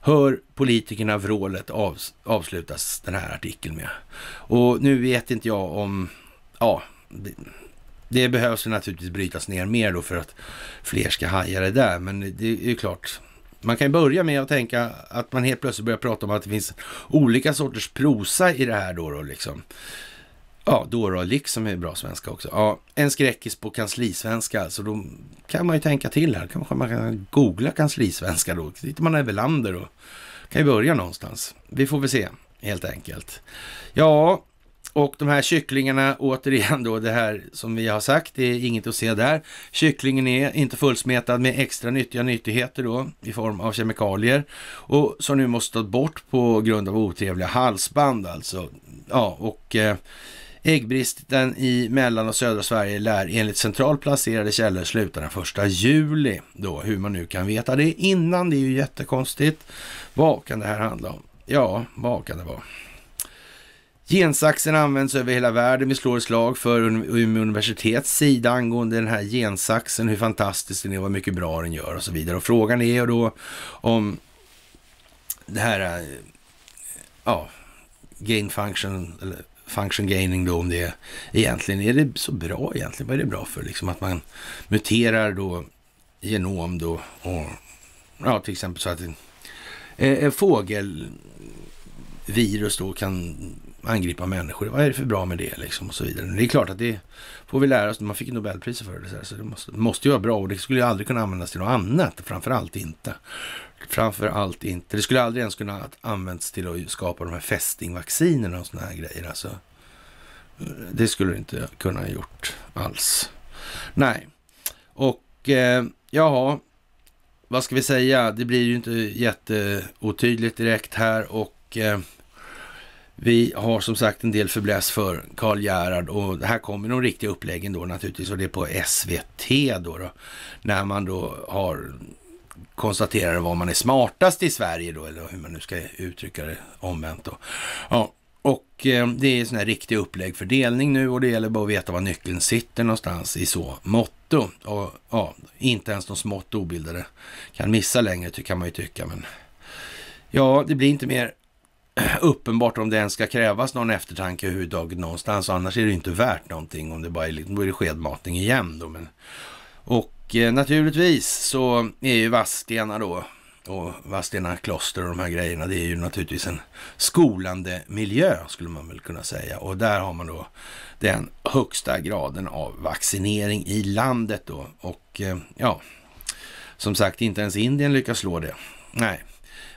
Hör politikerna vrålet av, avslutas den här artikeln med. Och nu vet inte jag om, ja, det behövs ju naturligtvis brytas ner mer då för att fler ska haja det där. Men det är ju klart, man kan ju börja med att tänka att man helt plötsligt börjar prata om att det finns olika sorters prosa i det här då. då liksom. Ja, då då, liksom är bra svenska också. Ja, en skräckis på kanslisvenska, så då kan man ju tänka till här. Kanske man kan googla kanslisvenska då. Sitter man över landet då. Kan ju börja någonstans. Vi får väl se, helt enkelt. Ja, och de här kycklingarna, återigen då det här som vi har sagt, det är inget att se där. Kycklingen är inte fullsmetad med extra nyttiga nyttigheter då i form av kemikalier och som nu måste bort på grund av otrevliga halsband alltså. Ja, och eh, äggbristen i mellan och södra Sverige lär enligt centralt placerade källor sluta den första juli då, hur man nu kan veta det innan, det är ju jättekonstigt. Vad kan det här handla om? Ja, vad kan det vara? Gensaxen används över hela världen. Vi slår ett slag för Umeå universitets sida angående den här gensaxen, hur fantastisk den är, vad mycket bra den gör och så vidare. Och frågan är då om det här, eh, ja, gain function, eller function gaining då, om det egentligen, är det så bra egentligen? Vad är det bra för? Liksom att man muterar då genom då och, ja, till exempel så att en, eh, en fågelvirus då kan angripa människor. Vad är det för bra med det liksom? Och så vidare. Men det är klart att det får vi lära oss. Man fick Nobelpriset för det. Så, det måste, måste ju vara bra och det skulle ju aldrig kunna användas till något annat. Framför allt inte. Framför allt inte. Det skulle aldrig ens kunna användas till att skapa de här fästingvaccinerna och sådana här grejer. Alltså, det skulle det inte kunna ha gjort alls. Nej, och eh, jaha, vad ska vi säga? Det blir ju inte jätteotydligt direkt här och eh, vi har som sagt en del förbläs för Karl Gerhard och här kommer de riktiga uppläggen då naturligtvis och det är på SVT då, då när man då har konstaterat vad man är smartast i Sverige då, eller hur man nu ska uttrycka det omvänt då. Ja, och eh, det är sån här riktig upplägg fördelning nu och det gäller bara att veta var nyckeln sitter någonstans i så motto. Och, ja, inte ens de smått obildade kan missa längre, kan man ju tycka. Men ja, det blir inte mer uppenbart om det ens ska krävas någon eftertanke överhuvudtaget någonstans. Annars är det inte värt någonting om det bara är, då är det skedmatning igen då. Men, och eh, naturligtvis så är ju Vadstena då och Vadstena kloster och de här grejerna, det är ju naturligtvis en skolande miljö skulle man väl kunna säga. Och där har man då den högsta graden av vaccinering i landet då. Och eh, ja, som sagt, inte ens Indien lyckas slå det. Nej,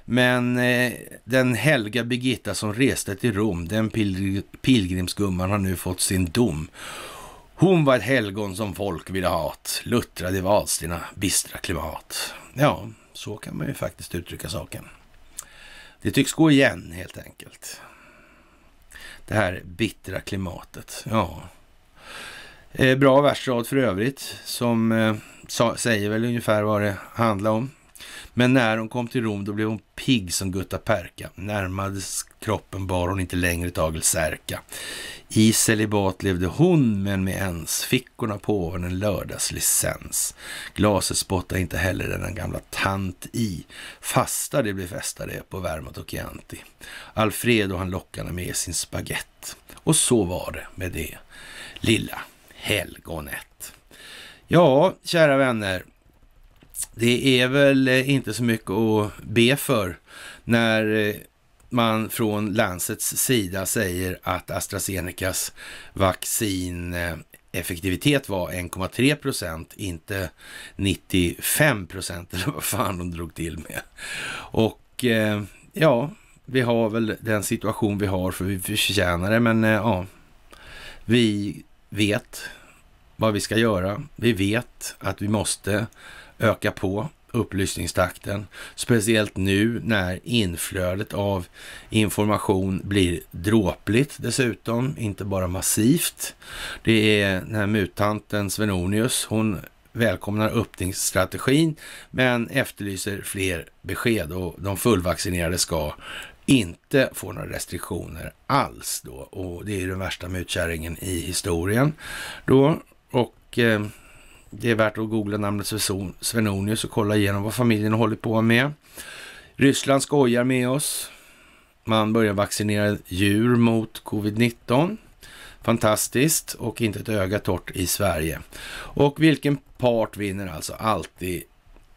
men eh, den helga Birgitta som reste till Rom, den pilgr pilgrimsgumman, har nu fått sin dom. Hon var ett helgon som folk ville hat, luttrad i Vadstena bistra klimat. Ja, så kan man ju faktiskt uttrycka saken. Det tycks gå igen helt enkelt. Det här bittra klimatet. Ja. Eh, bra versrad för övrigt som eh, sa, säger väl ungefär vad det handlar om. Men när hon kom till Rom då blev hon pigg som Gutta Perka. Närmades kroppen bar hon inte längre tagel särka. I celibat levde hon, men med ens fickorna på var en lördagslicens. Glaset spottade inte heller den gamla tant i. Fasta det blev fästa det på Vermouth och Chianti. Alfredo han lockade med sin spagett. Och så var det med det lilla helgonet. Ja, kära vänner, det är väl eh, inte så mycket att be för när eh, man från Lancets sida säger att AstraZenecas vaccineffektivitet eh, var 1,3 procent, inte 95 procent eller vad fan de drog till med. Och ja, vi har väl den situation vi har för vi förtjänar det, men ja, vi vet vad vi ska göra. Vi vet att vi måste öka på upplysningstakten. Speciellt nu när inflödet av information blir dråpligt dessutom, inte bara massivt. Det är den här muttanten Svenonius, hon välkomnar öppningsstrategin men efterlyser fler besked och de fullvaccinerade ska inte få några restriktioner alls då och det är den värsta mutkärringen i historien då och eh, det är värt att googla namnet Svenonius och kolla igenom vad familjen har hållit på med. Ryssland skojar med oss. Man börjar vaccinera djur mot covid-19. Fantastiskt och inte ett öga torrt i Sverige. Och vilken part vinner alltså alltid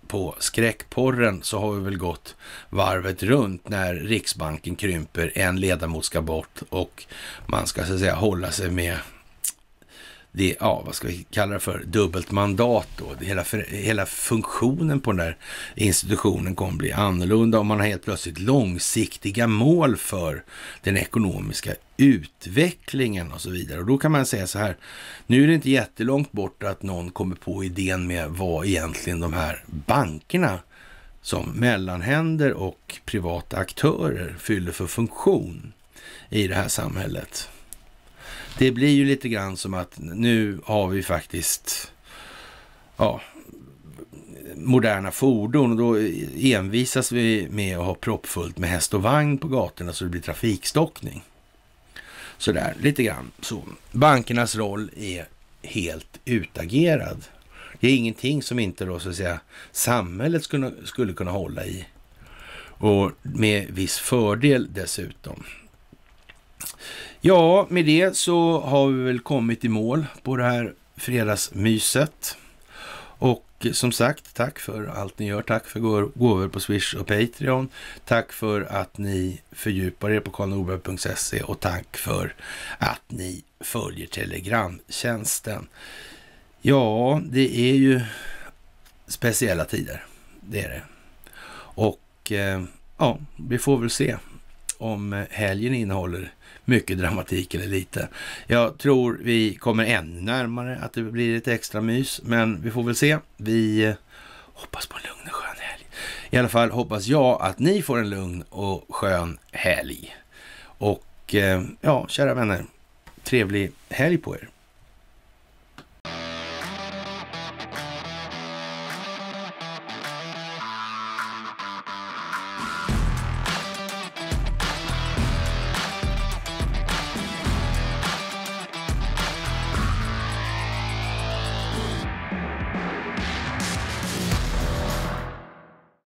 på skräckporren så har vi väl gått varvet runt när Riksbanken krymper, en ledamot ska bort och man ska så att säga hålla sig med det, ja, vad ska vi kalla det för, dubbelt mandat då. Hela, hela funktionen på den där institutionen kommer bli annorlunda och man har helt plötsligt långsiktiga mål för den ekonomiska utvecklingen och så vidare. Och då kan man säga så här, nu är det inte jättelångt bort att någon kommer på idén med vad egentligen de här bankerna som mellanhänder och privata aktörer fyller för funktion i det här samhället. Det blir ju lite grann som att nu har vi faktiskt ja, moderna fordon och då envisas vi med att ha proppfullt med häst och vagn på gatorna så det blir trafikstockning. Sådär, lite grann så. Bankernas roll är helt utagerad. Det är ingenting som inte då, så att säga, samhället skulle, skulle kunna hålla i. Och med viss fördel dessutom. Ja, med det så har vi väl kommit i mål på det här fredagsmyset. Och som sagt, tack för allt ni gör. Tack för gåvor på Swish och Patreon. Tack för att ni fördjupar er på karlnorberg.se och tack för att ni följer Telegramtjänsten. Ja, det är ju speciella tider. Det är det. Och eh, ja, vi får väl se om helgen innehåller mycket dramatik eller lite. Jag tror vi kommer ännu närmare att det blir ett extra mys, men vi får väl se. Vi eh, hoppas på en lugn och skön helg. I alla fall hoppas jag att ni får en lugn och skön helg. Och eh, ja, kära vänner, trevlig helg på er.